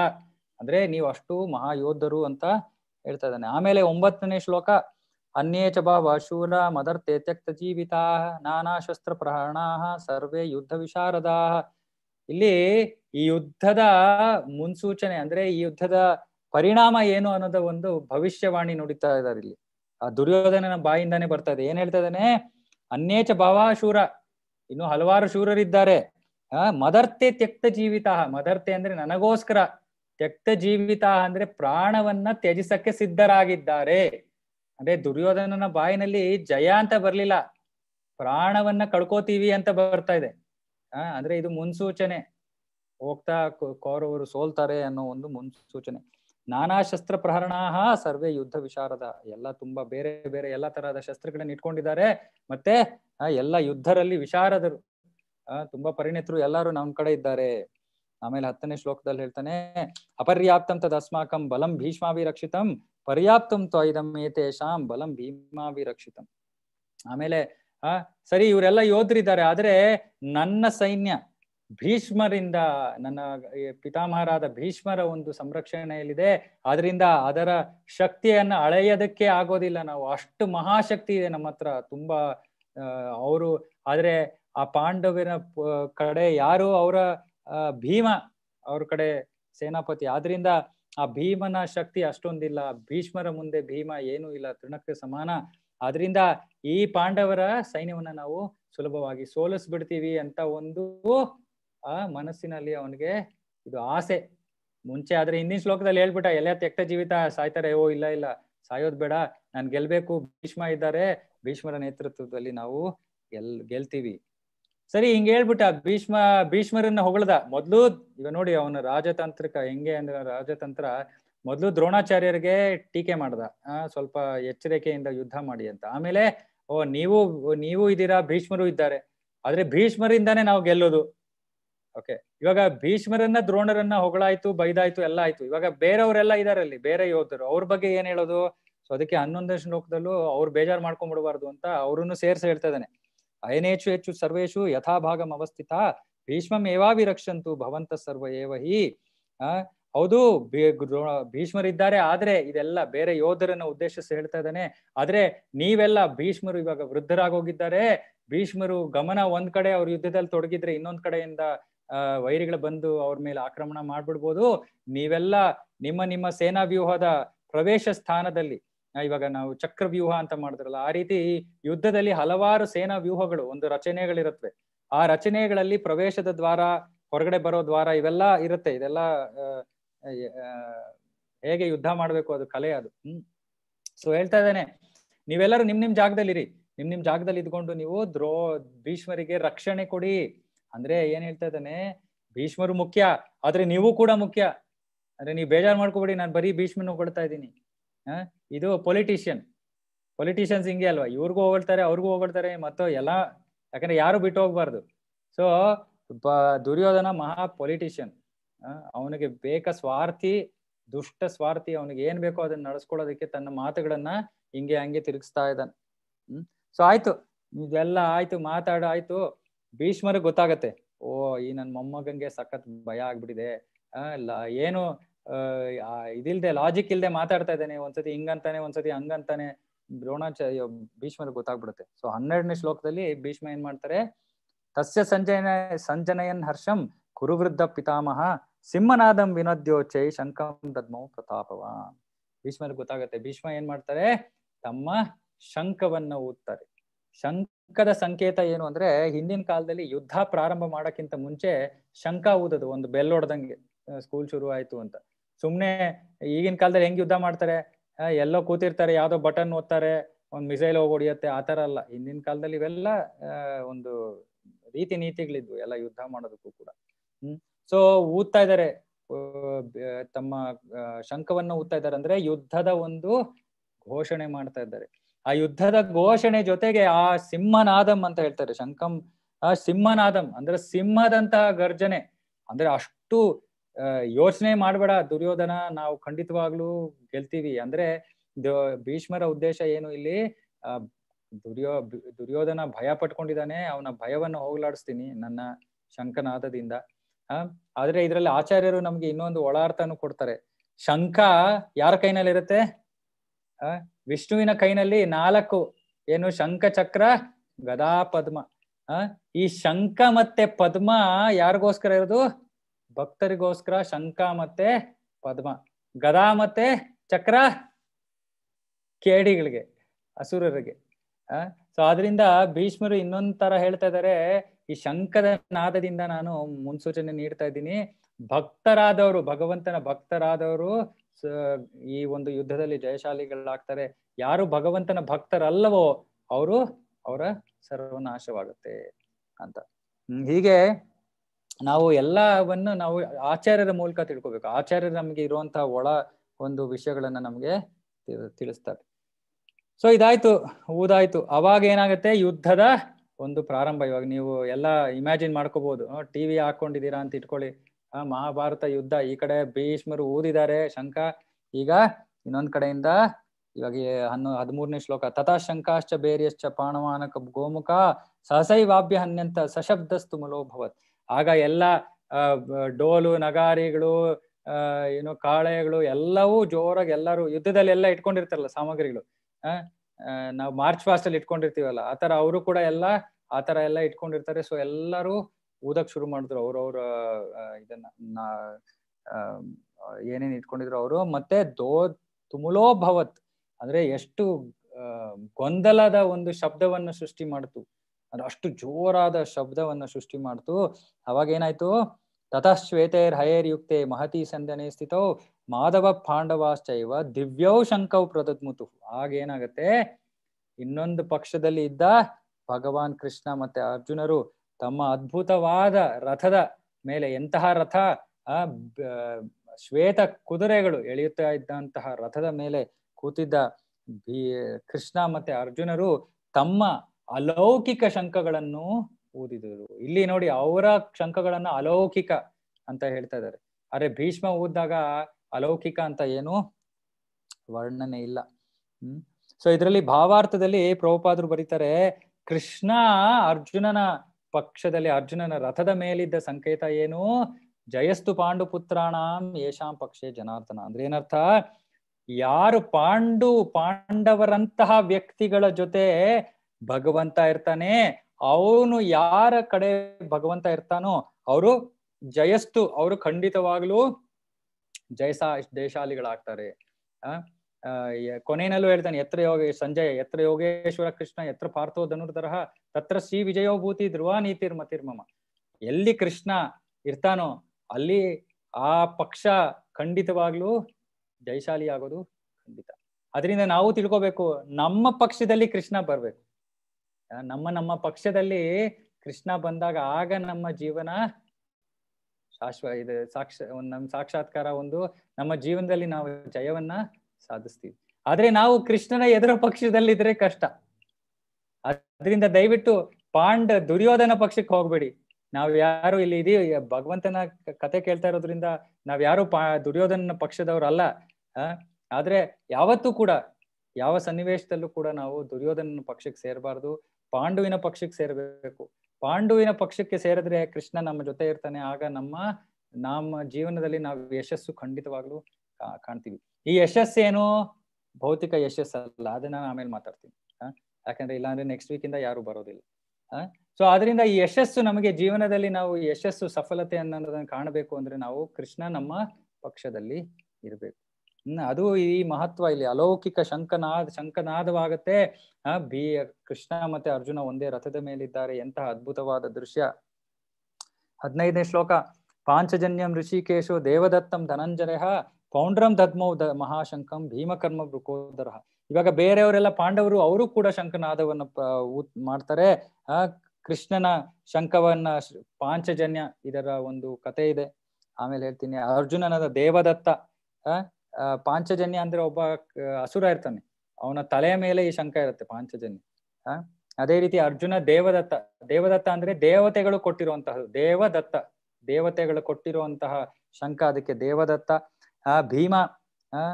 ಅಂದ್ರೆ ನೀವು ಅಷ್ಟು ಮಹಾಯೋಧರು ಅಂತ ಹೇಳ್ತಾ ಇದ್ದಾನೆ ಆಮೇಲೆ ಒಂಬತ್ತನೇ ಶ್ಲೋಕ ಚ ಭಾವ ಶೂಲ ಮದರ್ತೆ ತ್ಯಕ್ತ ಜೀವಿತಾ ನಾನಾ ಶಸ್ತ್ರ ಪ್ರಹರಣಾ ಸರ್ವೇ ಯುದ್ಧ ವಿಶಾರದಾ ಇಲ್ಲಿ ಈ ಯುದ್ಧದ ಮುನ್ಸೂಚನೆ ಅಂದ್ರೆ ಈ ಯುದ್ಧದ ಪರಿಣಾಮ ಏನು ಅನ್ನೋದ ಒಂದು ಭವಿಷ್ಯವಾಣಿ ನುಡಿತಾ ಇದ್ದಾರೆ ಇಲ್ಲಿ ಆ ದುರ್ಯೋಧನನ ಬಾಯಿಂದಾನೇ ಬರ್ತಾ ಇದೆ ಏನ್ ಹೇಳ್ತಾ ಇದ್ದಾನೆ ಅನ್ಯೇಚ ಭಾವ ಶೂರ ಇನ್ನು ಹಲವಾರು ಶೂರರಿದ್ದಾರೆ ಆ ಮದರ್ತೆ ತ್ಯಕ್ತ ಜೀವಿತ ಮದರ್ತೆ ಅಂದ್ರೆ ನನಗೋಸ್ಕರ ತ್ಯಕ್ತ ಜೀವಿತ ಅಂದ್ರೆ ಪ್ರಾಣವನ್ನ ತ್ಯಜಿಸಕ್ಕೆ ಸಿದ್ಧರಾಗಿದ್ದಾರೆ ಅಂದ್ರೆ ದುರ್ಯೋಧನನ ಬಾಯಿನಲ್ಲಿ ಜಯ ಅಂತ ಬರ್ಲಿಲ್ಲ ಪ್ರಾಣವನ್ನ ಕಳ್ಕೋತೀವಿ ಅಂತ ಬರ್ತಾ ಇದೆ ಅಂದ್ರೆ ಇದು ಮುನ್ಸೂಚನೆ ಹೋಗ್ತಾ ಕೌರವರು ಸೋಲ್ತಾರೆ ಅನ್ನೋ ಒಂದು ಮುನ್ಸೂಚನೆ ನಾನಾ ಶಸ್ತ್ರ ಪ್ರಹರಣ ಸರ್ವೇ ಯುದ್ಧ ವಿಶಾರದ ಎಲ್ಲ ತುಂಬಾ ಬೇರೆ ಬೇರೆ ಎಲ್ಲಾ ತರಹದ ಶಸ್ತ್ರಗಳನ್ನ ಇಟ್ಕೊಂಡಿದ್ದಾರೆ ಮತ್ತೆ ಎಲ್ಲ ಯುದ್ಧರಲ್ಲಿ ವಿಶಾರದರು ತುಂಬಾ ಪರಿಣಿತರು ಎಲ್ಲಾರು ನಮ್ ಕಡೆ ಇದ್ದಾರೆ ಆಮೇಲೆ ಹತ್ತನೇ ಶ್ಲೋಕದಲ್ಲಿ ಹೇಳ್ತಾನೆ ಅಪರ್ಯಾಪ್ತಂ ಅಸ್ಮಾಕಂ ಬಲಂ ಭೀಷ್ಮಾ ರಕ್ಷಿತಂ ಪರ್ಯಾಪ್ತಂ ತ್ವೈದಮೇತೇಶಾಂ ಬಲಂ ಭೀಮಾಭಿರಕ್ಷಿತಂ ರಕ್ಷಿತಂ ಆಮೇಲೆ ಆ ಸರಿ ಇವರೆಲ್ಲ ಯೋಧರಿದ್ದಾರೆ ಆದ್ರೆ ನನ್ನ ಸೈನ್ಯ ಭೀಷ್ಮರಿಂದ ನನ್ನ ಪಿತಾಮಹರಾದ ಭೀಷ್ಮರ ಒಂದು ಸಂರಕ್ಷಣೆಯಲ್ಲಿದೆ ಆದ್ರಿಂದ ಅದರ ಶಕ್ತಿಯನ್ನ ಅಳೆಯೋದಕ್ಕೆ ಆಗೋದಿಲ್ಲ ನಾವು ಅಷ್ಟು ಮಹಾಶಕ್ತಿ ಇದೆ ನಮ್ಮ ಹತ್ರ ತುಂಬಾ ಅವರು ಆದ್ರೆ ಆ ಪಾಂಡವಿನ ಕಡೆ ಯಾರು ಅವರ ಭೀಮ ಅವ್ರ ಕಡೆ ಸೇನಾಪತಿ ಆದ್ರಿಂದ ಆ ಭೀಮನ ಶಕ್ತಿ ಅಷ್ಟೊಂದಿಲ್ಲ ಭೀಷ್ಮರ ಮುಂದೆ ಭೀಮ ಏನೂ ಇಲ್ಲ ತೃಣಕ್ಕೆ ಸಮಾನ ಆದ್ರಿಂದ ಈ ಪಾಂಡವರ ಸೈನ್ಯವನ್ನ ನಾವು ಸುಲಭವಾಗಿ ಸೋಲಿಸ್ಬಿಡ್ತೀವಿ ಅಂತ ಒಂದು ಆ ಮನಸ್ಸಿನಲ್ಲಿ ಅವನಿಗೆ ಇದು ಆಸೆ ಮುಂಚೆ ಆದ್ರೆ ಹಿಂದಿನ ಶ್ಲೋಕದಲ್ಲಿ ಹೇಳ್ಬಿಟ್ಟ ಎಲ್ಲ ತೆಕ್ತ ಜೀವಿತ ಸಾಯ್ತಾರೆ ಓ ಇಲ್ಲ ಇಲ್ಲ ಸಾಯೋದ್ ಬೇಡ ನಾನ್ ಗೆಲ್ಬೇಕು ಭೀಷ್ಮ ಇದ್ದಾರೆ ಭೀಷ್ಮರ ನೇತೃತ್ವದಲ್ಲಿ ನಾವು ಗೆಲ್ ಗೆಲ್ತೀವಿ ಸರಿ ಹಿಂಗ್ ಹೇಳ್ಬಿಟ್ಟ ಭೀಷ್ಮ ಭೀಷ್ಮರನ್ನ ಹೊಗಳದ ಮೊದ್ಲು ಈಗ ನೋಡಿ ಅವನ ರಾಜತಾಂತ್ರಿಕ ಹೆಂಗೆ ಅಂದ್ರೆ ರಾಜತಂತ್ರ ಮೊದ್ಲು ದ್ರೋಣಾಚಾರ್ಯರಿಗೆ ಟೀಕೆ ಮಾಡ್ದ ಆ ಸ್ವಲ್ಪ ಎಚ್ಚರಿಕೆಯಿಂದ ಯುದ್ಧ ಮಾಡಿ ಅಂತ ಆಮೇಲೆ ಓ ನೀವು ನೀವು ಇದ್ದೀರಾ ಭೀಷ್ಮರು ಇದ್ದಾರೆ ಆದ್ರೆ ಭೀಷ್ಮರಿಂದಾನೇ ನಾವು ಗೆಲ್ಲೋದು ಓಕೆ ಇವಾಗ ಭೀಷ್ಮರನ್ನ ದ್ರೋಣರನ್ನ ಹೊಗಳಾಯ್ತು ಬೈದಾಯ್ತು ಎಲ್ಲ ಆಯ್ತು ಇವಾಗ ಬೇರೆಯವರೆಲ್ಲ ಇದಾರಲ್ಲಿ ಬೇರೆ ಯೋಧರು ಅವ್ರ ಬಗ್ಗೆ ಏನ್ ಹೇಳೋದು ಸೊ ಅದಕ್ಕೆ ಹನ್ನೊಂದನೇ ಶ್ಲೋಕದಲ್ಲೂ ಅವ್ರು ಬೇಜಾರ್ ಮಾಡ್ಕೊಂಡ್ಬಿಡಬಾರ್ದು ಅಂತ ಅವ್ರನ್ನು ಸೇರ್ಸಿ ಹೇಳ್ತಾ ಇದ್ದಾನೆ ಅಯನೇಚು ಹೆಚ್ಚು ಸರ್ವೇಶು ಯಥಾಭಾಗಂ ಅವಸ್ಥಿತ ಭೀಷ್ಮಂ ಏವಾ ರಕ್ಷಂತು ಭವಂತ ಸರ್ವ ಏವಹಿ ಆ ಹೌದು ಭೀಷ್ಮರಿದ್ದಾರೆ ಆದ್ರೆ ಇದೆಲ್ಲ ಬೇರೆ ಯೋಧರನ್ನ ಉದ್ದೇಶಿಸಿ ಹೇಳ್ತಾ ಇದ್ದಾನೆ ಆದ್ರೆ ನೀವೆಲ್ಲ ಭೀಷ್ಮರು ಇವಾಗ ವೃದ್ಧರಾಗೋಗಿದ್ದಾರೆ ಭೀಷ್ಮರು ಗಮನ ಒಂದ್ ಕಡೆ ಅವ್ರ ಯುದ್ಧದಲ್ಲಿ ತೊಡಗಿದ್ರೆ ಇನ್ನೊಂದ್ ಕಡೆಯಿಂದ ವೈರಿಗಳು ಬಂದು ಅವ್ರ ಮೇಲೆ ಆಕ್ರಮಣ ಮಾಡ್ಬಿಡ್ಬೋದು ನೀವೆಲ್ಲ ನಿಮ್ಮ ನಿಮ್ಮ ಸೇನಾ ವ್ಯೂಹದ ಪ್ರವೇಶ ಸ್ಥಾನದಲ್ಲಿ ಇವಾಗ ನಾವು ಚಕ್ರ ವ್ಯೂಹ ಅಂತ ಮಾಡಿದ್ರಲ್ಲ ಆ ರೀತಿ ಯುದ್ಧದಲ್ಲಿ ಹಲವಾರು ಸೇನಾ ವ್ಯೂಹಗಳು ಒಂದು ರಚನೆಗಳಿರುತ್ತವೆ ಆ ರಚನೆಗಳಲ್ಲಿ ಪ್ರವೇಶದ ದ್ವಾರ ಹೊರಗಡೆ ಬರೋ ದ್ವಾರ ಇವೆಲ್ಲ ಇರುತ್ತೆ ಇದೆಲ್ಲ ಹೇಗೆ ಯುದ್ಧ ಮಾಡ್ಬೇಕು ಅದು ಕಲೆ ಅದು ಹ್ಮ್ ಸೊ ಹೇಳ್ತಾ ಇದ್ದಾನೆ ನೀವೆಲ್ಲರೂ ನಿಮ್ ನಿಮ್ ಜಾಗದಲ್ಲಿ ಇರಿ ನಿಮ್ ನಿಮ್ ಜಾಗದಲ್ಲಿ ಇದ್ಕೊಂಡು ನೀವು ದ್ರೋ ಭೀಷ್ಮರಿಗೆ ರಕ್ಷಣೆ ಕೊಡಿ ಅಂದ್ರೆ ಏನ್ ಹೇಳ್ತಾ ಇದ್ದಾನೆ ಭೀಷ್ಮರು ಮುಖ್ಯ ಆದ್ರೆ ನೀವು ಕೂಡ ಮುಖ್ಯ ಅಂದ್ರೆ ನೀವು ಬೇಜಾರು ಮಾಡ್ಕೋಬೇಡಿ ನಾನು ಬರೀ ಭೀಷ್ಮನ್ನು ಕೊಡ್ತಾ ಇದ್ದೀನಿ ಇದು ಪೊಲಿಟಿಷಿಯನ್ ಪೊಲಿಟಿಷಿಯನ್ಸ್ ಹಿಂಗೆ ಅಲ್ವಾ ಇವ್ರಿಗೂ ಹೊಗಳ್ತಾರೆ ಅವ್ರಿಗೂ ಹೋಗ್ತಾರೆ ಮತ್ತು ಎಲ್ಲ ಯಾಕಂದ್ರೆ ಯಾರು ಬಿಟ್ಟು ಹೋಗ್ಬಾರ್ದು ಸೊ ದುರ್ಯೋಧನ ಮಹಾ ಪೊಲಿಟಿಷಿಯನ್ ಅವನಿಗೆ ಬೇಕ ಸ್ವಾರ್ಥಿ ದುಷ್ಟ ಸ್ವಾರ್ಥಿ ಅವನಿಗೆ ಏನ್ ಬೇಕೋ ಅದನ್ನ ನಡೆಸ್ಕೊಳ್ಳೋದಕ್ಕೆ ತನ್ನ ಮಾತುಗಳನ್ನ ಹಿಂಗೆ ಹಂಗೆ ತಿರುಗಿಸ್ತಾ ಇದ್ದಾನೆ ಹ್ಮ್ ಸೊ ಆಯ್ತು ಇದೆಲ್ಲ ಆಯ್ತು ಮಾತಾಡ ಆಯ್ತು ಭೀಷ್ಮರ್ ಗೊತ್ತಾಗತ್ತೆ ಓ ಈ ನನ್ ಮೊಮ್ಮಗಂಗೆ ಸಖತ್ ಭಯ ಆಗ್ಬಿಟ್ಟಿದೆ ಏನು ಇದಿಲ್ದೆ ಲಾಜಿಕ್ ಇಲ್ದೆ ಮಾತಾಡ್ತಾ ಇದ್ದಾನೆ ಒಂದ್ಸತಿ ಹಿಂಗಂತಾನೆ ಒಂದ್ಸತಿ ಹಂಗಂತಾನೆ ದ್ರೋಣಾಚಾರ್ಯ ಭೀಷ್ಮರ್ ಗೊತ್ತಾಗ್ಬಿಡುತ್ತೆ ಸೊ ಹನ್ನೆರಡನೇ ಶ್ಲೋಕದಲ್ಲಿ ಭೀಷ್ಮ ಏನ್ ಮಾಡ್ತಾರೆ ತಸ್ಯ ಸಂಜಯನ ಸಂಜನಯನ್ ಹರ್ಷಂ ಕುರುವೃದ್ಧ ಪಿತಾಮಹ ಸಿಂಹನಾದಂ ವಿನೋದ್ಯೋಚೈ ಶಂಕಂ ದದ್ಮೌ ಪ್ರತಾಪವ ಭೀಷ್ಮರಿಗೆ ಗೊತ್ತಾಗತ್ತೆ ಭೀಷ್ಮ ಏನ್ ಮಾಡ್ತಾರೆ ತಮ್ಮ ಶಂಕವನ್ನ ಊದ್ತಾರೆ ಶಂಕದ ಸಂಕೇತ ಏನು ಅಂದ್ರೆ ಹಿಂದಿನ ಕಾಲದಲ್ಲಿ ಯುದ್ಧ ಪ್ರಾರಂಭ ಮಾಡಕ್ಕಿಂತ ಮುಂಚೆ ಶಂಕ ಊದದು ಒಂದು ಬೆಲ್ಲೊಡ್ದಂಗೆ ಸ್ಕೂಲ್ ಶುರು ಆಯ್ತು ಅಂತ ಸುಮ್ನೆ ಈಗಿನ ಕಾಲದಲ್ಲಿ ಹೆಂಗ್ ಯುದ್ಧ ಮಾಡ್ತಾರೆ ಎಲ್ಲೋ ಕೂತಿರ್ತಾರೆ ಯಾವ್ದೋ ಬಟನ್ ಓದ್ತಾರೆ ಒಂದ್ ಮಿಸೈಲ್ ಹೋಗಿ ಹೊಡಿಯತ್ತೆ ಆತರ ಅಲ್ಲ ಹಿಂದಿನ ಕಾಲದಲ್ಲಿ ಇವೆಲ್ಲ ಒಂದು ರೀತಿ ನೀತಿಗಳಿದ್ವು ಎಲ್ಲ ಯುದ್ಧ ಮಾಡೋದಕ್ಕೂ ಕೂಡ ಹ್ಮ್ ಸೊ ಊದ್ತಾ ಇದ್ದಾರೆ ತಮ್ಮ ಶಂಕವನ್ನ ಊದ್ತಾ ಇದ್ದಾರೆ ಅಂದ್ರೆ ಯುದ್ಧದ ಒಂದು ಘೋಷಣೆ ಮಾಡ್ತಾ ಇದ್ದಾರೆ ಆ ಯುದ್ಧದ ಘೋಷಣೆ ಜೊತೆಗೆ ಆ ಸಿಂಹನಾದಂ ಅಂತ ಹೇಳ್ತಾರೆ ಶಂಕಂ ಆ ಸಿಂಹನಾದಂ ಅಂದ್ರೆ ಸಿಂಹದಂತಹ ಗರ್ಜನೆ ಅಂದ್ರೆ ಅಷ್ಟು ಯೋಚನೆ ಮಾಡಬೇಡ ದುರ್ಯೋಧನ ನಾವು ಖಂಡಿತವಾಗ್ಲೂ ಗೆಲ್ತೀವಿ ಅಂದ್ರೆ ಭೀಷ್ಮರ ಉದ್ದೇಶ ಏನು ಇಲ್ಲಿ ದುರ್ಯೋ ದುರ್ಯೋಧನ ಭಯ ಪಟ್ಕೊಂಡಿದ್ದಾನೆ ಅವನ ಭಯವನ್ನು ಹೋಗ್ಲಾಡಿಸ್ತೀನಿ ನನ್ನ ಶಂಕನಾದದಿಂದ ಆ ಆದ್ರೆ ಇದ್ರಲ್ಲಿ ಆಚಾರ್ಯರು ನಮ್ಗೆ ಇನ್ನೊಂದು ಒಳಾರ್ಥನು ಕೊಡ್ತಾರೆ ಶಂಕ ಯಾರ ಕೈನಲ್ಲಿ ಇರುತ್ತೆ ವಿಷ್ಣುವಿನ ಕೈನಲ್ಲಿ ನಾಲ್ಕು ಏನು ಶಂಖ ಚಕ್ರ ಗದಾ ಪದ್ಮ ಆ ಈ ಶಂಖ ಮತ್ತೆ ಪದ್ಮ ಯಾರಿಗೋಸ್ಕರ ಇರೋದು ಭಕ್ತರಿಗೋಸ್ಕರ ಶಂಖ ಮತ್ತೆ ಪದ್ಮ ಗದಾ ಮತ್ತೆ ಚಕ್ರ ಕೇಡಿಗಳಿಗೆ ಅಸುರರಿಗೆ ಆ ಸೊ ಆದ್ರಿಂದ ಭೀಷ್ಮರು ಇನ್ನೊಂದ್ ತರ ಹೇಳ್ತಾ ಇದಾರೆ ಈ ಶಂಖದ ನಾದದಿಂದ ನಾನು ಮುನ್ಸೂಚನೆ ನೀಡ್ತಾ ಇದ್ದೀನಿ ಭಕ್ತರಾದವರು ಭಗವಂತನ ಭಕ್ತರಾದವರು ಈ ಒಂದು ಯುದ್ಧದಲ್ಲಿ ಜಯಶಾಲಿಗಳಾಗ್ತಾರೆ ಯಾರು ಭಗವಂತನ ಭಕ್ತರಲ್ಲವೋ ಅವರು ಅವರ ಸರ್ವನಾಶವಾಗುತ್ತೆ ಅಂತ ಹೀಗೆ ನಾವು ಎಲ್ಲವನ್ನು ನಾವು ಆಚಾರ್ಯರ ಮೂಲಕ ತಿಳ್ಕೊಬೇಕು ಆಚಾರ್ಯರು ನಮ್ಗೆ ಇರುವಂತಹ ಒಳ ಒಂದು ವಿಷಯಗಳನ್ನ ನಮ್ಗೆ ತಿಳಿಸ್ತಾರೆ ಸೊ ಇದಾಯ್ತು ಊದಾಯ್ತು ಅವಾಗ ಏನಾಗುತ್ತೆ ಯುದ್ಧದ ಒಂದು ಪ್ರಾರಂಭ ಇವಾಗ ನೀವು ಎಲ್ಲ ಇಮ್ಯಾಜಿನ್ ಮಾಡ್ಕೋಬಹುದು ಟಿವಿ ಹಾಕೊಂಡಿದ್ದೀರಾ ಅಂತ ಇಟ್ಕೊಳ್ಳಿ ಮಹಾಭಾರತ ಯುದ್ಧ ಈ ಕಡೆ ಭೀಷ್ಮರು ಊದಿದ್ದಾರೆ ಶಂಕ ಈಗ ಇನ್ನೊಂದ್ ಕಡೆಯಿಂದ ಇವಾಗ ಹನ್ನು ಹದಿಮೂರನೇ ಶ್ಲೋಕ ತಥಾ ಶಂಕಾಶ್ಚ ಬೇರ್ಯಶ್ಚ ಪಾಣವಾನಕ ಗೋಮುಖ ಸಹಸೈವಾಭ್ಯ ಹನ್ಯಂತ ಸಶಬ್ದಸ್ತು ಮಲೋಭವತ್ ಆಗ ಎಲ್ಲ ಡೋಲು ನಗಾರಿಗಳು ಅಹ್ ಏನು ಕಾಳೆಗಳು ಎಲ್ಲವೂ ಜೋರಾಗಿ ಎಲ್ಲರೂ ಯುದ್ಧದಲ್ಲಿ ಎಲ್ಲ ಇಟ್ಕೊಂಡಿರ್ತಾರಲ್ಲ ಸಾಮಗ್ರಿಗಳು ಆ ನಾವು ಮಾರ್ಚ್ ಫಾಸ್ಟ್ ಅಲ್ಲಿ ಇಟ್ಕೊಂಡಿರ್ತೀವಲ್ಲ ಆತರ ಅವರು ಕೂಡ ಎಲ್ಲ ಆತರ ಎಲ್ಲ ಇಟ್ಕೊಂಡಿರ್ತಾರೆ ಸೊ ಎಲ್ಲರೂ ಓದಕ್ ಶುರು ಮಾಡಿದ್ರು ಅವ್ರವ್ರ ಇದನ್ನ ಏನೇನ್ ಇಟ್ಕೊಂಡಿದ್ರು ಅವರು ಮತ್ತೆ ದೋ ತುಮುಲೋ ಭವತ್ ಅಂದ್ರೆ ಎಷ್ಟು ಗೊಂದಲದ ಒಂದು ಶಬ್ದವನ್ನ ಸೃಷ್ಟಿ ಮಾಡ್ತು ಅಂದ್ರೆ ಅಷ್ಟು ಜೋರಾದ ಶಬ್ದವನ್ನ ಸೃಷ್ಟಿ ಮಾಡ್ತು ಅವಾಗ ಏನಾಯ್ತು ತತಃ ಹಯೇರ್ ಯುಕ್ತೆ ಮಹತಿ ಸಂಧನೆ ಸ್ಥಿತೌ ಮಾಧವ ಪಾಂಡವಾಶ್ಚೈವ ದಿವ್ಯೌ ಶಂಕೌ ಪ್ರದತ್ಮುತು ಆಗೇನಾಗತ್ತೆ ಇನ್ನೊಂದು ಪಕ್ಷದಲ್ಲಿ ಇದ್ದ ಭಗವಾನ್ ಕೃಷ್ಣ ಮತ್ತೆ ಅರ್ಜುನರು ತಮ್ಮ ಅದ್ಭುತವಾದ ರಥದ ಮೇಲೆ ಎಂತಹ ರಥ ಆ ಶ್ವೇತ ಕುದುರೆಗಳು ಎಳೆಯುತ್ತಾ ಇದ್ದಂತಹ ರಥದ ಮೇಲೆ ಕೂತಿದ್ದ ಭೀ ಕೃಷ್ಣ ಮತ್ತೆ ಅರ್ಜುನರು ತಮ್ಮ ಅಲೌಕಿಕ ಶಂಕಗಳನ್ನು ಊದಿದರು ಇಲ್ಲಿ ನೋಡಿ ಅವರ ಶಂಕಗಳನ್ನ ಅಲೌಕಿಕ ಅಂತ ಹೇಳ್ತಾ ಇದ್ದಾರೆ ಅರೆ ಭೀಷ್ಮ ಊದ್ದಾಗ ಅಲೌಕಿಕ ಅಂತ ಏನು ವರ್ಣನೆ ಇಲ್ಲ ಹ್ಮ್ ಸೊ ಇದರಲ್ಲಿ ಭಾವಾರ್ಥದಲ್ಲಿ ಪ್ರವಪಾದ್ರು ಬರೀತಾರೆ ಕೃಷ್ಣ ಅರ್ಜುನನ ಪಕ್ಷದಲ್ಲಿ ಅರ್ಜುನನ ರಥದ ಮೇಲಿದ್ದ ಸಂಕೇತ ಏನು ಜಯಸ್ತು ಪಾಂಡು ಪುತ್ರಾಣಾಂ ಯಶಾಂ ಪಕ್ಷೇ ಜನಾರ್ದನ ಅಂದ್ರೆ ಏನರ್ಥ ಯಾರು ಪಾಂಡು ಪಾಂಡವರಂತಹ ವ್ಯಕ್ತಿಗಳ ಜೊತೆ ಭಗವಂತ ಇರ್ತಾನೆ ಅವನು ಯಾರ ಕಡೆ ಭಗವಂತ ಇರ್ತಾನೋ ಅವರು ಜಯಸ್ತು ಅವರು ಖಂಡಿತವಾಗ್ಲು ಜಯಸಾ ದೇಶಾಲಿಗಳಾಗ್ತಾರೆ ಆ ಕೊನೆಯಲ್ಲೂ ಹೇಳ್ತಾನೆ ಎತ್ರ ಯೋಗ ಸಂಜಯ ಎತ್ರ ಯೋಗೇಶ್ವರ ಕೃಷ್ಣ ಎತ್ರ ಪಾರ್ಥೋ ಧನುರ್ಧರಹ ತತ್ರ ಶ್ರೀ ವಿಜಯೋಭೂತಿ ಧ್ರುವ ನೀತಿರ್ ಮತಿರ್ಮಮ ಎಲ್ಲಿ ಕೃಷ್ಣ ಇರ್ತಾನೋ ಅಲ್ಲಿ ಆ ಪಕ್ಷ ಖಂಡಿತವಾಗ್ಲೂ ಜಯಶಾಲಿ ಆಗೋದು ಖಂಡಿತ ಅದರಿಂದ ನಾವು ತಿಳ್ಕೋಬೇಕು ನಮ್ಮ ಪಕ್ಷದಲ್ಲಿ ಕೃಷ್ಣ ಬರ್ಬೇಕು ನಮ್ಮ ನಮ್ಮ ಪಕ್ಷದಲ್ಲಿ ಕೃಷ್ಣ ಬಂದಾಗ ಆಗ ನಮ್ಮ ಜೀವನ ಶಾಶ್ವ ಇದು ಸಾಕ್ಷ ನಮ್ ಸಾಕ್ಷಾತ್ಕಾರ ಒಂದು ನಮ್ಮ ಜೀವನದಲ್ಲಿ ನಾವು ಜಯವನ್ನ ಸಾಧಿಸ್ತೀವಿ ಆದ್ರೆ ನಾವು ಕೃಷ್ಣನ ಎದುರ ಪಕ್ಷದಲ್ಲಿದ್ರೆ ಕಷ್ಟ ಅದರಿಂದ ದಯವಿಟ್ಟು ಪಾಂಡ ದುರ್ಯೋಧನ ಪಕ್ಷಕ್ಕೆ ಹೋಗ್ಬೇಡಿ ನಾವ್ ಯಾರು ಇಲ್ಲಿ ಇದೀವಿ ಭಗವಂತನ ಕತೆ ಕೇಳ್ತಾ ಇರೋದ್ರಿಂದ ನಾವ್ ಯಾರು ಪಾ ದುರ್ಯೋಧನ ಅಲ್ಲ ಆದ್ರೆ ಯಾವತ್ತೂ ಕೂಡ ಯಾವ ಸನ್ನಿವೇಶದಲ್ಲೂ ಕೂಡ ನಾವು ದುರ್ಯೋಧನ ಪಕ್ಷಕ್ಕೆ ಸೇರಬಾರ್ದು ಪಾಂಡುವಿನ ಪಕ್ಷಕ್ಕೆ ಸೇರ್ಬೇಕು ಪಾಂಡುವಿನ ಪಕ್ಷಕ್ಕೆ ಸೇರಿದ್ರೆ ಕೃಷ್ಣ ನಮ್ಮ ಜೊತೆ ಇರ್ತಾನೆ ಆಗ ನಮ್ಮ ನಮ್ಮ ಜೀವನದಲ್ಲಿ ನಾವು ಯಶಸ್ಸು ಖಂಡಿತವಾಗ್ಲು ಕಾಣ್ತೀವಿ ಈ ಯಶಸ್ಸೇನು ಭೌತಿಕ ಯಶಸ್ಸಲ್ಲ ಅದನ್ನ ನಾನು ಆಮೇಲೆ ಮಾತಾಡ್ತೀನಿ ಯಾಕಂದ್ರೆ ಇಲ್ಲಾಂದ್ರೆ ನೆಕ್ಸ್ಟ್ ವೀಕಿಂದ ಯಾರು ಬರೋದಿಲ್ಲ ಸೊ ಆದ್ರಿಂದ ಈ ಯಶಸ್ಸು ನಮಗೆ ಜೀವನದಲ್ಲಿ ನಾವು ಯಶಸ್ಸು ಸಫಲತೆ ಅನ್ನೋದನ್ನ ಕಾಣಬೇಕು ಅಂದ್ರೆ ನಾವು ಕೃಷ್ಣ ನಮ್ಮ ಪಕ್ಷದಲ್ಲಿ ಇರಬೇಕು ಹ್ಮ್ ಅದು ಈ ಮಹತ್ವ ಇಲ್ಲಿ ಅಲೌಕಿಕ ಶಂಕನಾದ ಶಂಕನಾದವಾಗತ್ತೆ ಆ ಬಿ ಕೃಷ್ಣ ಮತ್ತೆ ಅರ್ಜುನ ಒಂದೇ ರಥದ ಮೇಲಿದ್ದಾರೆ ಎಂತಹ ಅದ್ಭುತವಾದ ದೃಶ್ಯ ಹದಿನೈದನೇ ಶ್ಲೋಕ ಪಾಂಚಜನ್ಯಂ ಋಷಿಕೇಶು ದೇವದತ್ತಂ ಧನಂಜಯ ಪೌಂಡ್ರಂ ದದ್ಮೌ ದ ಮಹಾಶಂಕಂ ಭೀಮಕರ್ಮ ಬೃಕೋದರ ಇವಾಗ ಬೇರೆಯವರೆಲ್ಲ ಪಾಂಡವರು ಅವರು ಕೂಡ ಶಂಕನಾದವನ್ನ ಮಾಡ್ತಾರೆ ಆ ಕೃಷ್ಣನ ಶಂಕವನ್ನ ಪಾಂಚಜನ್ಯ ಇದರ ಒಂದು ಕತೆ ಇದೆ ಆಮೇಲೆ ಹೇಳ್ತೀನಿ ಅರ್ಜುನನ ದೇವದತ್ತ ಪಾಂಚಜನ್ಯ ಅಂದ್ರೆ ಒಬ್ಬ ಅಸುರ ಇರ್ತಾನೆ ಅವನ ತಲೆಯ ಮೇಲೆ ಈ ಶಂಕ ಇರುತ್ತೆ ಪಾಂಚಜನ್ಯ ಆ ಅದೇ ರೀತಿ ಅರ್ಜುನ ದೇವದತ್ತ ದೇವದತ್ತ ಅಂದ್ರೆ ದೇವತೆಗಳು ಕೊಟ್ಟಿರುವಂತಹ ದೇವದತ್ತ ದೇವತೆಗಳು ಕೊಟ್ಟಿರುವಂತಹ ಶಂಕ ಅದಕ್ಕೆ ದೇವದತ್ತ ಆ ಭೀಮ ಆ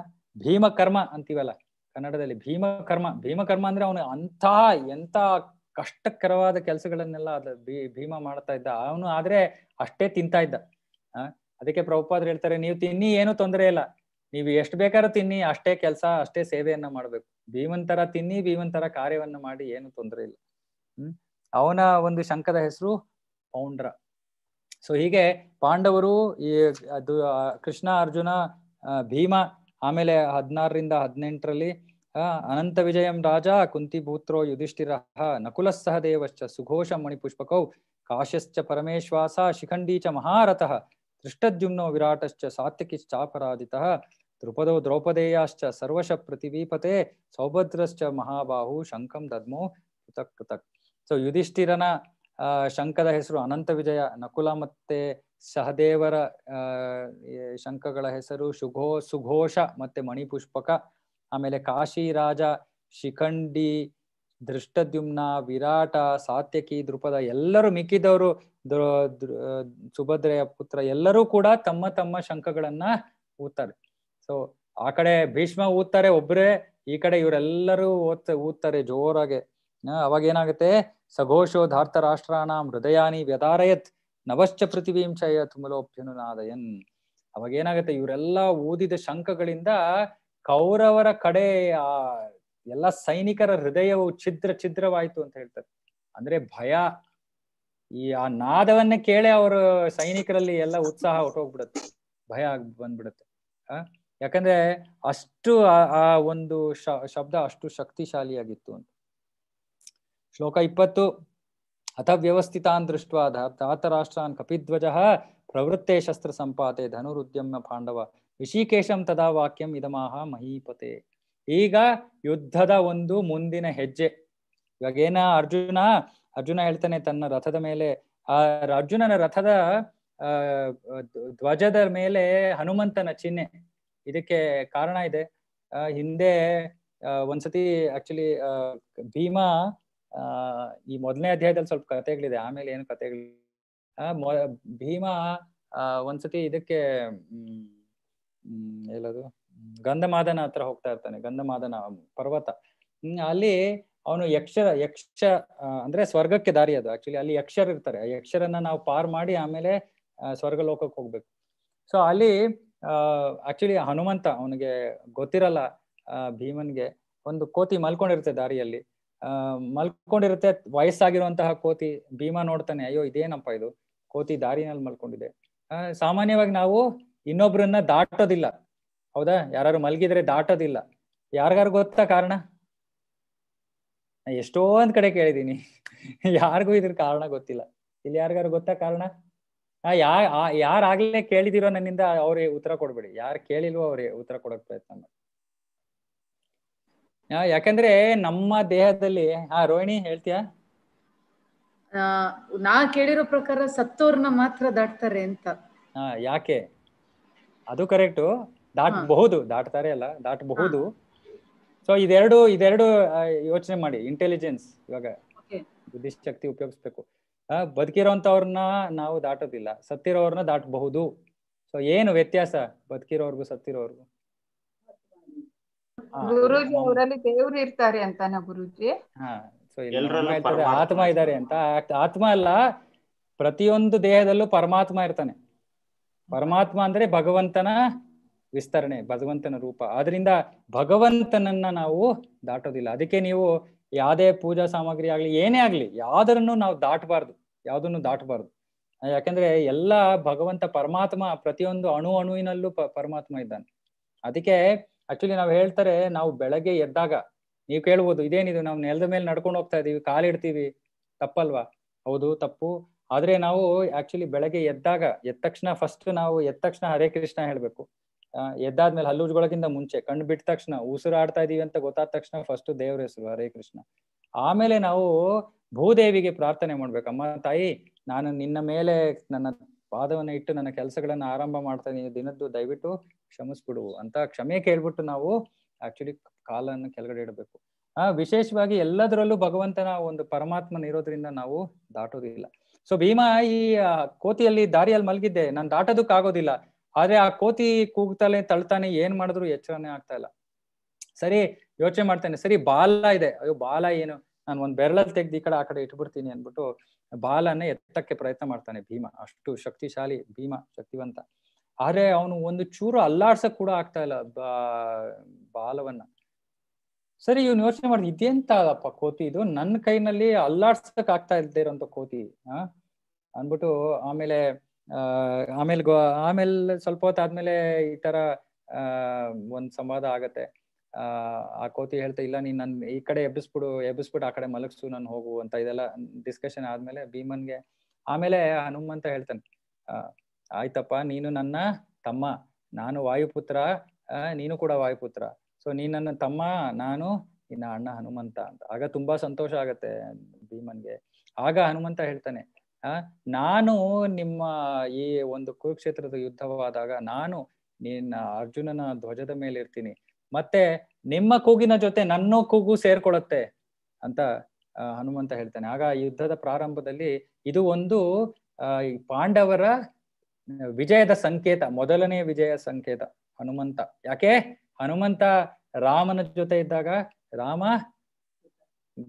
ಭೀಮಕರ್ಮ ಅಂತೀವಲ್ಲ ಕನ್ನಡದಲ್ಲಿ ಭೀಮಕರ್ಮ ಭೀಮಕರ್ಮ ಅಂದ್ರೆ ಅವನು ಅಂತ ಎಂತ ಕಷ್ಟಕರವಾದ ಕೆಲಸಗಳನ್ನೆಲ್ಲ ಅದ ಭೀಮ ಮಾಡ್ತಾ ಇದ್ದ ಅವನು ಆದ್ರೆ ಅಷ್ಟೇ ತಿಂತಾ ಇದ್ದ ಅದಕ್ಕೆ ಪ್ರಭುಪಾದ್ರು ಹೇಳ್ತಾರೆ ನೀವು ತಿನ್ನಿ ಏನು ತೊಂದರೆ ಇಲ್ಲ ನೀವು ಎಷ್ಟು ಬೇಕಾದ್ರೂ ತಿನ್ನಿ ಅಷ್ಟೇ ಕೆಲಸ ಅಷ್ಟೇ ಸೇವೆಯನ್ನ ಮಾಡ್ಬೇಕು ಭೀಮಂತರ ತಿನ್ನಿ ಭೀಮಂತರ ಕಾರ್ಯವನ್ನ ಮಾಡಿ ಏನು ತೊಂದರೆ ಇಲ್ಲ ಹ್ಮ್ ಅವನ ಒಂದು ಶಂಕದ ಹೆಸರು ಪೌಂಡ್ರ ಸೊ ಹೀಗೆ ಪಾಂಡವರು ಈ ಅದು ಕೃಷ್ಣ ಅರ್ಜುನ ಭೀಮ ಆಮೇಲೆ ಹದಿನಾರರಿಂದ ಹದಿನೆಂಟರಲ್ಲಿ ಅನಂತ ವಿಜಯಂ ರಾಜ ಕುಂತಿಭೂತ್ರೋ ಯುಧಿಷ್ಠಿರ ನಕುಲಸ್ಸಹ ದೇವಶ್ಚ ಸುಘೋಷ ಮಣಿಪುಷ್ಪಕೌ ಕಾಶ್ಯಶ್ಚ ಪರಮೇಶ್ವಾಸ ಶಿಖಂಡಿ ಚ ಮಹಾರಥ ತೃಷ್ಟದ್ಯುಮ್ನೋ ವಿರಾಟಶ್ಚ ಸಾತ್ಯಕಿಶ್ಚಾಪರಾಜಿತ ದ್ರುಪದೋ ದ್ರೌಪದೇಯಾಶ್ಚ ಸರ್ವಶ ಪ್ರತಿವೀಪತೆ ಸೌಭದ್ರಶ್ಚ ಮಹಾಬಾಹು ಶಂಕಂ ದದ್ಮೋ ಕೃತಕ್ ಕೃತಕ್ ಸೊ ಯುಧಿಷ್ಠಿರನ ಶಂಕದ ಹೆಸರು ಅನಂತ ವಿಜಯ ನಕುಲ ಮತ್ತೆ ಸಹದೇವರ ಶಂಕಗಳ ಹೆಸರು ಶುಘೋ ಸುಘೋಷ ಮತ್ತೆ ಮಣಿಪುಷ್ಪಕ ಆಮೇಲೆ ಕಾಶಿ ರಾಜ ಶಿಖಂಡಿ ದೃಷ್ಟದ್ಯುಮ್ನ ವಿರಾಟ ಸಾತ್ಯಕಿ ದೃಪದ ಎಲ್ಲರೂ ಮಿಕ್ಕಿದವರು ಸುಭದ್ರೆಯ ಪುತ್ರ ಎಲ್ಲರೂ ಕೂಡ ತಮ್ಮ ತಮ್ಮ ಶಂಕಗಳನ್ನ ಊದ್ತಾರೆ ಸೊ ಆ ಕಡೆ ಭೀಷ್ಮ ಊದ್ತಾರೆ ಒಬ್ರೆ ಈ ಕಡೆ ಇವರೆಲ್ಲರೂ ಓದ್ತ ಊದ್ತಾರೆ ಜೋರಾಗೆ ಅವಾಗ ಏನಾಗುತ್ತೆ ಸಘೋಷೋ ಧಾರ್ತ ರಾಷ್ಟ್ರಾನ ಹೃದಯಾನಿ ವ್ಯದಾರಯತ್ ನವಶ್ಚ ಪೃಥಿವೀಂ ಚಯ ತುಮಲೋಪ್ಯನುನಾದಯನ್ ಅವಾಗ ಏನಾಗುತ್ತೆ ಇವರೆಲ್ಲ ಓದಿದ ಶಂಕಗಳಿಂದ ಕೌರವರ ಕಡೆ ಆ ಎಲ್ಲ ಸೈನಿಕರ ಹೃದಯವು ಛಿದ್ರ ಛಿದ್ರವಾಯ್ತು ಅಂತ ಹೇಳ್ತಾರೆ ಅಂದ್ರೆ ಭಯ ಈ ಆ ನಾದವನ್ನೇ ಕೇಳಿ ಅವ್ರ ಸೈನಿಕರಲ್ಲಿ ಎಲ್ಲ ಉತ್ಸಾಹ ಹೊಟ್ಟೋಗ್ಬಿಡುತ್ತೆ ಭಯ ಆಗ್ ಬಂದ್ಬಿಡುತ್ತೆ ಆ ಯಾಕಂದ್ರೆ ಅಷ್ಟು ಆ ಒಂದು ಶಬ್ದ ಅಷ್ಟು ಶಕ್ತಿಶಾಲಿಯಾಗಿತ್ತು ಅಂತ ಶ್ಲೋಕ ಇಪ್ಪತ್ತು ವ್ಯವಸ್ಥಿತಾನ್ ದೃಷ್ಟ दृष्ट्वा ಕಪಿಧ್ವಜ ಪ್ರವೃತ್ತೆ ಶಸ್ತ್ರ ಸಂಪಾತೆ ಧನುರುದ್ಯಮ ಪಾಂಡವ ಋಷಿಕೇಶಂ ತದಾ ವಾಕ್ಯಂ ಇದಮಾಹ ಮಹೀಪತೆ ಈಗ ಯುದ್ಧದ ಒಂದು ಮುಂದಿನ ಹೆಜ್ಜೆ ಇವಾಗ ಏನ ಅರ್ಜುನ ಅರ್ಜುನ ಹೇಳ್ತಾನೆ ತನ್ನ ರಥದ ಮೇಲೆ ಆ ಅರ್ಜುನನ ರಥದ ಧ್ವಜದ ಮೇಲೆ ಹನುಮಂತನ ಚಿಹ್ನೆ ಇದಕ್ಕೆ ಕಾರಣ ಇದೆ ಹಿಂದೆ ಒಂದ್ಸತಿ ಆಕ್ಚುಲಿ ಭೀಮಾ ಈ ಮೊದಲನೇ ಅಧ್ಯಾಯದಲ್ಲಿ ಸ್ವಲ್ಪ ಕತೆಗಳಿದೆ ಆಮೇಲೆ ಏನು ಕತೆಗಳು ಭೀಮ ಒಂದ್ಸತಿ ಇದಕ್ಕೆ ಹ್ಮ್ ಎಲ್ಲದು ಗಂಧಮಾದನ ಹತ್ರ ಹೋಗ್ತಾ ಇರ್ತಾನೆ ಗಂಧಮಾದನ ಪರ್ವತ ಅಲ್ಲಿ ಅವನು ಯಕ್ಷ ಯಕ್ಷ ಅಂದ್ರೆ ಸ್ವರ್ಗಕ್ಕೆ ದಾರಿ ಅದು ಆಕ್ಚುಲಿ ಅಲ್ಲಿ ಯಕ್ಷರ ಇರ್ತಾರೆ ಆ ಯಕ್ಷರನ್ನ ನಾವು ಪಾರ್ ಮಾಡಿ ಆಮೇಲೆ ಸ್ವರ್ಗ ಲೋಕಕ್ಕೆ ಹೋಗ್ಬೇಕು ಸೊ ಅಲ್ಲಿ ಆಕ್ಚುಲಿ ಹನುಮಂತ ಅವನಿಗೆ ಗೊತ್ತಿರಲ್ಲ ಭೀಮನ್ಗೆ ಒಂದು ಕೋತಿ ಮಲ್ಕೊಂಡಿರುತ್ತೆ ದಾರಿಯಲ್ಲಿ ಅಹ್ ಮಲ್ಕೊಂಡಿರುತ್ತೆ ವಯಸ್ಸಾಗಿರುವಂತಹ ಕೋತಿ ಭೀಮಾ ನೋಡ್ತಾನೆ ಅಯ್ಯೋ ಇದೇನಪ್ಪ ಇದು ಕೋತಿ ದಾರಿನಲ್ಲಿ ಮಲ್ಕೊಂಡಿದೆ ಸಾಮಾನ್ಯವಾಗಿ ನಾವು ಇನ್ನೊಬ್ರನ್ನ ದಾಟೋದಿಲ್ಲ ಹೌದಾ ಯಾರು ಮಲ್ಗಿದ್ರೆ ದಾಟೋದಿಲ್ಲ ಯಾರಿಗಾರು ಗೊತ್ತಾ ಕಾರಣ ಎಷ್ಟೊಂದ್ ಕಡೆ ಕೇಳಿದೀನಿ ಯಾರಿಗೂ ಇದ್ರ ಕಾರಣ ಗೊತ್ತಿಲ್ಲ ಇಲ್ಲಿ ಯಾರಿಗಾರು ಗೊತ್ತಾ ಕಾರಣ ಆ ಯಾರಾಗ್ಲೇ ಕೇಳಿದಿರೋ ನನ್ನಿಂದ ಅವ್ರಿಗೆ ಉತ್ತರ ಕೊಡ್ಬೇಡಿ ಯಾರು ಕೇಳಿಲ್ವೋ ಅವ್ರಿಗೆ ಉತ್ತರ ಕೊಡಕ್ ಪ್ರಯತ್ನ ಮಾಡಿ ಯಾಕಂದ್ರೆ ನಮ್ಮ ದೇಹದಲ್ಲಿ ಹಾ ರೋಹಿಣಿ ಹೇಳ್ತೀಯಾ ನಾ ಕೇಳಿರೋ ಪ್ರಕಾರ ಸತ್ತೋರ್ನ ಮಾತ್ರ ದಾಟ್ತಾರೆ ಅಂತ ಹಾ ಯಾಕೆ ಅದು ಕರೆಕ್ಟ್ ದಾಟಬಹುದು ದಾಟ್ತಾರೆ ಅಲ್ಲ ದಾಟಬಹುದು ಸೊ ಇದೆರಡು ಇದೆರಡು ಯೋಚನೆ ಮಾಡಿ ಇಂಟೆಲಿಜೆನ್ಸ್ ಇವಾಗ ಬುದ್ಧಿಶಕ್ತಿ ಉಪಯೋಗಿಸ್ಬೇಕು ಬದುಕಿರೋಂಥವ್ರನ್ನ ನಾವು ದಾಟೋದಿಲ್ಲ ಸತ್ತಿರೋರ್ನ ದಾಟಬಹುದು ಸೊ ಏನು ವ್ಯತ್ಯಾಸ ಬದುಕಿರೋರ್ಗು ಸತ್ತಿರೋರ್ಗು ಗುರುಜಿ ಅವರಲ್ಲಿ ಇರ್ತಾರೆ ಅಂತಾನ ಗುರುಜಿ ಆತ್ಮ ಇದ್ದಾರೆ ಅಂತ ಆತ್ಮ ಅಲ್ಲ ಪ್ರತಿಯೊಂದು ದೇಹದಲ್ಲೂ ಪರಮಾತ್ಮ ಇರ್ತಾನೆ ಪರಮಾತ್ಮ ಅಂದ್ರೆ ಭಗವಂತನ ವಿಸ್ತರಣೆ ಭಗವಂತನ ರೂಪ ಆದ್ರಿಂದ ಭಗವಂತನನ್ನ ನಾವು ದಾಟೋದಿಲ್ಲ ಅದಕ್ಕೆ ನೀವು ಯಾವುದೇ ಪೂಜಾ ಸಾಮಗ್ರಿ ಆಗ್ಲಿ ಏನೇ ಆಗ್ಲಿ ಯಾವ್ದನ್ನು ನಾವು ದಾಟಬಾರ್ದು ಯಾವ್ದನ್ನು ದಾಟಬಾರ್ದು ಯಾಕಂದ್ರೆ ಎಲ್ಲ ಭಗವಂತ ಪರಮಾತ್ಮ ಪ್ರತಿಯೊಂದು ಅಣು ಅಣುವಿನಲ್ಲೂ ಪರಮಾತ್ಮ ಇದ್ದಾನೆ ಅದಕ್ಕೆ ಆಕ್ಚುಲಿ ನಾವ್ ಹೇಳ್ತಾರೆ ನಾವು ಬೆಳಗ್ಗೆ ಎದ್ದಾಗ ನೀವು ಕೇಳ್ಬೋದು ಇದೇನಿದು ನಾವು ನೆಲದ ಮೇಲೆ ನಡ್ಕೊಂಡು ಹೋಗ್ತಾ ಇದೀವಿ ಕಾಲಿಡ್ತೀವಿ ತಪ್ಪಲ್ವಾ ಹೌದು ತಪ್ಪು ಆದ್ರೆ ನಾವು ಆಕ್ಚುಲಿ ಬೆಳಗ್ಗೆ ಎದ್ದಾಗ ಎದ್ದ ತಕ್ಷಣ ಫಸ್ಟ್ ನಾವು ಎದ್ದ ತಕ್ಷಣ ಹರೇ ಕೃಷ್ಣ ಹೇಳ್ಬೇಕು ಎದ್ದಾದ್ಮೇಲೆ ಹಲ್ಲುಜ್ಗೊಳಗಿಂತ ಮುಂಚೆ ಕಣ್ಣು ಬಿಟ್ಟ ತಕ್ಷಣ ಆಡ್ತಾ ಇದೀವಿ ಅಂತ ಗೊತ್ತಾದ ತಕ್ಷಣ ಫಸ್ಟ್ ದೇವ್ರ ಹೆಸರು ಹರೇ ಕೃಷ್ಣ ಆಮೇಲೆ ನಾವು ಭೂದೇವಿಗೆ ಪ್ರಾರ್ಥನೆ ಅಮ್ಮ ತಾಯಿ ನಾನು ನಿನ್ನ ಮೇಲೆ ನನ್ನ ಪಾದವನ್ನ ಇಟ್ಟು ನನ್ನ ಕೆಲಸಗಳನ್ನ ಆರಂಭ ಮಾಡ್ತಾ ದಿನದ್ದು ದಯವಿಟ್ಟು ಕ್ಷಮಿಸ್ಬಿಡು ಅಂತ ಕ್ಷಮೆ ಕೇಳ್ಬಿಟ್ಟು ನಾವು ಆಕ್ಚುಲಿ ಕಾಲನ್ನು ಕೆಳಗಡೆ ಇಡಬೇಕು ಆ ವಿಶೇಷವಾಗಿ ಎಲ್ಲದರಲ್ಲೂ ಭಗವಂತನ ಒಂದು ಪರಮಾತ್ಮನ ಇರೋದ್ರಿಂದ ನಾವು ದಾಟೋದಿಲ್ಲ ಸೊ ಭೀಮಾ ಈ ಕೋತಿಯಲ್ಲಿ ದಾರಿಯಲ್ಲಿ ಮಲಗಿದ್ದೆ ನಾನು ದಾಟೋದಕ್ಕಾಗೋದಿಲ್ಲ ಆದ್ರೆ ಆ ಕೋತಿ ಕೂಗ್ತಾನೆ ತಳ್ತಾನೆ ಏನ್ ಮಾಡಿದ್ರು ಎಚ್ಚರನೆ ಆಗ್ತಾ ಇಲ್ಲ ಸರಿ ಯೋಚನೆ ಮಾಡ್ತಾನೆ ಸರಿ ಬಾಲ ಇದೆ ಅಯ್ಯೋ ಬಾಲ ಏನು ನಾನು ಒಂದ್ ಬೆರಳಲ್ಲಿ ತೆಗ್ದು ಈ ಕಡೆ ಆ ಕಡೆ ಇಟ್ಬಿಡ್ತೀನಿ ಅನ್ಬಿಟ್ಟು ಬಾಲನ್ನ ಎತ್ತಕ್ಕೆ ಪ್ರಯತ್ನ ಮಾಡ್ತಾನೆ ಭೀಮ ಅಷ್ಟು ಶಕ್ತಿಶಾಲಿ ಭೀಮ ಶಕ್ತಿವಂತ ಆದ್ರೆ ಅವನು ಒಂದು ಚೂರು ಅಲ್ಲಾಡ್ಸಕ್ ಕೂಡ ಆಗ್ತಾ ಇಲ್ಲ ಬಾಲವನ್ನ ಸರಿ ಇವ್ನು ಯೋಚನೆ ಮಾಡಿ ಇದೆಂತಪ್ಪ ಕೋತಿ ಇದು ನನ್ನ ಕೈನಲ್ಲಿ ಅಲ್ಲಾಡ್ಸಕ್ ಆಗ್ತಾ ಇಲ್ದೇ ಇರೋಂತ ಕೋತಿ ಆ ಅನ್ಬಿಟ್ಟು ಆಮೇಲೆ ಆಮೇಲೆ ಗೋ ಆಮೇಲೆ ಸ್ವಲ್ಪ ಹೊತ್ತಾದ್ಮೇಲೆ ಈ ತರ ಆ ಒಂದ್ ಸಂವಾದ ಆಗತ್ತೆ ಆ ಕೋತಿ ಹೇಳ್ತಾ ಇಲ್ಲ ನೀನ್ ನನ್ ಈ ಕಡೆ ಎಬ್ಬಿಸ್ಬಿಡು ಎಬ್ಬಿಸ್ಬಿಟ್ಟು ಆ ಕಡೆ ಮಲಗಿಸು ನಾನು ಹೋಗು ಅಂತ ಇದೆಲ್ಲ ಡಿಸ್ಕಷನ್ ಆದ್ಮೇಲೆ ಭೀಮನ್ಗೆ ಆಮೇಲೆ ಹನುಮಂತ ಹೇಳ್ತಾನೆ ಆಯ್ತಪ್ಪ ನೀನು ನನ್ನ ತಮ್ಮ ನಾನು ವಾಯುಪುತ್ರ ನೀನು ಕೂಡ ವಾಯುಪುತ್ರ ಸೊ ನೀನ್ ನನ್ನ ತಮ್ಮ ನಾನು ನಿನ್ನ ಅಣ್ಣ ಹನುಮಂತ ಅಂತ ಆಗ ತುಂಬಾ ಸಂತೋಷ ಆಗತ್ತೆ ಭೀಮನ್ಗೆ ಆಗ ಹನುಮಂತ ಹೇಳ್ತಾನೆ ಆ ನಾನು ನಿಮ್ಮ ಈ ಒಂದು ಕುರುಕ್ಷೇತ್ರದ ಯುದ್ಧವಾದಾಗ ನಾನು ನಿನ್ನ ಅರ್ಜುನನ ಧ್ವಜದ ಮೇಲೆ ಇರ್ತೀನಿ ಮತ್ತೆ ನಿಮ್ಮ ಕೂಗಿನ ಜೊತೆ ನನ್ನ ಕೂಗು ಸೇರ್ಕೊಳತ್ತೆ ಅಂತ ಹನುಮಂತ ಹೇಳ್ತಾನೆ ಆಗ ಯುದ್ಧದ ಪ್ರಾರಂಭದಲ್ಲಿ ಇದು ಒಂದು ಪಾಂಡವರ ವಿಜಯದ ಸಂಕೇತ ಮೊದಲನೇ ವಿಜಯ ಸಂಕೇತ ಹನುಮಂತ ಯಾಕೆ ಹನುಮಂತ ರಾಮನ ಜೊತೆ ಇದ್ದಾಗ ರಾಮ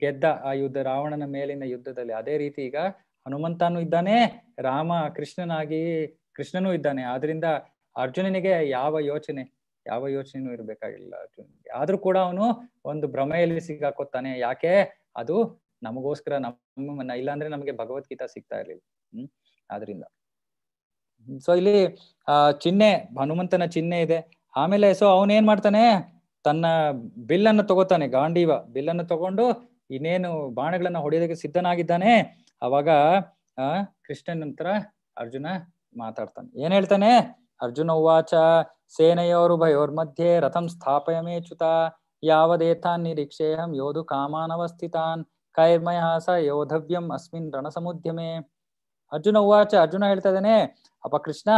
ಗೆದ್ದ ಆ ಯುದ್ಧ ರಾವಣನ ಮೇಲಿನ ಯುದ್ಧದಲ್ಲಿ ಅದೇ ರೀತಿ ಈಗ ಹನುಮಂತನೂ ಇದ್ದಾನೆ ರಾಮ ಕೃಷ್ಣನಾಗಿ ಕೃಷ್ಣನೂ ಇದ್ದಾನೆ ಆದ್ರಿಂದ ಅರ್ಜುನನಿಗೆ ಯಾವ ಯೋಚನೆ ಯಾವ ಯೋಚನೆನೂ ಇರಬೇಕಾಗಿಲ್ಲ ಅರ್ಜುನ್ಗೆ ಆದ್ರೂ ಕೂಡ ಅವನು ಒಂದು ಭ್ರಮೆಯಲ್ಲಿ ಸಿಗಾಕೋತಾನೆ ಯಾಕೆ ಅದು ನಮಗೋಸ್ಕರ ನಮ್ಮ ಇಲ್ಲಾಂದ್ರೆ ನಮಗೆ ಭಗವದ್ಗೀತಾ ಸಿಗ್ತಾ ಇರ್ಲಿಲ್ಲ ಹ್ಮ್ ಆದ್ರಿಂದ ಸೊ ಇಲ್ಲಿ ಆ ಚಿಹ್ನೆ ಹನುಮಂತನ ಚಿಹ್ನೆ ಇದೆ ಆಮೇಲೆ ಸೊ ಅವನೇನ್ ಮಾಡ್ತಾನೆ ತನ್ನ ಬಿಲ್ಲನ್ನು ತಗೋತಾನೆ ಗಾಂಡೀವ ಬಿಲ್ಲನ್ನು ತಗೊಂಡು ಇನ್ನೇನು ಬಾಣಗಳನ್ನ ಹೊಡೆಯೋದಕ್ಕೆ ಸಿದ್ಧನಾಗಿದ್ದಾನೆ ಅವಾಗ ಆ ಕೃಷ್ಣನ ನಂತರ ಅರ್ಜುನ ಮಾತಾಡ್ತಾನೆ ಏನ್ ಹೇಳ್ತಾನೆ ಅರ್ಜುನ ಉಚ ಸೇನೆಯೋರು ಮಧ್ಯೆ ರಥಂ ಸ್ಥಾಪಯ ಮೇಚುತ ಯಾವದೇತಾನ್ ನಿರೀಕ್ಷೇಹಂ ಯೋಧು ಕಾಮಾನವಸ್ಥಿತಾನ್ ಕೈರ್ಮಯ ಹಾಸ ಯೋಧವ್ಯಂ ಅಸ್ಮಿನ್ ರಣಸಮುದ್ಯಮೆ ಅರ್ಜುನ ಉವಾಚ ಅರ್ಜುನ ಹೇಳ್ತಾ ಇದ್ದಾನೆ ಅಪ್ಪ ಕೃಷ್ಣ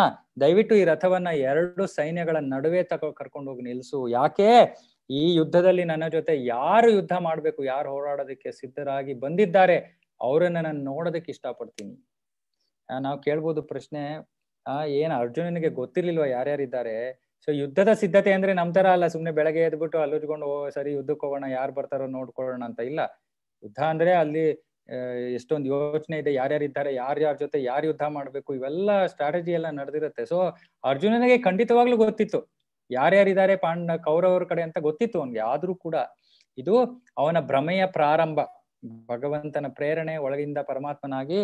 ದಯವಿಟ್ಟು ಈ ರಥವನ್ನ ಎರಡು ಸೈನ್ಯಗಳ ನಡುವೆ ತಕ ಕರ್ಕೊಂಡು ಹೋಗಿ ನಿಲ್ಸು ಯಾಕೆ ಈ ಯುದ್ಧದಲ್ಲಿ ನನ್ನ ಜೊತೆ ಯಾರು ಯುದ್ಧ ಮಾಡ್ಬೇಕು ಯಾರು ಹೋರಾಡೋದಕ್ಕೆ ಸಿದ್ಧರಾಗಿ ಬಂದಿದ್ದಾರೆ ಅವರನ್ನ ನಾನು ನೋಡೋದಕ್ಕೆ ಇಷ್ಟಪಡ್ತೀನಿ ನಾವು ಕೇಳ್ಬೋದು ಪ್ರಶ್ನೆ ಆ ಏನ್ ಅರ್ಜುನನಿಗೆ ಗೊತ್ತಿರ್ಲಿಲ್ವಾ ಯಾರ್ಯಾರಿದ್ದಾರೆ ಸೊ ಯುದ್ಧದ ಸಿದ್ಧತೆ ಅಂದ್ರೆ ನಮ್ ತರ ಅಲ್ಲ ಸುಮ್ನೆ ಬೆಳಗ್ಗೆ ಎದ್ಬಿಟ್ಟು ಅಲ್ಲುಜ್ಕೊಂಡು ಓ ಸರಿ ಯುದ್ಧಕ್ಕೆ ಹೋಗೋಣ ಯಾರು ಬರ್ತಾರೋ ನೋಡ್ಕೊಳ್ಳೋಣ ಅಂತ ಇಲ್ಲ ಯುದ್ಧ ಅಂದ್ರೆ ಅಲ್ಲಿ ಎಷ್ಟೊಂದು ಯೋಚನೆ ಇದೆ ಯಾರ್ಯಾರಿದ್ದಾರೆ ಯಾರ್ಯಾರ ಜೊತೆ ಯಾರು ಯುದ್ಧ ಮಾಡ್ಬೇಕು ಇವೆಲ್ಲ ಸ್ಟ್ರಾಟಜಿ ಎಲ್ಲ ನಡೆದಿರುತ್ತೆ ಸೊ ಅರ್ಜುನನಿಗೆ ಖಂಡಿತವಾಗ್ಲೂ ಗೊತ್ತಿತ್ತು ಯಾರ್ಯಾರಿದ್ದಾರೆ ಪಾಂಡ ಕೌರವರ ಕಡೆ ಅಂತ ಗೊತ್ತಿತ್ತು ಅವನ್ಗೆ ಆದ್ರೂ ಕೂಡ ಇದು ಅವನ ಭ್ರಮೆಯ ಪ್ರಾರಂಭ ಭಗವಂತನ ಪ್ರೇರಣೆ ಒಳಗಿಂದ ಪರಮಾತ್ಮನಾಗಿ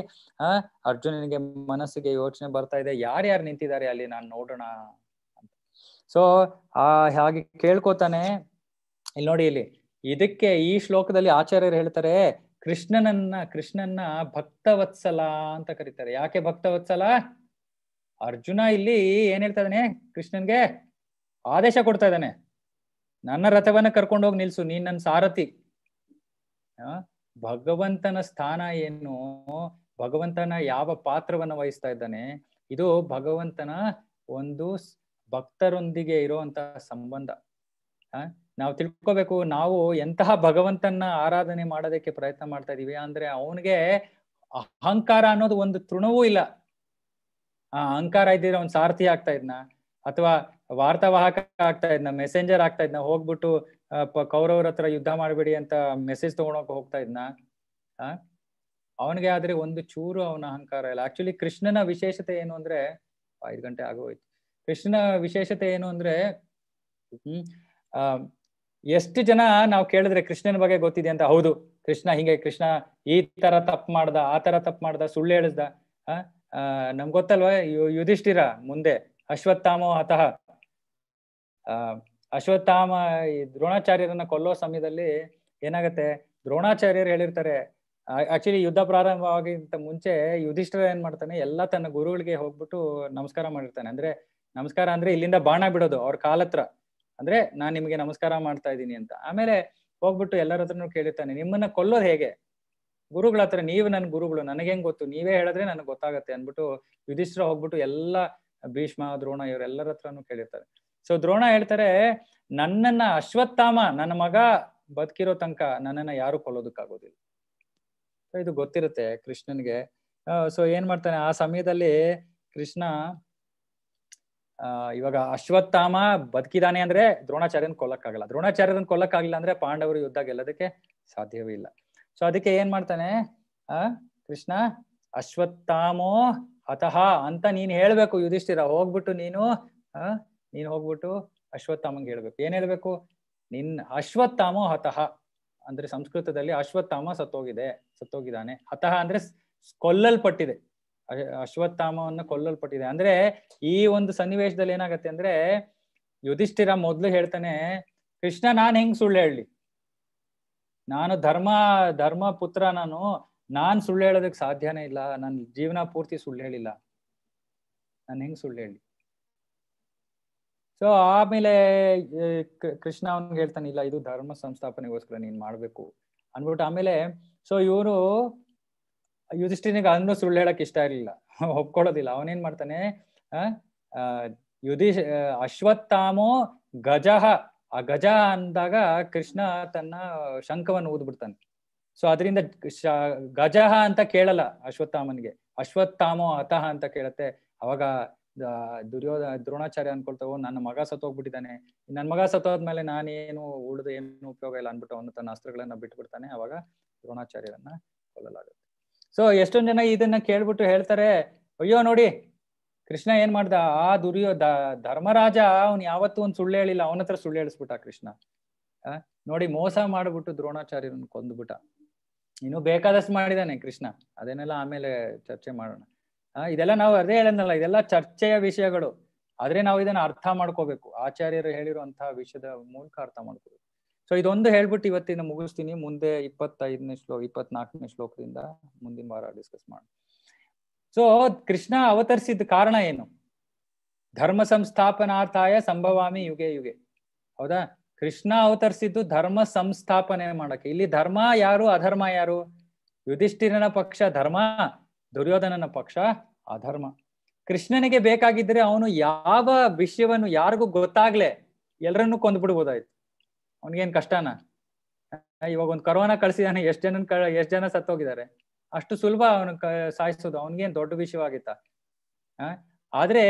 ಆ ಅರ್ಜುನನಿಗೆ ಮನಸ್ಸಿಗೆ ಯೋಚನೆ ಬರ್ತಾ ಇದೆ ಯಾರ್ಯಾರು ನಿಂತಿದ್ದಾರೆ ಅಲ್ಲಿ ನಾನು ನೋಡೋಣ ಸೊ ಆ ಹಾಗೆ ಕೇಳ್ಕೊತಾನೆ ಇಲ್ಲಿ ನೋಡಿ ಇಲ್ಲಿ ಇದಕ್ಕೆ ಈ ಶ್ಲೋಕದಲ್ಲಿ ಆಚಾರ್ಯರು ಹೇಳ್ತಾರೆ ಕೃಷ್ಣನನ್ನ ಕೃಷ್ಣನ್ನ ಭಕ್ತವತ್ಸಲ ಅಂತ ಕರೀತಾರೆ ಯಾಕೆ ಭಕ್ತವತ್ಸಲ ಅರ್ಜುನ ಇಲ್ಲಿ ಏನ್ ಹೇಳ್ತಾ ಇದ್ದಾನೆ ಕೃಷ್ಣನ್ಗೆ ಆದೇಶ ಕೊಡ್ತಾ ಇದ್ದಾನೆ ನನ್ನ ರಥವನ್ನ ಕರ್ಕೊಂಡೋಗಿ ನಿಲ್ಸು ನೀನ್ ನನ್ನ ಸಾರಥಿ ಭಗವಂತನ ಸ್ಥಾನ ಏನು ಭಗವಂತನ ಯಾವ ಪಾತ್ರವನ್ನು ವಹಿಸ್ತಾ ಇದ್ದಾನೆ ಇದು ಭಗವಂತನ ಒಂದು ಭಕ್ತರೊಂದಿಗೆ ಇರುವಂತಹ ಸಂಬಂಧ ಆ ನಾವು ತಿಳ್ಕೊಬೇಕು ನಾವು ಎಂತಹ ಭಗವಂತನ ಆರಾಧನೆ ಮಾಡೋದಕ್ಕೆ ಪ್ರಯತ್ನ ಮಾಡ್ತಾ ಇದೀವಿ ಅಂದ್ರೆ ಅವನ್ಗೆ ಅಹಂಕಾರ ಅನ್ನೋದು ಒಂದು ತೃಣವೂ ಇಲ್ಲ ಆ ಅಹಂಕಾರ ಇದ್ದಿದ್ರೆ ಅವ್ನ್ ಸಾರಥಿ ಆಗ್ತಾ ಇದ್ನ ಅಥವಾ ವಾರ್ತಾ ವಾಹಕ ಆಗ್ತಾ ಇದ್ನ ಮೆಸೆಂಜರ್ ಆಗ್ತಾ ಇದ್ನ ಹೋಗ್ಬಿಟ್ಟು ಕೌರವ್ರ ಹತ್ರ ಯುದ್ಧ ಮಾಡಬೇಡಿ ಅಂತ ಮೆಸೇಜ್ ತಗೊಂಡೋಗ್ ಹೋಗ್ತಾ ಇದ್ನ ಆ ಅವನಿಗೆ ಆದ್ರೆ ಒಂದು ಚೂರು ಅವನ ಅಹಂಕಾರ ಇಲ್ಲ ಆಕ್ಚುಲಿ ಕೃಷ್ಣನ ವಿಶೇಷತೆ ಏನು ಅಂದ್ರೆ ಐದು ಗಂಟೆ ಆಗೋಯ್ತು ಕೃಷ್ಣನ ವಿಶೇಷತೆ ಏನು ಅಂದ್ರೆ ಹ್ಮ್ ಆ ಎಷ್ಟು ಜನ ನಾವು ಕೇಳಿದ್ರೆ ಕೃಷ್ಣನ ಬಗ್ಗೆ ಗೊತ್ತಿದೆ ಅಂತ ಹೌದು ಕೃಷ್ಣ ಹಿಂಗೆ ಕೃಷ್ಣ ಈ ತರ ತಪ್ಪು ಮಾಡ್ದ ಆ ತರ ತಪ್ಪು ಮಾಡ್ದ ಸುಳ್ಳು ಹೇಳಿಸ್ದ ಆ ನಮ್ಗೆ ಗೊತ್ತಲ್ವ ಯುಧಿಷ್ಠಿರ ಮುಂದೆ ಅಶ್ವತ್ಥಾಮೋ ಅತಃ ಆ ಅಶ್ವತ್ಥಾಮ ಈ ದ್ರೋಣಾಚಾರ್ಯರನ್ನ ಕೊಲ್ಲೋ ಸಮಯದಲ್ಲಿ ಏನಾಗತ್ತೆ ದ್ರೋಣಾಚಾರ್ಯರು ಹೇಳಿರ್ತಾರೆ ಆಕ್ಚುಲಿ ಯುದ್ಧ ಪ್ರಾರಂಭವಾಗಿಂತ ಮುಂಚೆ ಯುಧಿಷ್ಠರ ಏನ್ ಮಾಡ್ತಾನೆ ಎಲ್ಲಾ ತನ್ನ ಗುರುಗಳಿಗೆ ಹೋಗ್ಬಿಟ್ಟು ನಮಸ್ಕಾರ ಮಾಡಿರ್ತಾನೆ ಅಂದ್ರೆ ನಮಸ್ಕಾರ ಅಂದ್ರೆ ಇಲ್ಲಿಂದ ಬಾಣ ಬಿಡೋದು ಅವ್ರ ಕಾಲತ್ರ ಅಂದ್ರೆ ನಾನ್ ನಿಮ್ಗೆ ನಮಸ್ಕಾರ ಮಾಡ್ತಾ ಇದ್ದೀನಿ ಅಂತ ಆಮೇಲೆ ಹೋಗ್ಬಿಟ್ಟು ಎಲ್ಲರ ಹತ್ರನು ಕೇಳಿರ್ತಾನೆ ನಿಮ್ಮನ್ನ ಕೊಲ್ಲೋದು ಹೇಗೆ ಗುರುಗಳ ಹತ್ರ ನೀವು ನನ್ ಗುರುಗಳು ನನಗೆ ಹೆಂಗ್ ಗೊತ್ತು ನೀವೇ ಹೇಳಿದ್ರೆ ನನಗೆ ಗೊತ್ತಾಗತ್ತೆ ಅನ್ಬಿಟ್ಟು ಯುಧಿಷ್ಠರ ಹೋಗ್ಬಿಟ್ಟು ಎಲ್ಲಾ ಭೀಷ್ಮ ದ್ರೋಣ ಎಲ್ಲರ ಹತ್ರನು ಕೇಳಿರ್ತಾರೆ ಸೊ ದ್ರೋಣ ಹೇಳ್ತಾರೆ ನನ್ನನ್ನ ಅಶ್ವತ್ಥಾಮ ನನ್ನ ಮಗ ಬದುಕಿರೋ ತನಕ ನನ್ನನ್ನ ಯಾರು ಕೊಲ್ಲೋದಕ್ಕಾಗೋದಿಲ್ಲ ಇದು ಗೊತ್ತಿರುತ್ತೆ ಕೃಷ್ಣನ್ಗೆ ಸೊ ಏನ್ ಮಾಡ್ತಾನೆ ಆ ಸಮಯದಲ್ಲಿ ಕೃಷ್ಣ ಇವಾಗ ಅಶ್ವತ್ಥಾಮ ಬದುಕಿದಾನೆ ಅಂದ್ರೆ ದ್ರೋಣಾಚಾರ್ಯನ ಕೊಲ್ಲಕ್ಕಾಗಲ್ಲ ದ್ರೋಣಾಚಾರ್ಯರನ್ನ ಕೊಲ್ಲಕ್ಕಾಗಲಿಲ್ಲ ಅಂದ್ರೆ ಪಾಂಡವರು ಯುದ್ಧ ಗೆಲ್ಲೋದಕ್ಕೆ ಸಾಧ್ಯವೇ ಇಲ್ಲ ಸೊ ಅದಕ್ಕೆ ಏನ್ ಮಾಡ್ತಾನೆ ಆ ಕೃಷ್ಣ ಅಶ್ವತ್ಥಾಮೋ ಅತಃ ಅಂತ ನೀನ್ ಹೇಳ್ಬೇಕು ಯುಧಿಷ್ಠಿರ ಹೋಗ್ಬಿಟ್ಟು ನೀನು ನೀನ್ ಹೋಗ್ಬಿಟ್ಟು ಅಶ್ವತ್ಥಾಮಂಗೆ ಹೇಳ್ಬೇಕು ಏನ್ ಹೇಳ್ಬೇಕು ನಿನ್ ಅಶ್ವತ್ಥಾಮೋ ಹತಃ ಅಂದ್ರೆ ಸಂಸ್ಕೃತದಲ್ಲಿ ಅಶ್ವತ್ಥಾಮ ಸತ್ತೋಗಿದೆ ಸತ್ತೋಗಿದ್ದಾನೆ ಹತಃ ಅಂದ್ರೆ ಕೊಲ್ಲಲ್ಪಟ್ಟಿದೆ ಅಶ್ವತ್ಥಾಮವನ್ನು ಕೊಲ್ಲಲ್ಪಟ್ಟಿದೆ ಅಂದ್ರೆ ಈ ಒಂದು ಸನ್ನಿವೇಶದಲ್ಲಿ ಏನಾಗತ್ತೆ ಅಂದ್ರೆ ಯುಧಿಷ್ಠಿರ ಮೊದ್ಲು ಹೇಳ್ತಾನೆ ಕೃಷ್ಣ ನಾನ್ ಹೆಂಗ್ ಸುಳ್ಳು ಹೇಳಿ ನಾನು ಧರ್ಮ ಧರ್ಮ ಪುತ್ರ ನಾನು ನಾನ್ ಸುಳ್ಳು ಹೇಳೋದಕ್ಕೆ ಸಾಧ್ಯನೇ ಇಲ್ಲ ನನ್ನ ಜೀವನ ಪೂರ್ತಿ ಸುಳ್ಳು ಹೇಳಿಲ್ಲ ನಾನು ಹೆಂಗ್ ಸುಳ್ಳು ಹೇಳಿ ಸೊ ಆಮೇಲೆ ಕೃಷ್ಣ ಅವ್ನಿಗೆ ಹೇಳ್ತಾನೆ ಇಲ್ಲ ಇದು ಧರ್ಮ ಸಂಸ್ಥಾಪನೆಗೋಸ್ಕರ ನೀನ್ ಮಾಡ್ಬೇಕು ಅನ್ಬಿಟ್ಟು ಆಮೇಲೆ ಸೊ ಇವರು ಯುಧಿಷ್ಠಿರ್ನಿಗೆ ಅಂದ್ರೂ ಸುಳ್ಳು ಹೇಳಕ್ ಇಷ್ಟ ಇರ್ಲಿಲ್ಲ ಒಪ್ಕೊಳ್ಳೋದಿಲ್ಲ ಅವನೇನ್ ಮಾಡ್ತಾನೆ ಯುಧಿಷ್ ಅಶ್ವತ್ಥಾಮೋ ಗಜಃ ಆ ಗಜ ಅಂದಾಗ ಕೃಷ್ಣ ತನ್ನ ಶಂಖವನ್ನು ಊದ್ಬಿಡ್ತಾನೆ ಸೊ ಅದರಿಂದ ಗಜಃ ಅಂತ ಕೇಳಲ್ಲ ಅಶ್ವತ್ಥಾಮನ್ಗೆ ಅಶ್ವತ್ಥಾಮೋ ಅತಃ ಅಂತ ಕೇಳತ್ತೆ ಅವಾಗ ದುರ್ಯೋಧ ದ್ರೋಣಾಚಾರ್ಯ ಅನ್ಕೊಳ್ತಾವ್ ನನ್ನ ಮಗ ಸತ್ತೋಗ್ಬಿಟ್ಟಿದ್ದಾನೆ ನನ್ನ ಮಗ ಸತ್ತೋದ್ಮೇಲೆ ನಾನೇನು ಉಳಿದು ಏನು ಉಪಯೋಗ ಇಲ್ಲ ಅನ್ಬಿಟ್ಟು ಅವನು ತನ್ನ ಅಸ್ತ್ರಗಳನ್ನ ಬಿಟ್ಬಿಡ್ತಾನೆ ಅವಾಗ ದ್ರೋಣಾಚಾರ್ಯರನ್ನ ಕೊಲ್ಲಲಾಗುತ್ತೆ ಸೊ ಎಷ್ಟೊಂದ್ ಜನ ಇದನ್ನ ಕೇಳ್ಬಿಟ್ಟು ಹೇಳ್ತಾರೆ ಅಯ್ಯೋ ನೋಡಿ ಕೃಷ್ಣ ಏನ್ ಮಾಡ್ದ ಆ ದುರ್ಯೋ ಧರ್ಮರಾಜ ಅವ್ನು ಯಾವತ್ತೂ ಒಂದ್ ಸುಳ್ಳು ಹೇಳಿಲ್ಲ ಅವನ ಹತ್ರ ಸುಳ್ಳು ಹೇಳಿಸ್ಬಿಟ್ಟ ಕೃಷ್ಣ ನೋಡಿ ಮೋಸ ಮಾಡ್ಬಿಟ್ಟು ದ್ರೋಣಾಚಾರ್ಯರನ್ನ ಕೊಂದ್ಬಿಟ್ಟ ಇನ್ನು ಬೇಕಾದಷ್ಟು ಮಾಡಿದಾನೆ ಕೃಷ್ಣ ಅದೇನೆಲ್ಲ ಆಮೇಲೆ ಚರ್ಚೆ ಮಾಡೋಣ ಇದೆಲ್ಲ ನಾವು ಅದೇ ಹೇಳೋದಲ್ಲ ಇದೆಲ್ಲ ಚರ್ಚೆಯ ವಿಷಯಗಳು ಆದ್ರೆ ನಾವು ಇದನ್ನ ಅರ್ಥ ಮಾಡ್ಕೋಬೇಕು ಆಚಾರ್ಯರು ಹೇಳಿರುವಂತಹ ವಿಷಯದ ಮೂಲಕ ಅರ್ಥ ಮಾಡ್ಕೋಬೇಕು ಸೊ ಇದೊಂದು ಹೇಳ್ಬಿಟ್ಟು ಇವತ್ತಿನ ಮುಗಿಸ್ತೀನಿ ಮುಂದೆ ಇಪ್ಪತ್ತೈದನೇ ಶ್ಲೋಕ ಇಪ್ಪತ್ನಾಲ್ಕನೇ ಶ್ಲೋಕದಿಂದ ಮುಂದಿನ ವಾರ ಡಿಸ್ಕಸ್ ಮಾಡೋಣ ಸೊ ಕೃಷ್ಣ ಅವತರಿಸಿದ ಕಾರಣ ಏನು ಧರ್ಮ ಸಂಸ್ಥಾಪನಾರ್ಥಾಯ ಸಂಭವಾಮಿ ಯುಗೆ ಯುಗೆ ಹೌದಾ ಕೃಷ್ಣ ಅವತರಿಸಿದ್ದು ಧರ್ಮ ಸಂಸ್ಥಾಪನೆ ಮಾಡಕ್ಕೆ ಇಲ್ಲಿ ಧರ್ಮ ಯಾರು ಅಧರ್ಮ ಯಾರು ಯುಧಿಷ್ಠಿರನ ಪಕ್ಷ ಧರ್ಮ ದುರ್ಯೋಧನನ ಪಕ್ಷ ಅಧರ್ಮ ಕೃಷ್ಣನಿಗೆ ಬೇಕಾಗಿದ್ರೆ ಅವನು ಯಾವ ವಿಷಯವನ್ನು ಯಾರಿಗೂ ಗೊತ್ತಾಗ್ಲೆ ಎಲ್ರನ್ನೂ ಕೊಂದ್ಬಿಡ್ಬೋದಾಯ್ತು ಅವನಿಗೇನ್ ಕಷ್ಟನಾ ಇವಾಗ ಒಂದು ಕರೋನಾ ಕಳ್ಸಿದಾನೆ ಎಷ್ಟ್ ಜನ ಎಷ್ಟ್ ಜನ ಸತ್ತೋಗಿದ್ದಾರೆ ಅಷ್ಟು ಸುಲಭ ಅವನು ಸಾಯಿಸೋದು ಅವನಿಗೇನ್ ದೊಡ್ಡ ವಿಷಯವಾಗಿತ್ತ ಆದ್ರೆ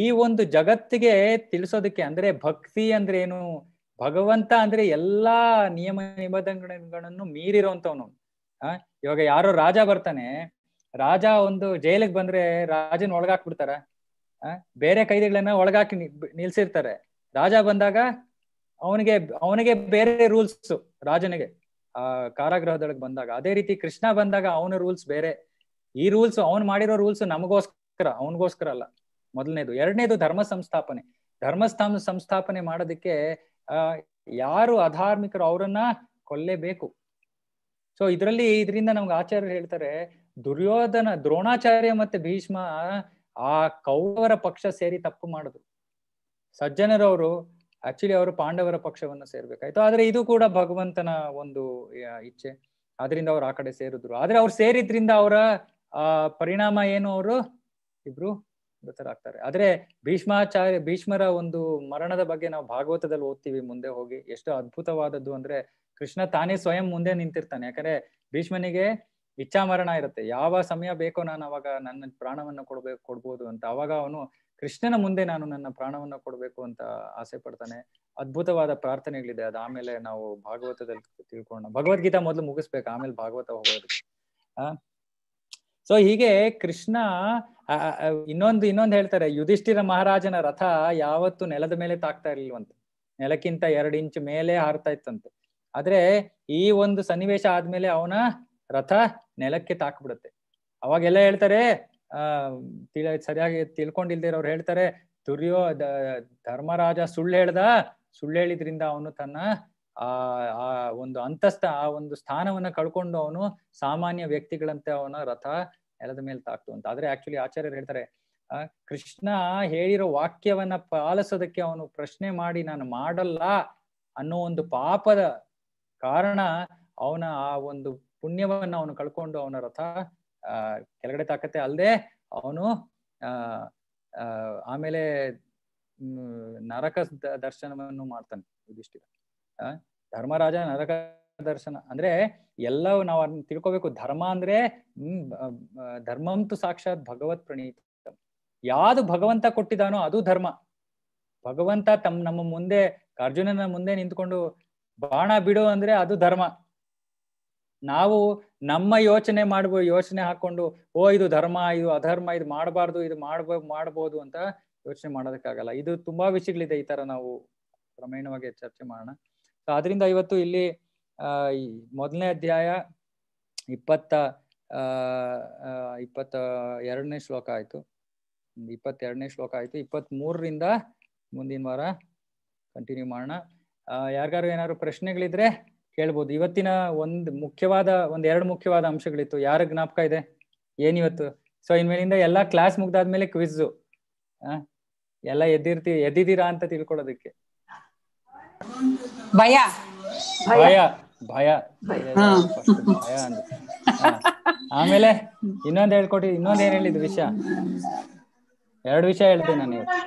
ಈ ಒಂದು ಜಗತ್ತಿಗೆ ತಿಳಿಸೋದಕ್ಕೆ ಅಂದ್ರೆ ಭಕ್ತಿ ಅಂದ್ರೆ ಏನು ಭಗವಂತ ಅಂದ್ರೆ ಎಲ್ಲಾ ನಿಯಮ ನಿಬಂಧನೆಗಳನ್ನು ಮೀರಿರೋಂತವನು ಆ ಇವಾಗ ಯಾರೋ ರಾಜ ಬರ್ತಾನೆ ರಾಜ ಒಂದು ಜೈಲಿಗೆ ಬಂದ್ರೆ ರಾಜನ ಒಳಗಾಕ್ಬಿಡ್ತಾರ ಬೇರೆ ಕೈದಿಗಳನ್ನ ಒಳಗಾಕಿ ನಿಲ್ಸಿರ್ತಾರೆ ರಾಜ ಬಂದಾಗ ಅವನಿಗೆ ಅವನಿಗೆ ಬೇರೆ ರೂಲ್ಸ್ ರಾಜನಿಗೆ ಆ ಕಾರಾಗೃಹದೊಳಗೆ ಬಂದಾಗ ಅದೇ ರೀತಿ ಕೃಷ್ಣ ಬಂದಾಗ ಅವನ ರೂಲ್ಸ್ ಬೇರೆ ಈ ರೂಲ್ಸ್ ಅವನು ಮಾಡಿರೋ ರೂಲ್ಸ್ ನಮಗೋಸ್ಕರ ಅವನಿಗೋಸ್ಕರ ಅಲ್ಲ ಮೊದಲನೇದು ಎರಡನೇದು ಧರ್ಮ ಸಂಸ್ಥಾಪನೆ ಧರ್ಮಸ್ಥಾನ ಸಂಸ್ಥಾಪನೆ ಮಾಡೋದಕ್ಕೆ ಯಾರು ಅಧಾರ್ಮಿಕರು ಅವರನ್ನ ಕೊಲ್ಲೇಬೇಕು ಸೊ ಇದರಲ್ಲಿ ಇದರಿಂದ ನಮ್ಗೆ ಆಚಾರ್ಯರು ಹೇಳ್ತಾರೆ ದುರ್ಯೋಧನ ದ್ರೋಣಾಚಾರ್ಯ ಮತ್ತೆ ಭೀಷ್ಮ ಆ ಕೌರವರ ಪಕ್ಷ ಸೇರಿ ತಪ್ಪು ಮಾಡಿದ್ರು ಸಜ್ಜನರವರು ಆಕ್ಚುಲಿ ಅವರು ಪಾಂಡವರ ಪಕ್ಷವನ್ನು ಸೇರ್ಬೇಕಾಯ್ತು ಆದ್ರೆ ಇದು ಕೂಡ ಭಗವಂತನ ಒಂದು ಇಚ್ಛೆ ಅದರಿಂದ ಅವ್ರು ಆ ಕಡೆ ಸೇರಿದ್ರು ಆದ್ರೆ ಅವ್ರು ಸೇರಿದ್ರಿಂದ ಅವರ ಆ ಪರಿಣಾಮ ಏನು ಅವರು ಇಬ್ರು ಮೃತರಾಗ್ತಾರೆ ಆದ್ರೆ ಭೀಷ್ಮಾಚಾರ್ಯ ಭೀಷ್ಮರ ಒಂದು ಮರಣದ ಬಗ್ಗೆ ನಾವು ಭಾಗವತದಲ್ಲಿ ಓದ್ತೀವಿ ಮುಂದೆ ಹೋಗಿ ಎಷ್ಟು ಅದ್ಭುತವಾದದ್ದು ಅಂದ್ರೆ ಕೃಷ್ಣ ತಾನೇ ಸ್ವಯಂ ಮುಂದೆ ನಿಂತಿರ್ತಾನೆ ಯಾಕಂದ್ರೆ ಭೀಷ್ಮನಿಗೆ ಇಚ್ಛಾಮರಣ ಇರುತ್ತೆ ಯಾವ ಸಮಯ ಬೇಕೋ ನಾನು ಅವಾಗ ನನ್ನ ಪ್ರಾಣವನ್ನ ಕೊಡ್ಬೇಕು ಕೊಡ್ಬೋದು ಅಂತ ಅವಾಗ ಅವನು ಕೃಷ್ಣನ ಮುಂದೆ ನಾನು ನನ್ನ ಪ್ರಾಣವನ್ನ ಕೊಡ್ಬೇಕು ಅಂತ ಆಸೆ ಪಡ್ತಾನೆ ಅದ್ಭುತವಾದ ಪ್ರಾರ್ಥನೆಗಳಿದೆ ಅದು ಆಮೇಲೆ ನಾವು ಭಾಗವತದಲ್ಲಿ ತಿಳ್ಕೊಳ್ಳೋಣ ಭಗವದ್ಗೀತಾ ಮೊದಲು ಮುಗಿಸ್ಬೇಕು ಆಮೇಲೆ ಭಾಗವತ ಹೋಗೋದು ಆ ಸೊ ಹೀಗೆ ಕೃಷ್ಣ ಇನ್ನೊಂದು ಇನ್ನೊಂದು ಹೇಳ್ತಾರೆ ಯುಧಿಷ್ಠಿರ ಮಹಾರಾಜನ ರಥ ಯಾವತ್ತು ನೆಲದ ಮೇಲೆ ತಾಕ್ತಾ ಇರ್ಲಿಲ್ವಂತೆ ನೆಲಕ್ಕಿಂತ ಎರಡು ಇಂಚ್ ಮೇಲೆ ಹಾರ್ತಾ ಇತ್ತಂತೆ ಆದ್ರೆ ಈ ಒಂದು ಸನ್ನಿವೇಶ ಆದ್ಮೇಲೆ ಅವನ ರಥ ನೆಲಕ್ಕೆ ತಾಕ್ಬಿಡುತ್ತೆ ಅವಾಗೆಲ್ಲ ಹೇಳ್ತಾರೆ ಆ ತಿಳ ಸರಿಯಾಗಿ ತಿಳ್ಕೊಂಡಿಲ್ದಿರೋರು ಹೇಳ್ತಾರೆ ದುರ್ಯೋ ಧರ್ಮರಾಜ ಸುಳ್ಳು ಹೇಳ್ದ ಸುಳ್ಳು ಹೇಳಿದ್ರಿಂದ ಅವನು ತನ್ನ ಆ ಆ ಒಂದು ಅಂತಸ್ಥ ಆ ಒಂದು ಸ್ಥಾನವನ್ನ ಕಳ್ಕೊಂಡು ಅವನು ಸಾಮಾನ್ಯ ವ್ಯಕ್ತಿಗಳಂತೆ ಅವನ ರಥ ನೆಲದ ಮೇಲೆ ತಾಕ್ತು ಅಂತ ಆದ್ರೆ ಆಕ್ಚುಲಿ ಆಚಾರ್ಯರು ಹೇಳ್ತಾರೆ ಆ ಕೃಷ್ಣ ಹೇಳಿರೋ ವಾಕ್ಯವನ್ನ ಪಾಲಿಸೋದಕ್ಕೆ ಅವನು ಪ್ರಶ್ನೆ ಮಾಡಿ ನಾನು ಮಾಡಲ್ಲ ಅನ್ನೋ ಒಂದು ಪಾಪದ ಕಾರಣ ಅವನ ಆ ಒಂದು ಪುಣ್ಯವನ್ನ ಅವನು ಕಳ್ಕೊಂಡು ಅವನ ರಥ ಆ ಕೆಳಗಡೆ ತಾಕತ್ತೆ ಅಲ್ಲದೆ ಅವನು ಆ ಆಮೇಲೆ ನರಕ ದರ್ಶನವನ್ನು ಮಾಡ್ತಾನೆ ಯುಧಿಷ್ಠಿರ ಧರ್ಮರಾಜ ನರಕ ದರ್ಶನ ಅಂದ್ರೆ ಎಲ್ಲವೂ ನಾವು ಅದನ್ನ ತಿಳ್ಕೋಬೇಕು ಧರ್ಮ ಅಂದ್ರೆ ಧರ್ಮಂತು ಸಾಕ್ಷಾತ್ ಭಗವತ್ ಪ್ರಣೀತ ಯಾವ್ದು ಭಗವಂತ ಕೊಟ್ಟಿದಾನೋ ಅದು ಧರ್ಮ ಭಗವಂತ ತಮ್ಮ ನಮ್ಮ ಮುಂದೆ ಅರ್ಜುನನ ಮುಂದೆ ನಿಂತ್ಕೊಂಡು ಬಾಣ ಬಿಡು ಅಂದ್ರೆ ಅದು ಧರ್ಮ ನಾವು ನಮ್ಮ ಯೋಚನೆ ಮಾಡ್ಬೋ ಯೋಚನೆ ಹಾಕೊಂಡು ಓ ಇದು ಧರ್ಮ ಇದು ಅಧರ್ಮ ಇದು ಮಾಡಬಾರ್ದು ಇದು ಮಾಡ್ಬೋದು ಮಾಡ್ಬೋದು ಅಂತ ಯೋಚನೆ ಮಾಡೋದಕ್ಕಾಗಲ್ಲ ಇದು ತುಂಬಾ ವಿಷಯಗಳಿದೆ ಈ ತರ ನಾವು ಕ್ರಮೇಣವಾಗಿ ಚರ್ಚೆ ಮಾಡೋಣ ಸೊ ಆದ್ರಿಂದ ಇವತ್ತು ಇಲ್ಲಿ ಮೊದಲನೇ ಅಧ್ಯಾಯ ಇಪ್ಪತ್ತ ಇಪ್ಪತ್ತ ಎರಡನೇ ಶ್ಲೋಕ ಆಯ್ತು ಇಪ್ಪತ್ತೆರಡನೇ ಶ್ಲೋಕ ಆಯ್ತು ಇಪ್ಪತ್ತ್ ಮೂರರಿಂದ ಮುಂದಿನ ವಾರ ಕಂಟಿನ್ಯೂ ಮಾಡೋಣ ಯಾರಿಗಾರು ಏನಾದ್ರು ಪ್ರಶ್ನೆಗಳಿದ್ರೆ ಕೇಳ್ಬೋದು ಇವತ್ತಿನ ಒಂದ್ ಮುಖ್ಯವಾದ ಒಂದ್ ಎರಡು ಮುಖ್ಯವಾದ ಅಂಶಗಳಿತ್ತು ಯಾರ ಜ್ಞಾಪಕ ಇದೆ ಏನಿವತ್ತು ಸೊ ಇನ್ಮೇಲಿಂದ ಎಲ್ಲಾ ಕ್ಲಾಸ್ ಮುಗ್ದಾದ್ಮೇಲೆ ಕ್ವಿಝು ಎಲ್ಲ ಎದ್ದಿರ್ತಿ ಎದ್ದಿದ್ದೀರಾ ಅಂತ ತಿಳ್ಕೊಳ್ಳೋದಕ್ಕೆ ಭಯ ಭಯ ಭಯ ಭಯ ಆಮೇಲೆ ಇನ್ನೊಂದ್ ಹೇಳ್ಕೊಟ್ಟಿ ಇನ್ನೊಂದ್ ಏನ್ ಹೇಳಿದ್ ವಿಷಯ ಎರಡು ವಿಷಯ ಹೇಳ್ತೇನೆ ನಾನು ಇವತ್ತು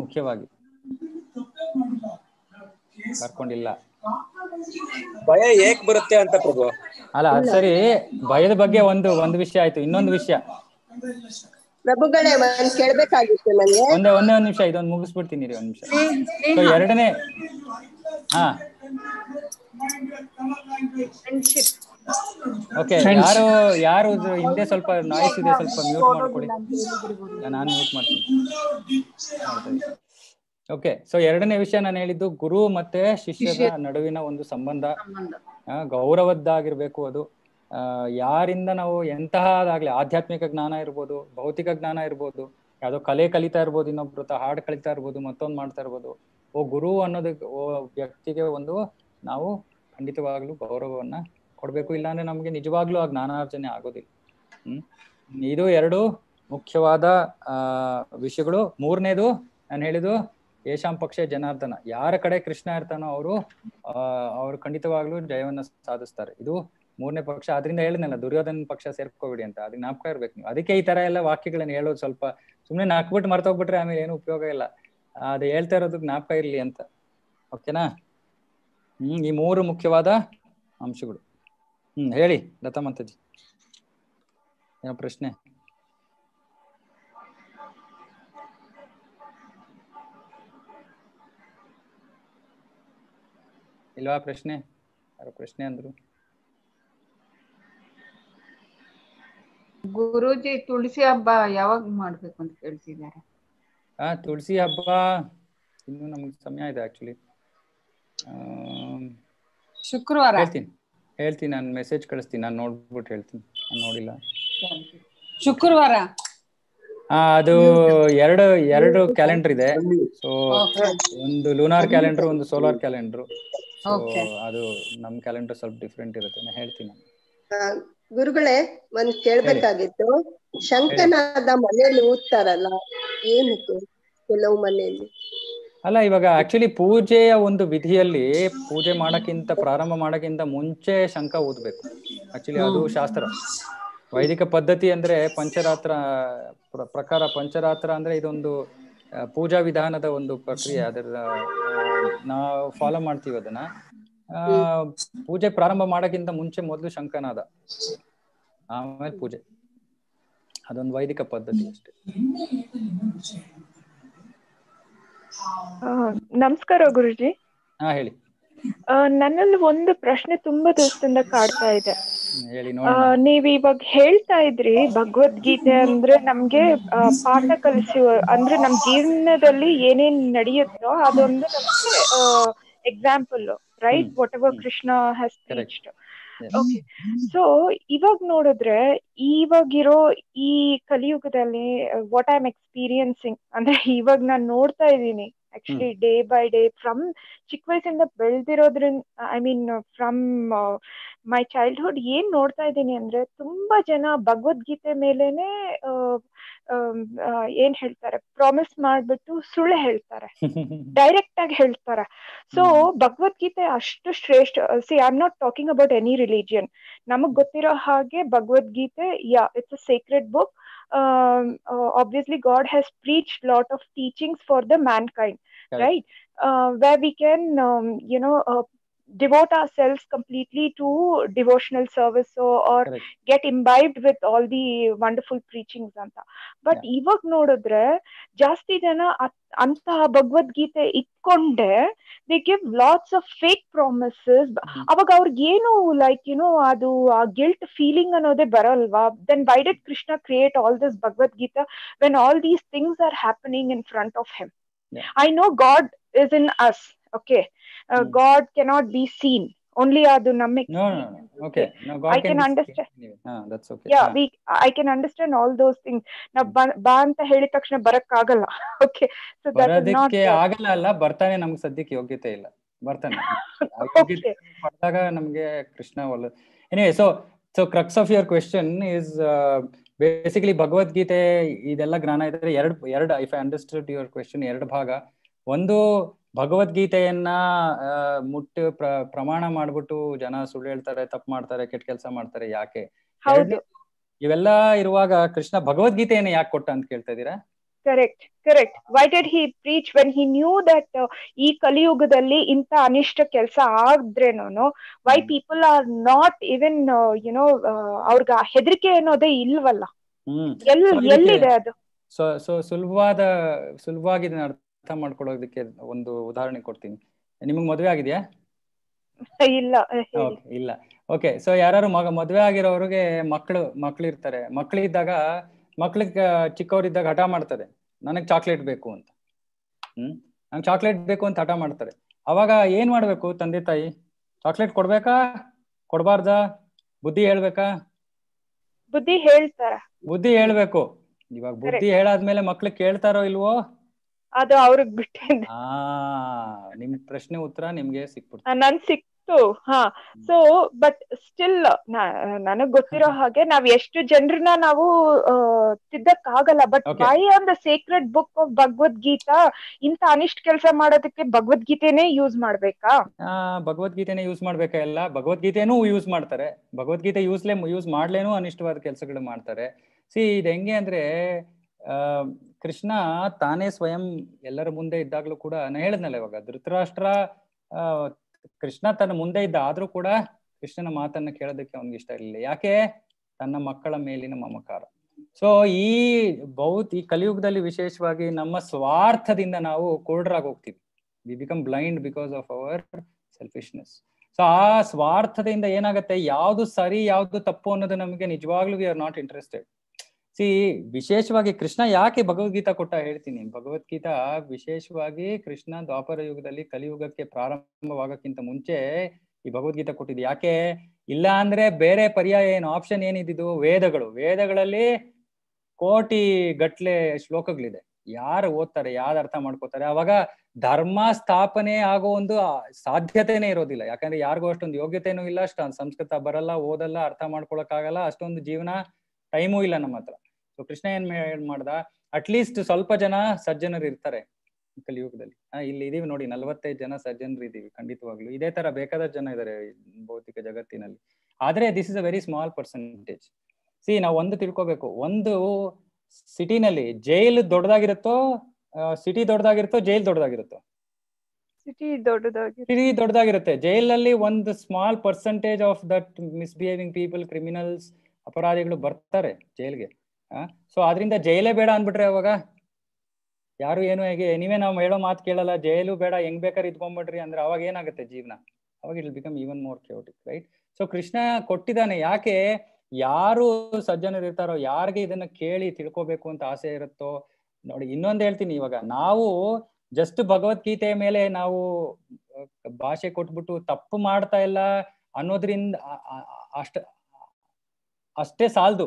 ಮುಖ್ಯವಾಗಿ ಕರ್ಕೊಂಡಿಲ್ಲ ಭಯ ಏಕ್ ಬರುತ್ತೆ ಅಂತ ಪ್ರಭು ಅಲ್ಲ ಸರಿ ಭಯದ ಬಗ್ಗೆ ಒಂದು ಒಂದು ವಿಷಯ ಆಯ್ತು ಇನ್ನೊಂದು ವಿಷಯ ಒಂದೇ ಒಂದೇ ಒಂದ್ ನಿಮಿಷ ಇದೊಂದು ಮುಗಿಸ್ಬಿಡ್ತೀನಿ ರೀ ಒಂದ್ ನಿಮಿಷ ಎರಡನೇ ಹಾ ಓಕೆ ಯಾರು ಯಾರು ಹಿಂದೆ ಸ್ವಲ್ಪ ನಾಯ್ಸ್ ಇದೆ ಸ್ವಲ್ಪ ಮ್ಯೂಟ್ ಮಾಡ್ಕೊಡಿ ನಾನು ಮ್ಯೂಟ್ ಮಾಡ್ತೀನಿ ಓಕೆ ಸೊ ಎರಡನೇ ವಿಷಯ ನಾನು ಹೇಳಿದ್ದು ಗುರು ಮತ್ತೆ ಶಿಷ್ಯರ ನಡುವಿನ ಒಂದು ಸಂಬಂಧ ಗೌರವದ್ದಾಗಿರ್ಬೇಕು ಅದು ಯಾರಿಂದ ನಾವು ಎಂತಹದಾಗ್ಲಿ ಆಧ್ಯಾತ್ಮಿಕ ಜ್ಞಾನ ಇರ್ಬೋದು ಭೌತಿಕ ಜ್ಞಾನ ಇರ್ಬೋದು ಯಾವುದೋ ಕಲೆ ಕಲಿತಾ ಇರ್ಬೋದು ಇನ್ನೊಬ್ರು ಹಾಡು ಕಲಿತಾ ಇರ್ಬೋದು ಮತ್ತೊಂದು ಮಾಡ್ತಾ ಇರ್ಬೋದು ಓ ಗುರು ಅನ್ನೋದಕ್ಕೆ ಓ ವ್ಯಕ್ತಿಗೆ ಒಂದು ನಾವು ಖಂಡಿತವಾಗ್ಲು ಗೌರವವನ್ನ ಕೊಡ್ಬೇಕು ಇಲ್ಲಾಂದ್ರೆ ನಮ್ಗೆ ನಿಜವಾಗ್ಲೂ ಆ ಜ್ಞಾನಾರ್ಜನೆ ಆಗೋದಿಲ್ಲ ಹ್ಮ್ ಇದು ಎರಡು ಮುಖ್ಯವಾದ ಆ ವಿಷಯಗಳು ಮೂರನೇದು ನಾನು ಹೇಳಿದ್ದು ಯಶಾಂ ಪಕ್ಷ ಜನಾರ್ದನ ಯಾರ ಕಡೆ ಕೃಷ್ಣ ಇರ್ತಾನೋ ಅವರು ಅವ್ರು ಖಂಡಿತವಾಗ್ಲೂ ಜಯವನ್ನ ಸಾಧಿಸ್ತಾರೆ ಇದು ಮೂರನೇ ಪಕ್ಷ ಅದರಿಂದ ಹೇಳಿದ್ನಲ್ಲ ದುರ್ಯೋಧನ ಪಕ್ಷ ಸೇರ್ಕೋಬಿಡಿ ಅಂತ ಅದಕ್ಕೆ ನಾಪಕ ಇರ್ಬೇಕು ನೀವು ಅದಕ್ಕೆ ಈ ತರ ಎಲ್ಲ ವಾಕ್ಯಗಳನ್ನ ಹೇಳೋದು ಸ್ವಲ್ಪ ಸುಮ್ನೆ ನಾಕ್ಬಿಟ್ಟು ಮರ್ತೋಗ್ಬಿಟ್ರೆ ಆಮೇಲೆ ಏನು ಉಪಯೋಗ ಇಲ್ಲ ಅದು ಹೇಳ್ತಾ ಇರೋದು ನಾಪಕ ಇರ್ಲಿ ಅಂತ ಓಕೆನಾ ಹ್ಮ್ ಈ ಮೂರು ಮುಖ್ಯವಾದ ಅಂಶಗಳು ಹ್ಮ್ ಹೇಳಿ ಲತಾ ಮಂತಜಿ ಏನೋ ಪ್ರಶ್ನೆ ಇಲ್ವಾ ಪ್ರಶ್ನೆ ಯಾರು ಪ್ರಶ್ನೆ ಅಂದ್ರು ಗುರುಜಿ ತುಳಸಿ ಹಬ್ಬ ಯಾವಾಗ ಮಾಡ್ಬೇಕು ಅಂತ ಕೇಳ್ತಿದ್ದಾರೆ ಹಾ ತುಳಸಿ ಹಬ್ಬ ಇನ್ನು ನಮ್ಗೆ ಸಮಯ ಇದೆ ಆಕ್ಚುಲಿ ಶುಕ್ರವಾರ ಹೇಳ್ತೀನಿ ಹೇಳ್ತೀನಿ ನಾನು ಮೆಸೇಜ್ ಕಳಿಸ್ತೀನಿ ನಾನು ನೋಡ್ಬಿಟ್ಟು ಹೇಳ್ತೀನಿ ನಾನು ನೋಡಿಲ್ಲ ಶುಕ್ರವಾರ ಅದು ಎರಡು ಎರಡು ಕ್ಯಾಲೆಂಡರ್ ಇದೆ ಸೊ ಒಂದು ಲೂನಾರ್ ಕ್ಯಾಲೆಂಡರ್ ಒಂದು ಸೋಲಾರ್ ಕ್ಯಾಲೆಂಡರ್ ಓಕೆ ಅದು ನಮ್ ಕ್ಯಾಲೆಂಡರ್ ಸ್ವಲ್ಪ ಡಿಫ್ರೆಂಟ್ ಇರುತ್ತೆ ನಾನು ಹೇಳ್ತೀನಿ ಗುರುಗಳೇ ಒಂದ್ ಕೇಳ್ಬೇಕಾಗಿತ್ತು ಶಂಕನಾದ ಮನೆಯಲ್ಲಿ ಊದ್ತಾರಲ್ಲ ಏನಕ್ಕೆ ಕೆಲವು ಮನೆಯಲ್ಲಿ ಅಲ್ಲ ಇವಾಗ ಆಕ್ಚುಲಿ ಪೂಜೆಯ ಒಂದು ವಿಧಿಯಲ್ಲಿ ಪೂಜೆ ಮಾಡಕ್ಕಿಂತ ಪ್ರಾರಂಭ ಮಾಡಕ್ಕಿಂತ ಮುಂಚೆ ಶಂಕ ಊದ್ಬೇಕು ಆಕ್ಚುಲಿ ಅದು ಶಾಸ್ತ್ರ ವೈದಿಕ ಪದ್ಧತಿ ಅಂದ್ರೆ ಪಂಚರಾತ್ರ ಪ್ರಕಾರ ಪಂಚರಾತ್ರ ಅಂದ್ರೆ ಇದೊಂದು ಪೂಜಾ ವಿಧಾನದ ಒಂದು ಪ್ರಕ್ರಿಯೆ ಅದರ ನಾವು ಫಾಲೋ ಮಾಡ್ತೀವಿ ಅದನ್ನ ಪೂಜೆ ಪ್ರಾರಂಭ ಮಾಡೋಕ್ಕಿಂತ ಮುಂಚೆ ಮೊದಲು ಶಂಕನಾದ ಆಮೇಲೆ ಪೂಜೆ ಅದೊಂದು ವೈದಿಕ ಪದ್ಧತಿ ಅಷ್ಟೇ ನಮಸ್ಕಾರ ಗುರುಜಿ ಹಾ ಹೇಳಿ ನನ್ನಲ್ಲಿ ಒಂದು ಪ್ರಶ್ನೆ ತುಂಬಾ ದಿವಸದಿಂದ ಕಾಡ್ತಾ ಇದೆ ನೀವ್ ಇವಾಗ ಹೇಳ್ತಾ ಇದ್ರಿ ಭಗವದ್ಗೀತೆ ಅಂದ್ರೆ ನಮ್ಗೆ ಪಾಠ ಕಲಿಸುವ ಅಂದ್ರೆ ನಮ್ ಜೀವನದಲ್ಲಿ ಏನೇನ್ ನಡೆಯುತ್ತೋ ಅದೊಂದು ನಮ್ಗೆ example right whatever Krishna has okay so ಇವಾಗ ನೋಡಿದ್ರೆ ಇವಾಗಿರೋ ಈ ಕಲಿಯುಗದಲ್ಲಿ ವಾಟ್ ಐ ಆಮ್ ಎಕ್ಸ್ಪೀರಿಯನ್ಸಿಂಗ್ ಅಂದ್ರೆ ಇವಾಗ ನಾನ್ ನೋಡ್ತಾ ಇದ್ದೀನಿ actually day by day from ಚಿಕ್ಕ ವಯಸ್ಸಿಂದ ಬೆಳೆದಿರೋದ್ರಿಂದ I mean from my childhood ಏನ್ ನೋಡ್ತಾ ಇದ್ದೀನಿ ಅಂದ್ರೆ ತುಂಬಾ ಜನ ಭಗವದ್ಗೀತೆ ಮೇಲೇನೆ ಏನ್ ಹೇಳ್ತಾರೆ ಪ್ರಾಮಿಸ್ ಮಾಡ್ಬಿಟ್ಟು ಸುಳ್ಳು ಹೇಳ್ತಾರೆ ಡೈರೆಕ್ಟ್ ಆಗಿ ಹೇಳ್ತಾರೆ ಸೊ ಭಗವದ್ಗೀತೆ ಅಷ್ಟು ಶ್ರೇಷ್ಠ see I am not talking about any religion ನಮಗ್ ಗೊತ್ತಿರೋ ಹಾಗೆ Bhagavad Gita yeah it's a secret book um, uh, obviously god has preached lot of teachings for the mankind right uh, where we can um, you know uh, devote ourselves completely to devotional service or, get imbibed with all the wonderful preachings anta but ivag nodidre jaasti jana anta bhagavad gita ikkonde they give lots of fake promises avaga avarge eno like you know adu guilt feeling anode baralva then why did krishna create all this bhagavad gita when all these things are happening in front of him i know god is in us okay God cannot be seen only ಅದು ನಮ್ಮ I can understand all those thing ನಾವ್ ಬಾ ಅಂತ ಹೇಳಿದ ತಕ್ಷಣ ಬರಕ್ ಆಗಲ್ಲ ಆಗಲ್ಲ ಅಲ್ಲ ಬರ್ತಾನೆ ನಮ್ಗೆ ಸದ್ಯಕ್ಕೆ ಯೋಗ್ಯತೆ ಇಲ್ಲ ಬರ್ತಾನೆ ಬರ್ದಾಗ ನಮ್ಗೆ ಕೃಷ್ಣ ಒಲ್ಲ anyway so so crux of your question is basically Bhagavad Gita ಇದೆಲ್ಲ ಜ್ಞಾನ ಇದ್ರೆ ಎರಡು ಎರಡು ಐ ಫೈ ಅಂಡರ್ಸ್ಟ್ಯಾಂಡ್ ಯುವರ್ ಕ್ವೆಶನ್ ಎರಡು ಭಾಗ ಒಂದು ಭಗವದ್ಗೀತೆಯನ್ನ ಮುಟ್ಟಿ ಪ್ರಮಾಣ ಮಾಡ್ಬಿಟ್ಟು ಜನ ಸುಳ್ಳು ಹೇಳ್ತಾರೆ ತಪ್ಪು ಮಾಡ್ತಾರೆ ಕೆಟ್ಟ ಕೆಲಸ ಮಾಡ್ತಾರೆ ಯಾಕೆ ಇವೆಲ್ಲ ಇರುವಾಗ ಕೃಷ್ಣ ಭಗವದ್ಗೀತೆಯನ್ನ ಯಾಕೆ ಕೊಟ್ಟ ಅಂತ ಕೇಳ್ತಾ ಇದ್ದೀರಾ correct correct why did he preach when he knew that ಈ ಕಲಿಯುಗದಲ್ಲಿ ಇಂತ ಅನಿಷ್ಟ ಕೆಲಸ ಆದ್ರೇನೋ why people are not even you know ಅವ್ರಿಗ ಹೆದರಿಕೆ ಅನ್ನೋದೇ ಇಲ್ವಲ್ಲ ಎಲ್ಲಿದೆ ಅದು ಸೊ ಸೊ ಸುಲಭವಾದ ಸುಲಭವಾಗಿ ಅರ್ಥ ಮಾಡ್ಕೊಳ್ಳೋದಕ್ಕೆ ಒಂದು ಉದಾಹರಣೆ ಕೊಡ್ತೀನಿ ನಿಮಗೆ ಮದುವೆ ಆಗಿದೆಯಾ ಇಲ್ಲ ಇಲ್ಲ ಓಕೆ ಸೊ ಯಾರು ಮಗ ಮದುವೆ ಆಗಿರೋರಿಗೆ ಮಕ್ಕಳು ಮಕ್ಳು ಇರ್ತಾರೆ ಮಕ್ಳಿದ್ದಾಗ ಮಕ್ಳಿಗೆ ಚಿಕ್ಕವರಿದ್ದಾಗ ಹಠ ಮಾಡ್ತಾರೆ ನನಗೆ ಚಾಕ್ಲೇಟ್ ಬೇಕು ಅಂತ ಹ್ಮ್ ನಂಗೆ ಚಾಕ್ಲೇಟ್ ಬೇಕು ಅಂತ ಹಠ ಮಾಡ್ತಾರೆ ಅವಾಗ ಏನ್ ಮಾಡ್ಬೇಕು ತಂದೆ ತಾಯಿ ಚಾಕ್ಲೇಟ್ ಕೊಡ್ಬೇಕಾ ಕೊಡಬಾರ್ದ ಬುದ್ಧಿ ಹೇಳ್ಬೇಕಾ ಬುದ್ಧಿ ಹೇಳ್ತಾರ ಬುದ್ಧಿ ಹೇಳ್ಬೇಕು ಇವಾಗ ಬುದ್ಧಿ ಹೇಳಾದ್ಮೇಲೆ ಮಕ್ಳು ಕೇಳ್ತಾರೋ ಇಲ್ವೋ ಅದು ಅವ್ರಿಗೆ ಬಿಟ್ಟಿದ್ದೆ ನಿಮ್ ಪ್ರಶ್ನೆ ಉತ್ತರ ನಿಮ್ಗೆ ಸಿಕ್ಬಿಡ್ತು ನನ್ ಸಿಕ್ತು ಹಾ ಸೊ ಬಟ್ ಸ್ಟಿಲ್ ನನಗ್ ಗೊತ್ತಿರೋ ಹಾಗೆ ನಾವ್ ಎಷ್ಟು ಜನರನ್ನ ನಾವು ತಿದ್ದಕ್ ಆಗಲ್ಲ but why on the secret book of Bhagavad Gita ಇಂತ ಅನಿಷ್ಟ್ ಕೆಲಸ ಮಾಡೋದಕ್ಕೆ ಭಗವದ್ಗೀತೆನೆ ಯೂಸ್ ಮಾಡ್ಬೇಕಾ ಭಗವದ್ಗೀತೆನೆ ಯೂಸ್ ಮಾಡ್ಬೇಕಾ ಎಲ್ಲ ಭಗವದ್ಗೀತೆನೂ ಯೂಸ್ ಮಾಡ್ತಾರೆ ಭಗವದ್ಗೀತೆ ಯೂಸ್ಲೇ ಯೂಸ್ ಮಾಡ್ಲೇನು ಅನಿಷ್ಟವಾದ ಕೆಲಸಗಳು ಮಾಡ್ತಾರೆ ಸಿ ಇದು ಹೆಂಗೆ ಅಂದ್ರೆ ಕೃಷ್ಣ ತಾನೇ ಸ್ವಯಂ ಎಲ್ಲರ ಮುಂದೆ ಇದ್ದಾಗ್ಲೂ ಕೂಡ ನಾನು ಹೇಳಿದ್ನಲ್ಲ ಇವಾಗ ಧೃತರಾಷ್ಟ್ರ ಕೃಷ್ಣ ತನ್ನ ಮುಂದೆ ಇದ್ದ ಆದ್ರೂ ಕೂಡ ಕೃಷ್ಣನ ಮಾತನ್ನ ಕೇಳೋದಕ್ಕೆ ಅವನಿಗೆ ಇಷ್ಟ ಇರಲಿಲ್ಲ ಯಾಕೆ ತನ್ನ ಮಕ್ಕಳ ಮೇಲಿನ ಮಮಕಾರ ಸೊ ಈ ಬೌತ್ ಈ ಕಲಿಯುಗದಲ್ಲಿ ವಿಶೇಷವಾಗಿ ನಮ್ಮ ಸ್ವಾರ್ಥದಿಂದ ನಾವು ಕೋಲ್ಡ್ರಾಗಿ ಹೋಗ್ತೀವಿ we become blind because of our selfishness so ಆ ಸ್ವಾರ್ಥದಿಂದ ಏನಾಗುತ್ತೆ ಯಾವ್ದು ಸರಿ ಯಾವ್ದು ತಪ್ಪು ಅನ್ನೋದು ನಮಗೆ ನಿಜವಾಗ್ಲೂ we are not interested see ವಿಶೇಷವಾಗಿ ಕೃಷ್ಣ ಯಾಕೆ ಭಗವದ್ಗೀತಾ ಕೊಟ್ಟ ಹೇಳ್ತೀನಿ ಭಗವದ್ಗೀತಾ ವಿಶೇಷವಾಗಿ ಕೃಷ್ಣ ದ್ವಾಪರ ಯುಗದಲ್ಲಿ ಕಲಿಯುಗಕ್ಕೆ ಪ್ರಾರಂಭವಾಗಕ್ಕಿಂತ ಮುಂಚೆ ಈ ಭಗವದ್ಗೀತಾ ಕೊಟ್ಟಿದ್ದು ಯಾಕೆ ಇಲ್ಲ ಅಂದ್ರೆ ಬೇರೆ ಪರ್ಯಾಯ ಏನು ಆಪ್ಷನ್ ಏನಿದ್ದು ವೇದಗಳು ವೇದಗಳಲ್ಲಿ ಕೋಟಿ ಗಟ್ಲೆ ಶ್ಲೋಕಗಳಿದೆ ಯಾರು ಓದ್ತಾರೆ ಯಾರು ಅರ್ಥ ಮಾಡ್ಕೋತಾರೆ ಅವಾಗ ಧರ್ಮ ಸ್ಥಾಪನೆ ಆಗೋ ಒಂದು ಸಾಧ್ಯತೆನೇ ಇರೋದಿಲ್ಲ ಯಾಕಂದ್ರೆ ಯಾರಿಗೂ ಅಷ್ಟೊಂದು ಯೋಗ್ಯತೆನೂ ಇಲ್ಲ ಅಷ್ಟೊಂದು ಸಂಸ್ಕೃತ ಬರಲ್ಲ ಓದಲ್ಲ ಅರ್ಥ ಮಾಡ್ಕೊಳಕ್ ಆಗಲ್ಲ ಅಷ್ಟೊಂದು ಜೀವನ ಟೈಮೂ ಇಲ್ಲ ನಮ್ಮ ಹತ್ರ ಸೊ ಕೃಷ್ಣ ಏನ್ ಏನ್ ಮಾಡ್ದ ಅಟ್ಲೀಸ್ಟ್ ಸ್ವಲ್ಪ ಜನ ಸಜ್ಜನರು ಇರ್ತಾರೆ ಕಲಿಯುಗದಲ್ಲಿ ಇಲ್ಲಿ ಇದೀವಿ ನೋಡಿ ನಲ್ವತ್ತೈದು ಜನ ಸಜ್ಜನರು ಇದೀವಿ ಖಂಡಿತವಾಗ್ಲು ಇದೇ ತರ ಬೇಕಾದ ಜನ ಇದಾರೆ ಭೌತಿಕ ಜಗತ್ತಿನಲ್ಲಿ ಆದ್ರೆ this is a very small percentage see ನಾವು ಒಂದು ತಿಳ್ಕೊಬೇಕು ಒಂದು ಸಿಟಿನಲ್ಲಿ ಜೈಲ್ ದೊಡ್ಡದಾಗಿರುತ್ತೋ ಸಿಟಿ ದೊಡ್ಡದಾಗಿರುತ್ತೋ ಜೈಲ್ ದೊಡ್ಡದಾಗಿರುತ್ತೋ ಸಿಟಿ ದೊಡ್ಡದಾಗಿ ಸಿಟಿ ದೊಡ್ಡದಾಗಿರುತ್ತೆ ನಲ್ಲಿ ಒಂದು small percentage of that misbehaving people criminals ಅಪರಾಧಿಗಳು ಬರ್ತಾರೆ ಜೈಲ್ಗೆ ಸೊ ಅದರಿಂದ ಜೈಲೇ ಬೇಡ ಅಂದ್ಬಿಟ್ರೆ ಅವಾಗ ಯಾರು ಏನು ಹೇಗೆ ನೀವೇ ನಾವು ಹೇಳೋ ಮಾತು ಕೇಳಲ್ಲ ಜೈಲು ಬೇಡ ಹೆಂಗ್ ಬೇಕಾದ್ರೆ ಇದ್ಕೊಂಡ್ಬಿಡ್ರಿ ಅಂದ್ರೆ ಅವಾಗ ಏನಾಗುತ್ತೆ ಜೀವನ ಅವಾಗ it become even more chaotic right so Krishna ಕೊಟ್ಟಿದ್ದಾನೆ ಯಾಕೆ ಯಾರು ಸಜ್ಜನರು ಇರ್ತಾರೋ ಯಾರಿಗೆ ಇದನ್ನ ಕೇಳಿ ತಿಳ್ಕೋಬೇಕು ಅಂತ ಆಸೆ ಇರುತ್ತೋ ನೋಡಿ ಇನ್ನೊಂದು ಹೇಳ್ತೀನಿ ಇವಾಗ ನಾವು ಜಸ್ಟ್ ಭಗವದ್ಗೀತೆ ಮೇಲೆ ನಾವು ಭಾಷೆ ಕೊಟ್ಬಿಟ್ಟು ತಪ್ಪು ಮಾಡ್ತಾ ಇಲ್ಲ ಅನ್ನೋದ್ರಿಂದ ಅಷ್ಟ ಅಷ್ಟೇ ಸಾಲದು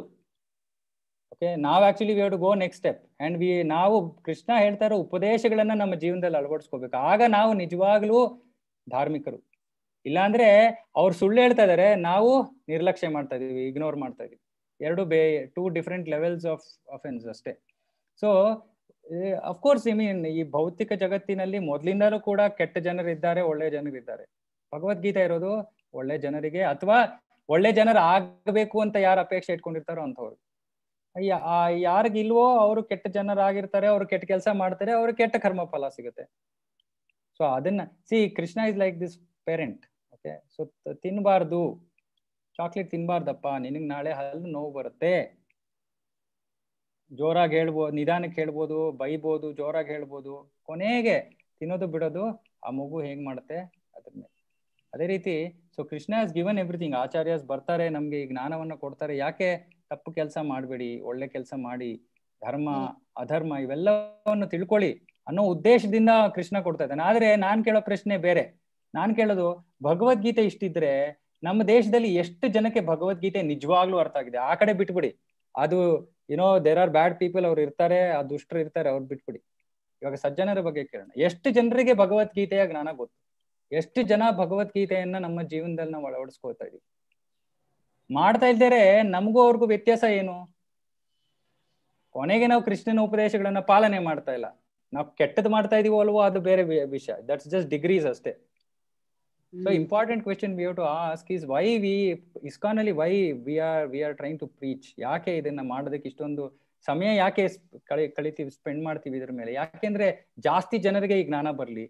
ಓಕೆ ನಾವ್ actually we to go next step and we ನಾವು ಕೃಷ್ಣ ಹೇಳ್ತಾ ಇರೋ ಉಪದೇಶಗಳನ್ನ ನಮ್ಮ ಜೀವನದಲ್ಲಿ ಅಳವಡಿಸ್ಕೋಬೇಕು ಆಗ ನಾವು ನಿಜವಾಗ್ಲೂ ಧಾರ್ಮಿಕರು ಇಲ್ಲಾಂದ್ರೆ ಅವ್ರು ಸುಳ್ಳು ಹೇಳ್ತಾ ಇದಾರೆ ನಾವು ನಿರ್ಲಕ್ಷ್ಯ ಮಾಡ್ತಾ ಇದೀವಿ ಇಗ್ನೋರ್ ಮಾಡ್ತಾ ಇದೀವಿ ಎರಡು be two different levels of offence ಅಷ್ಟೇ ಸೊ ಅಫ್ಕೋರ್ಸ್ ಐ ಮೀನ್ ಈ ಭೌತಿಕ ಜಗತ್ತಿನಲ್ಲಿ ಮೊದ್ಲಿಂದಲೂ ಕೂಡ ಕೆಟ್ಟ ಇದ್ದಾರೆ ಒಳ್ಳೆ ಇದ್ದಾರೆ ಭಗವದ್ಗೀತೆ ಇರೋದು ಒಳ್ಳೆ ಜನರಿಗೆ ಅಥವಾ ಒಳ್ಳೆ ಜನರು ಆಗಬೇಕು ಅಂತ ಯಾರು ಅಪೇಕ್ಷೆ ಇಟ್ಕೊಂಡಿರ್ತಾರೋ ಅಂತವ್ರು ಯಾರಿಗಿಲ್ವೋ ಅವರು ಕೆಟ್ಟ ಜನರಾಗಿರ್ತಾರೆ ಅವರು ಕೆಟ್ಟ ಕೆಲಸ ಮಾಡ್ತಾರೆ ಅವ್ರು ಕೆಟ್ಟ ಕರ್ಮ ಫಲ ಸಿಗುತ್ತೆ ಸೊ ಅದನ್ನ see Krishna is like this parent okay so ತಿನ್ಬಾರ್ದು ಚಾಕ್ಲೇಟ್ ತಿನ್ಬಾರ್ದಪ್ಪ ನಿನಗ್ ನಾಳೆ ಹಲ್ಲು ನೋವು ಬರುತ್ತೆ ಜೋರಾಗಿ ಹೇಳ್ಬೋದು ನಿಧಾನಕ್ಕೆ ಹೇಳ್ಬೋದು ಬೈಬೋದು ಜೋರಾಗಿ ಹೇಳ್ಬೋದು ಕೊನೆಗೆ ತಿನ್ನೋದು ಬಿಡೋದು ಆ ಮಗು ಹೇಗ್ ಮಾಡುತ್ತೆ ಅದ್ರ ಮೇಲೆ ಅದೇ ರೀತಿ so Krishna is given everything acharyas ಬರ್ತಾರೆ ನಮ್ಗೆ ಈ ಜ್ಞಾನವನ್ನ ಕೊಡ್ತಾರೆ ಯಾಕೆ ತಪ್ಪು ಕೆಲಸ ಮಾಡಬೇಡಿ ಒಳ್ಳೆ ಕೆಲಸ ಮಾಡಿ ಧರ್ಮ ಅಧರ್ಮ ಇವೆಲ್ಲವನ್ನು ತಿಳ್ಕೊಳ್ಳಿ ಅನ್ನೋ ಉದ್ದೇಶದಿಂದ ಕೃಷ್ಣ ಕೊಡ್ತಾ ಇದ್ದಾನೆ ಆದ್ರೆ ನಾನ್ ಕೇಳೋ ಪ್ರಶ್ನೆ ಬೇರೆ ನಾನ್ ಕೇಳೋದು ಭಗವದ್ಗೀತೆ ಇಷ್ಟಿದ್ರೆ ನಮ್ಮ ದೇಶದಲ್ಲಿ ಎಷ್ಟು ಜನಕ್ಕೆ ಭಗವದ್ಗೀತೆ ನಿಜವಾಗ್ಲೂ ಅರ್ಥ ಆಗಿದೆ ಆ ಕಡೆ ಬಿಟ್ಬಿಡಿ ಅದು ಏನೋ ದೇರ್ ಆರ್ ಬ್ಯಾಡ್ ಪೀಪಲ್ ಅವ್ರು ಇರ್ತಾರೆ ಆ ದುಷ್ಟರು ಇರ್ತಾರೆ ಅವ್ರು ಬಿಟ್ಬಿಡಿ ಇವಾಗ ಸಜ್ಜನರ ಬಗ್ಗೆ ಕೇಳೋಣ ಎಷ್ಟು ಜನರಿಗೆ ಭಗವದ್ಗೀತೆಯ ಜ್ಞಾನ ಗೊತ್ತು ಎಷ್ಟು ಜನ ಭಗವದ್ಗೀತೆಯನ್ನ ನಮ್ಮ ಜೀವನದಲ್ಲಿ ನಾವು ಅಳವಡಿಸ್ಕೊಳ್ತಾ ಇದೀವಿ ಮಾಡ್ತಾ ಇಲ್ದೇರೆ ನಮಗೂ ಅವ್ರಿಗೂ ವ್ಯತ್ಯಾಸ ಏನು ಕೊನೆಗೆ ನಾವು ಕೃಷ್ಣನ ಉಪದೇಶಗಳನ್ನ ಪಾಲನೆ ಮಾಡ್ತಾ ಇಲ್ಲ ನಾವು ಕೆಟ್ಟದ್ ಮಾಡ್ತಾ ಇದೀವೋ ಅಲ್ವೋ ಅದು ಬೇರೆ ವಿಷಯ ದಟ್ಸ್ ಜಸ್ಟ್ ಡಿಗ್ರೀಸ್ ಅಷ್ಟೇ so important question we to ask is why we ISKCON ಅಲ್ಲಿ why we are we are trying to preach ಯಾಕೆ ಇದನ್ನ ಮಾಡೋದಕ್ಕೆ ಇಷ್ಟೊಂದು ಸಮಯ ಯಾಕೆ ಕಳಿ ಕಳಿತೀವಿ ಸ್ಪೆಂಡ್ ಮಾಡ್ತೀವಿ ಇದ್ರ ಮೇಲೆ ಯಾಕೆಂದ್ರೆ ಜಾಸ್ತಿ ಜನರಿಗೆ ಈ ಜ್ಞಾನ ಬರ್ಲಿ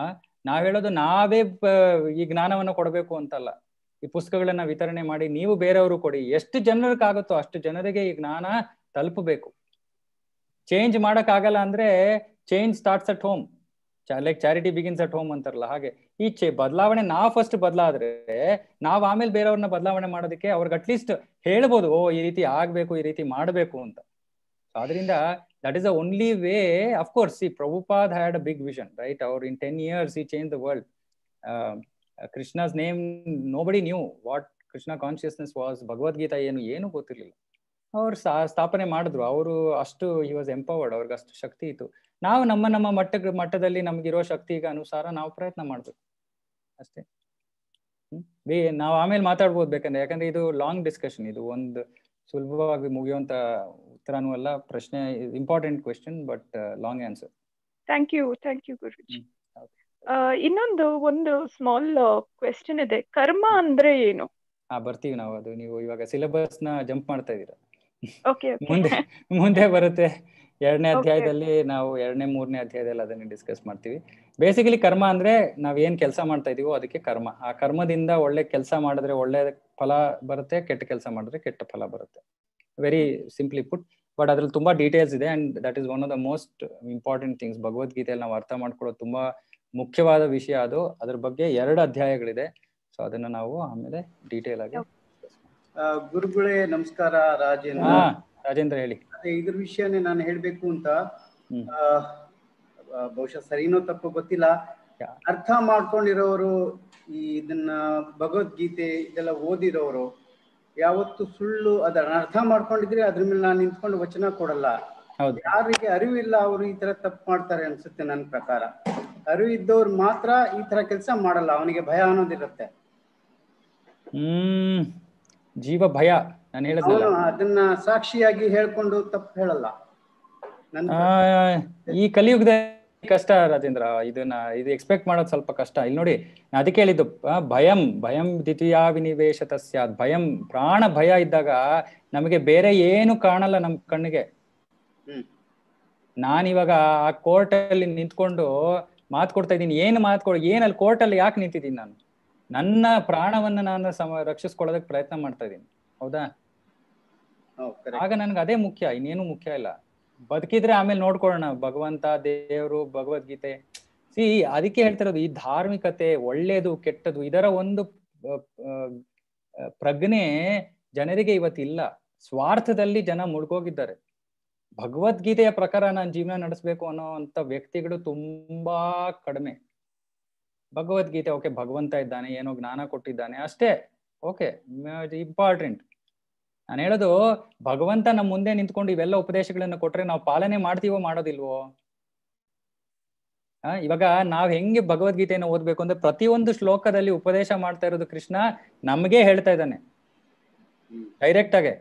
ಆ ನಾವ್ ಹೇಳೋದು ನಾವೇ ಈ ಜ್ಞಾನವನ್ನ ಕೊಡಬೇಕು ಅಂತಲ್ಲ ಈ ಪುಸ್ತಕಗಳನ್ನ ವಿತರಣೆ ಮಾಡಿ ನೀವು ಬೇರೆಯವರು ಕೊಡಿ ಎಷ್ಟು ಆಗುತ್ತೋ ಅಷ್ಟು ಜನರಿಗೆ ಈ ಜ್ಞಾನ ತಲುಪಬೇಕು ಚೇಂಜ್ ಆಗಲ್ಲ ಅಂದ್ರೆ change starts at home like charity begins at home ಅಂತಾರಲ್ಲ ಹಾಗೆ ಈ ಚೇ ಬದಲಾವಣೆ ನಾವು ಫಸ್ಟ್ ಬದಲಾದ್ರೆ ನಾವು ಆಮೇಲೆ ಬೇರೆಯವ್ರನ್ನ ಬದಲಾವಣೆ ಮಾಡೋದಕ್ಕೆ ಅವ್ರಿಗೆ ಅಟ್ಲೀಸ್ಟ್ ಹೇಳ್ಬೋದು ಓ ಈ ರೀತಿ ಆಗ್ಬೇಕು ಈ ರೀತಿ ಮಾಡಬೇಕು ಅಂತ ಅದರಿಂದ that is a only way of course ಈ Prabhupad had a big vision right ಅವ್ರ ಇನ್ ಟೆನ್ ಇಯರ್ಸ್ ಈ change the world Krishna's name nobody knew what Krishna consciousness was Bhagavad Gita ಏನು ಏನು ಗೊತ್ತಿರಲಿಲ್ಲ ಅವ್ರು ಸ್ಥಾಪನೆ ಮಾಡಿದ್ರು ಅವರು ಅಷ್ಟು ಹಿ ವಾಸ್ ಎಂಪವರ್ಡ್ ಅವ್ರಿಗೆ ಅಷ್ಟು ಶಕ್ತಿ ಇತ್ತು ನಾವು ನಮ್ಮ ನಮ್ಮ ಮಟ್ಟ ಮಟ್ಟದಲ್ಲಿ ನಮಗಿರೋ ಶಕ್ತಿಗೆ ಅನುಸಾರ ನಾವು ಪ್ರಯತ್ನ ಮಾಡಬೇಕು ಅಷ್ಟೇ ನಾವು ಆಮೇಲೆ ಮಾತಾಡ್ಬೋದು ಬೇಕಂದ್ರೆ ಯಾಕಂದ್ರೆ ಇದು ಲಾಂಗ್ ಡಿಸ್ಕಷನ್ ಇದು ಒಂದು ಸುಲಭವಾಗಿ ಮುಗಿಯುವಂತ ಉತ್ತರನೂ ಅಲ್ಲ ಪ್ರಶ್ನೆ important question but long answer thank you thank you Guruji ಇನ್ನೊಂದು ಒಂದು ಸ್ಮಾಲ್ ಕ್ವೆಶನ್ ಇದೆ ಕರ್ಮ ಅಂದ್ರೆ ಏನು ಬರ್ತೀವಿ ನಾವು ಅದು ನೀವು ಇವಾಗ ಸಿಲೆಬಸ್ ನ ಜಂಪ್ ಮಾಡ್ತಾ ಇದೀರ ಮುಂದೆ ಮುಂದೆ ಬರುತ್ತೆ ಎರಡನೇ ಅಧ್ಯಾಯದಲ್ಲಿ ನಾವು ಎರಡನೇ ಮೂರನೇ ಅಧ್ಯಾಯದಲ್ಲಿ ಅದನ್ನ ಡಿಸ್ಕಸ್ ಮಾಡ್ತೀವಿ ಬೇಸಿಕಲಿ ಕರ್ಮ ಅಂದ್ರೆ ನಾವ್ ಏನ್ ಕೆಲಸ ಮಾಡ್ತಾ ಇದೀವೋ ಅದಕ್ಕೆ ಕರ್ಮ ಆ ಕರ್ಮದಿಂದ ಒಳ್ಳೆ ಕೆಲಸ ಮಾಡಿದ್ರೆ ಒಳ್ಳೆ ಫಲ ಬರುತ್ತೆ ಕೆಟ್ಟ ಕೆಲಸ ಮಾಡಿದ್ರೆ ಕೆಟ್ಟ ಫಲ ಬರುತ್ತೆ ವೆರಿ ಸಿಂಪ್ಲಿ ಪುಟ್ ಬಟ್ ಅದ್ರಲ್ಲಿ ತುಂಬಾ ಡೀಟೇಲ್ಸ್ ಇದೆ and that is one of the most important things ಭಗವದ್ಗೀತೆಯಲ್ಲಿ ನಾವು ಅರ್ಥ ಮಾಡ್ಕೊಳ್ಳೋದು ತುಂಬಾ ಮುಖ್ಯವಾದ ವಿಷಯ ಅದು ಅದ್ರ ಬಗ್ಗೆ ಎರಡು ಅಧ್ಯಾಯಗಳಿದೆ ಸೊ ಅದನ್ನ ನಾವು ಆಮೇಲೆ ಡೀಟೇಲ್ ಆಗಿ ಗುರುಗಳೇ ನಮಸ್ಕಾರ ರಾಜೇಂದ್ರ ರಾಜೇಂದ್ರ ಹೇಳಿ ಇದ್ರ ವಿಷಯನೇ ನಾನು ಹೇಳ್ಬೇಕು ಅಂತ ಬಹುಶಃ ಸರಿನೋ ತಪ್ಪು ಗೊತ್ತಿಲ್ಲ ಅರ್ಥ ಮಾಡ್ಕೊಂಡಿರೋರು ಈ ಇದನ್ನ ಭಗವದ್ಗೀತೆ ಇದೆಲ್ಲ ಓದಿರೋರು ಯಾವತ್ತು ಸುಳ್ಳು ಅದನ್ನ ಅರ್ಥ ಮಾಡ್ಕೊಂಡಿದ್ರೆ ಅದ್ರ ಮೇಲೆ ನಾನು ನಿಂತ್ಕೊಂಡು ವಚನ ಕೊಡಲ್ಲ ಯಾರಿಗೆ ಅರಿವಿಲ್ಲ ಅವರು ಈ ತರ ತಪ್ಪು ಮಾಡ್ತಾರೆ ಅನ್ಸುತ್ತೆ ನನ್ನ ಪ್ರಕಾರ ಅರಿವು ಇದ್ದವ್ರು ಮಾತ್ರ ಈ ತರ ಕೆಲಸ ಮಾಡಲ್ಲ ಅವನಿಗೆ ಭಯ ಅನ್ನೋದಿರುತ್ತೆ ಹ್ಮ್ ಜೀವ ಭಯ ನಾನು ಹೇಳಿದ್ನಲ್ಲ ಅದನ್ನ ಸಾಕ್ಷಿಯಾಗಿ ಹೇಳ್ಕೊಂಡು ತಪ್ಪು ಹೇಳಲ್ಲ ಈ ಕಲಿಯುಗದ ಕಷ್ಟ ರಾಜೇಂದ್ರ ಇದನ್ನ ಇದು ಎಕ್ಸ್ಪೆಕ್ಟ್ ಮಾಡೋದು ಸ್ವಲ್ಪ ಕಷ್ಟ ಇಲ್ಲಿ ನೋಡಿ ಅದಕ್ಕೆ ಹೇಳಿದ್ದು ಆ, ಭಯಂ ಭಯಂ ವಿನಿವೇಶ ತಸ್ಯಾದ್ ಭಯಂ ಪ್ರಾಣ ಭಯ ಇದ್ದಾಗ ನಮಗೆ ಬೇರೆ ಏನು ಕಾಣಲ್ಲ ನಮ್ ಕಣ್ಣಿಗೆ ಹ್ಮ್ ನಾನಿವಾಗ ಆ ಕೋರ್ಟ್ ಅಲ್ಲಿ ನಿಂತ್ಕೊಂಡು ಮಾತು ಕೊಡ್ತಾ ಇದ್ದೀನಿ ಏನು ಮಾತು ಕೊಡ ಏನಲ್ಲಿ ಕೋರ್ಟಲ್ಲಿ ಯಾಕೆ ನಿಂತಿದ್ದೀನಿ ನಾನು ನನ್ನ ಪ್ರಾಣವನ್ನ ನಾನು ಸಮ ರಕ್ಷಿಸ್ಕೊಳ್ಳೋದಕ್ಕೆ ಪ್ರಯತ್ನ ಮಾಡ್ತಾ ಇದ್ದೀನಿ ಹೌದಾ ಆಗ ನನಗೆ ಅದೇ ಮುಖ್ಯ ಇನ್ನೇನು ಮುಖ್ಯ ಇಲ್ಲ ಬದುಕಿದ್ರೆ ಆಮೇಲೆ ನೋಡ್ಕೊಳ್ಳೋಣ ಭಗವಂತ ದೇವರು ಭಗವದ್ಗೀತೆ ಸಿ ಅದಕ್ಕೆ ಹೇಳ್ತಿರೋದು ಈ ಧಾರ್ಮಿಕತೆ ಒಳ್ಳೇದು ಕೆಟ್ಟದು ಇದರ ಒಂದು ಪ್ರಜ್ಞೆ ಜನರಿಗೆ ಇವತ್ತಿಲ್ಲ ಸ್ವಾರ್ಥದಲ್ಲಿ ಜನ ಮುಳುಗೋಗಿದ್ದಾರೆ ಭಗವದ್ಗೀತೆಯ ಪ್ರಕಾರ ನಾನು ಜೀವನ ನಡೆಸ್ಬೇಕು ಅನ್ನೋ ಅಂತ ವ್ಯಕ್ತಿಗಳು ತುಂಬಾ ಕಡಿಮೆ ಭಗವದ್ಗೀತೆ ಓಕೆ ಭಗವಂತ ಇದ್ದಾನೆ ಏನೋ ಜ್ಞಾನ ಕೊಟ್ಟಿದ್ದಾನೆ ಅಷ್ಟೇ ಓಕೆ ಇಂಪಾರ್ಟೆಂಟ್ ನಾನು ಹೇಳೋದು ಭಗವಂತ ನಮ್ಮ ಮುಂದೆ ನಿಂತ್ಕೊಂಡು ಇವೆಲ್ಲ ಉಪದೇಶಗಳನ್ನು ಕೊಟ್ರೆ ನಾವು ಪಾಲನೆ ಮಾಡ್ತೀವೋ ಮಾಡೋದಿಲ್ವೋ ಆ ಇವಾಗ ನಾವ್ ಹೆಂಗೆ ಭಗವದ್ಗೀತೆಯನ್ನು ಓದ್ಬೇಕು ಅಂದ್ರೆ ಪ್ರತಿಯೊಂದು ಶ್ಲೋಕದಲ್ಲಿ ಉಪದೇಶ ಮಾಡ್ತಾ ಇರೋದು ಕೃಷ್ಣ ನಮ್ಗೆ ಹೇಳ್ತಾ ಇದ್ದಾನೆ ಡೈರೆಕ್ಟ್ ಆಗಿ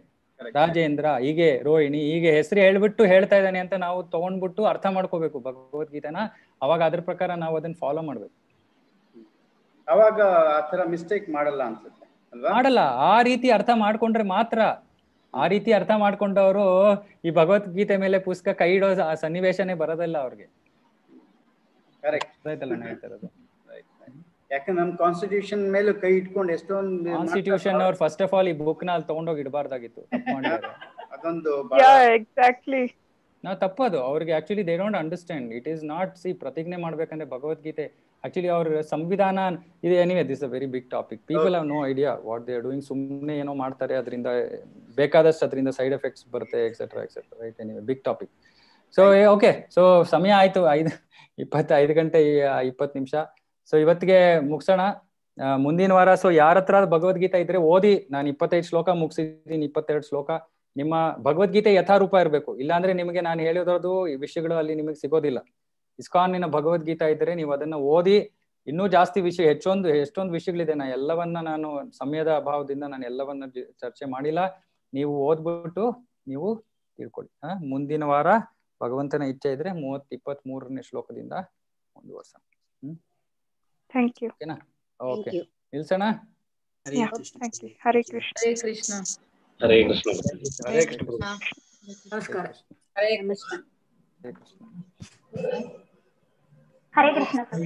ರಾಜೇಂದ್ರ ಹೀಗೆ ರೋಹಿಣಿ ಹೀಗೆ ಹೆಸರು ಹೇಳ್ಬಿಟ್ಟು ಹೇಳ್ತಾ ಇದ್ದಾನೆ ಅಂತ ನಾವು ತಗೊಂಡ್ಬಿಟ್ಟು ಅರ್ಥ ಮಾಡ್ಕೋಬೇಕು ಭಗವದ್ಗೀತೆನ ಅವಾಗ ಅದ್ರ ಪ್ರಕಾರ ನಾವು ಅದನ್ನ ಫಾಲೋ ಮಾಡ್ಬೇಕು ಅವಾಗ ಆತರ ಮಿಸ್ಟೇಕ್ ಮಾಡಲ್ಲ ಅನ್ಸುತ್ತೆ ಮಾಡಲ್ಲ ಆ ರೀತಿ ಅರ್ಥ ಮಾಡ್ಕೊಂಡ್ರೆ ಮಾತ್ರ ಆ ರೀತಿ ಅರ್ಥ ಮಾಡ್ಕೊಂಡವರು ಈ ಭಗವದ್ಗೀತೆ ಮೇಲೆ ಪುಸ್ತಕ ಕೈ ಇಡೋ ಸನ್ನಿವೇಶನೇ ಬರೋದಲ್ಲ ಅವ್ರಿಗೆ ಕರೆಕ್ಟ್ ಆಯ್ತಲ್ಲ ಹೇಳ್ತಿರೋದು ಯಾಕಂದ್ರೆ ನಮ್ ಕಾನ್ಸ್ಟಿಟ್ಯೂಷನ್ ಮೇಲೆ ಕೈ ಇಟ್ಕೊಂಡು ಎಷ್ಟೊಂದು ಕಾನ್ಸ್ಟಿಟ್ಯೂಷನ್ ಅವ್ರು ಫಸ್ಟ್ ಆಫ್ ಆಲ್ ಈ ಬುಕ್ ನ ತಗೊಂಡೋಗಿ ಇಡಬಾರ್ದಾಗಿತ್ತು ಅದೊಂದು ಎಕ್ಸಾಕ್ಟ್ಲಿ ನಾ ತಪ್ಪದು ಅವ್ರಿಗೆ actually they don't understand it is not see ಪ್ರತಿಜ್ಞೆ ಮಾಡ್ಬೇಕಂದ್ರೆ ಭಗವದ್ಗೀತೆ ಆಕ್ಚುಲಿ ಅವ್ರ ಸಂವಿಧಾನ ಇದು anyway this a very big topic people have no idea what they doing ಸುಮ್ಮನೆ ಏನೋ ಮಾಡ್ತಾರೆ ಅದರಿಂದ ಬೇಕಾದಷ್ಟು ಅದರಿಂದ ಸೈಡ್ ಎಫೆಕ್ಟ್ಸ್ ಬರುತ್ತೆ etcetera etcetera right anyway big topic so okay so ಸಮಯ ಆಯ್ತು ಐದು ಇಪ್ಪತ್ತೈದು ಗಂಟೆ ಇಪ್ಪತ್ತು ನಿಮಿಷ ಸೊ ಇವತ್ತಿಗೆ ಮುಗಿಸೋಣ ಮುಂದಿನ ವಾರ ಸೊ ಯಾರ ಹತ್ರ ಭಗವದ್ಗೀತೆ ಇದ್ರೆ ಓದಿ ನಾನು ಇಪ್ಪತ್ತೈದು ಶ್ಲೋಕ ಮುಗಿಸಿದ್ದೀನಿ ಇಪ್ಪತ್ತೆರಡು ಶ್ಲೋಕ ನಿಮ್ಮ ಭಗವದ್ಗೀತೆ ಯಥಾರೂಪ ಇರಬೇಕು ಇಲ್ಲಾಂದ್ರೆ ನಿಮಗೆ ನಾನು ಈ ವಿಷಯಗಳು ಅಲ್ಲಿ ನಿಮಗೆ ಸಿಗೋದಿಲ್ಲ ಇಸ್ಕಾನಿನ ಭಗವದ್ಗೀತಾ ಇದ್ರೆ ನೀವು ಅದನ್ನ ಓದಿ ಇನ್ನೂ ಜಾಸ್ತಿ ವಿಷಯ ಹೆಚ್ಚೊಂದು ಎಷ್ಟೊಂದು ವಿಷಯಗಳಿದೆ ನಾ ಎಲ್ಲವನ್ನ ನಾನು ಸಮಯದ ಅಭಾವದಿಂದ ನಾನು ಎಲ್ಲವನ್ನ ಚರ್ಚೆ ಮಾಡಿಲ್ಲ ನೀವು ಓದ್ಬಿಟ್ಟು ನೀವು ತಿಳ್ಕೊಳ್ಳಿ ಮುಂದಿನ ವಾರ ಭಗವಂತನ ಇಚ್ಛೆ ಇದ್ರೆ ಮೂವತ್ ಇಪ್ಪತ್ತ್ ಮೂರನೇ ಶ್ಲೋಕದಿಂದ ವರ್ಷ Thank you. Okay. Nah? Thank you. Ilsana? Hare Krishna. Hare Krishna. Hare Krishna. Hare Krishna. Hare Krishna. Hare Krishna. Hare Krishna. Hare Krishna.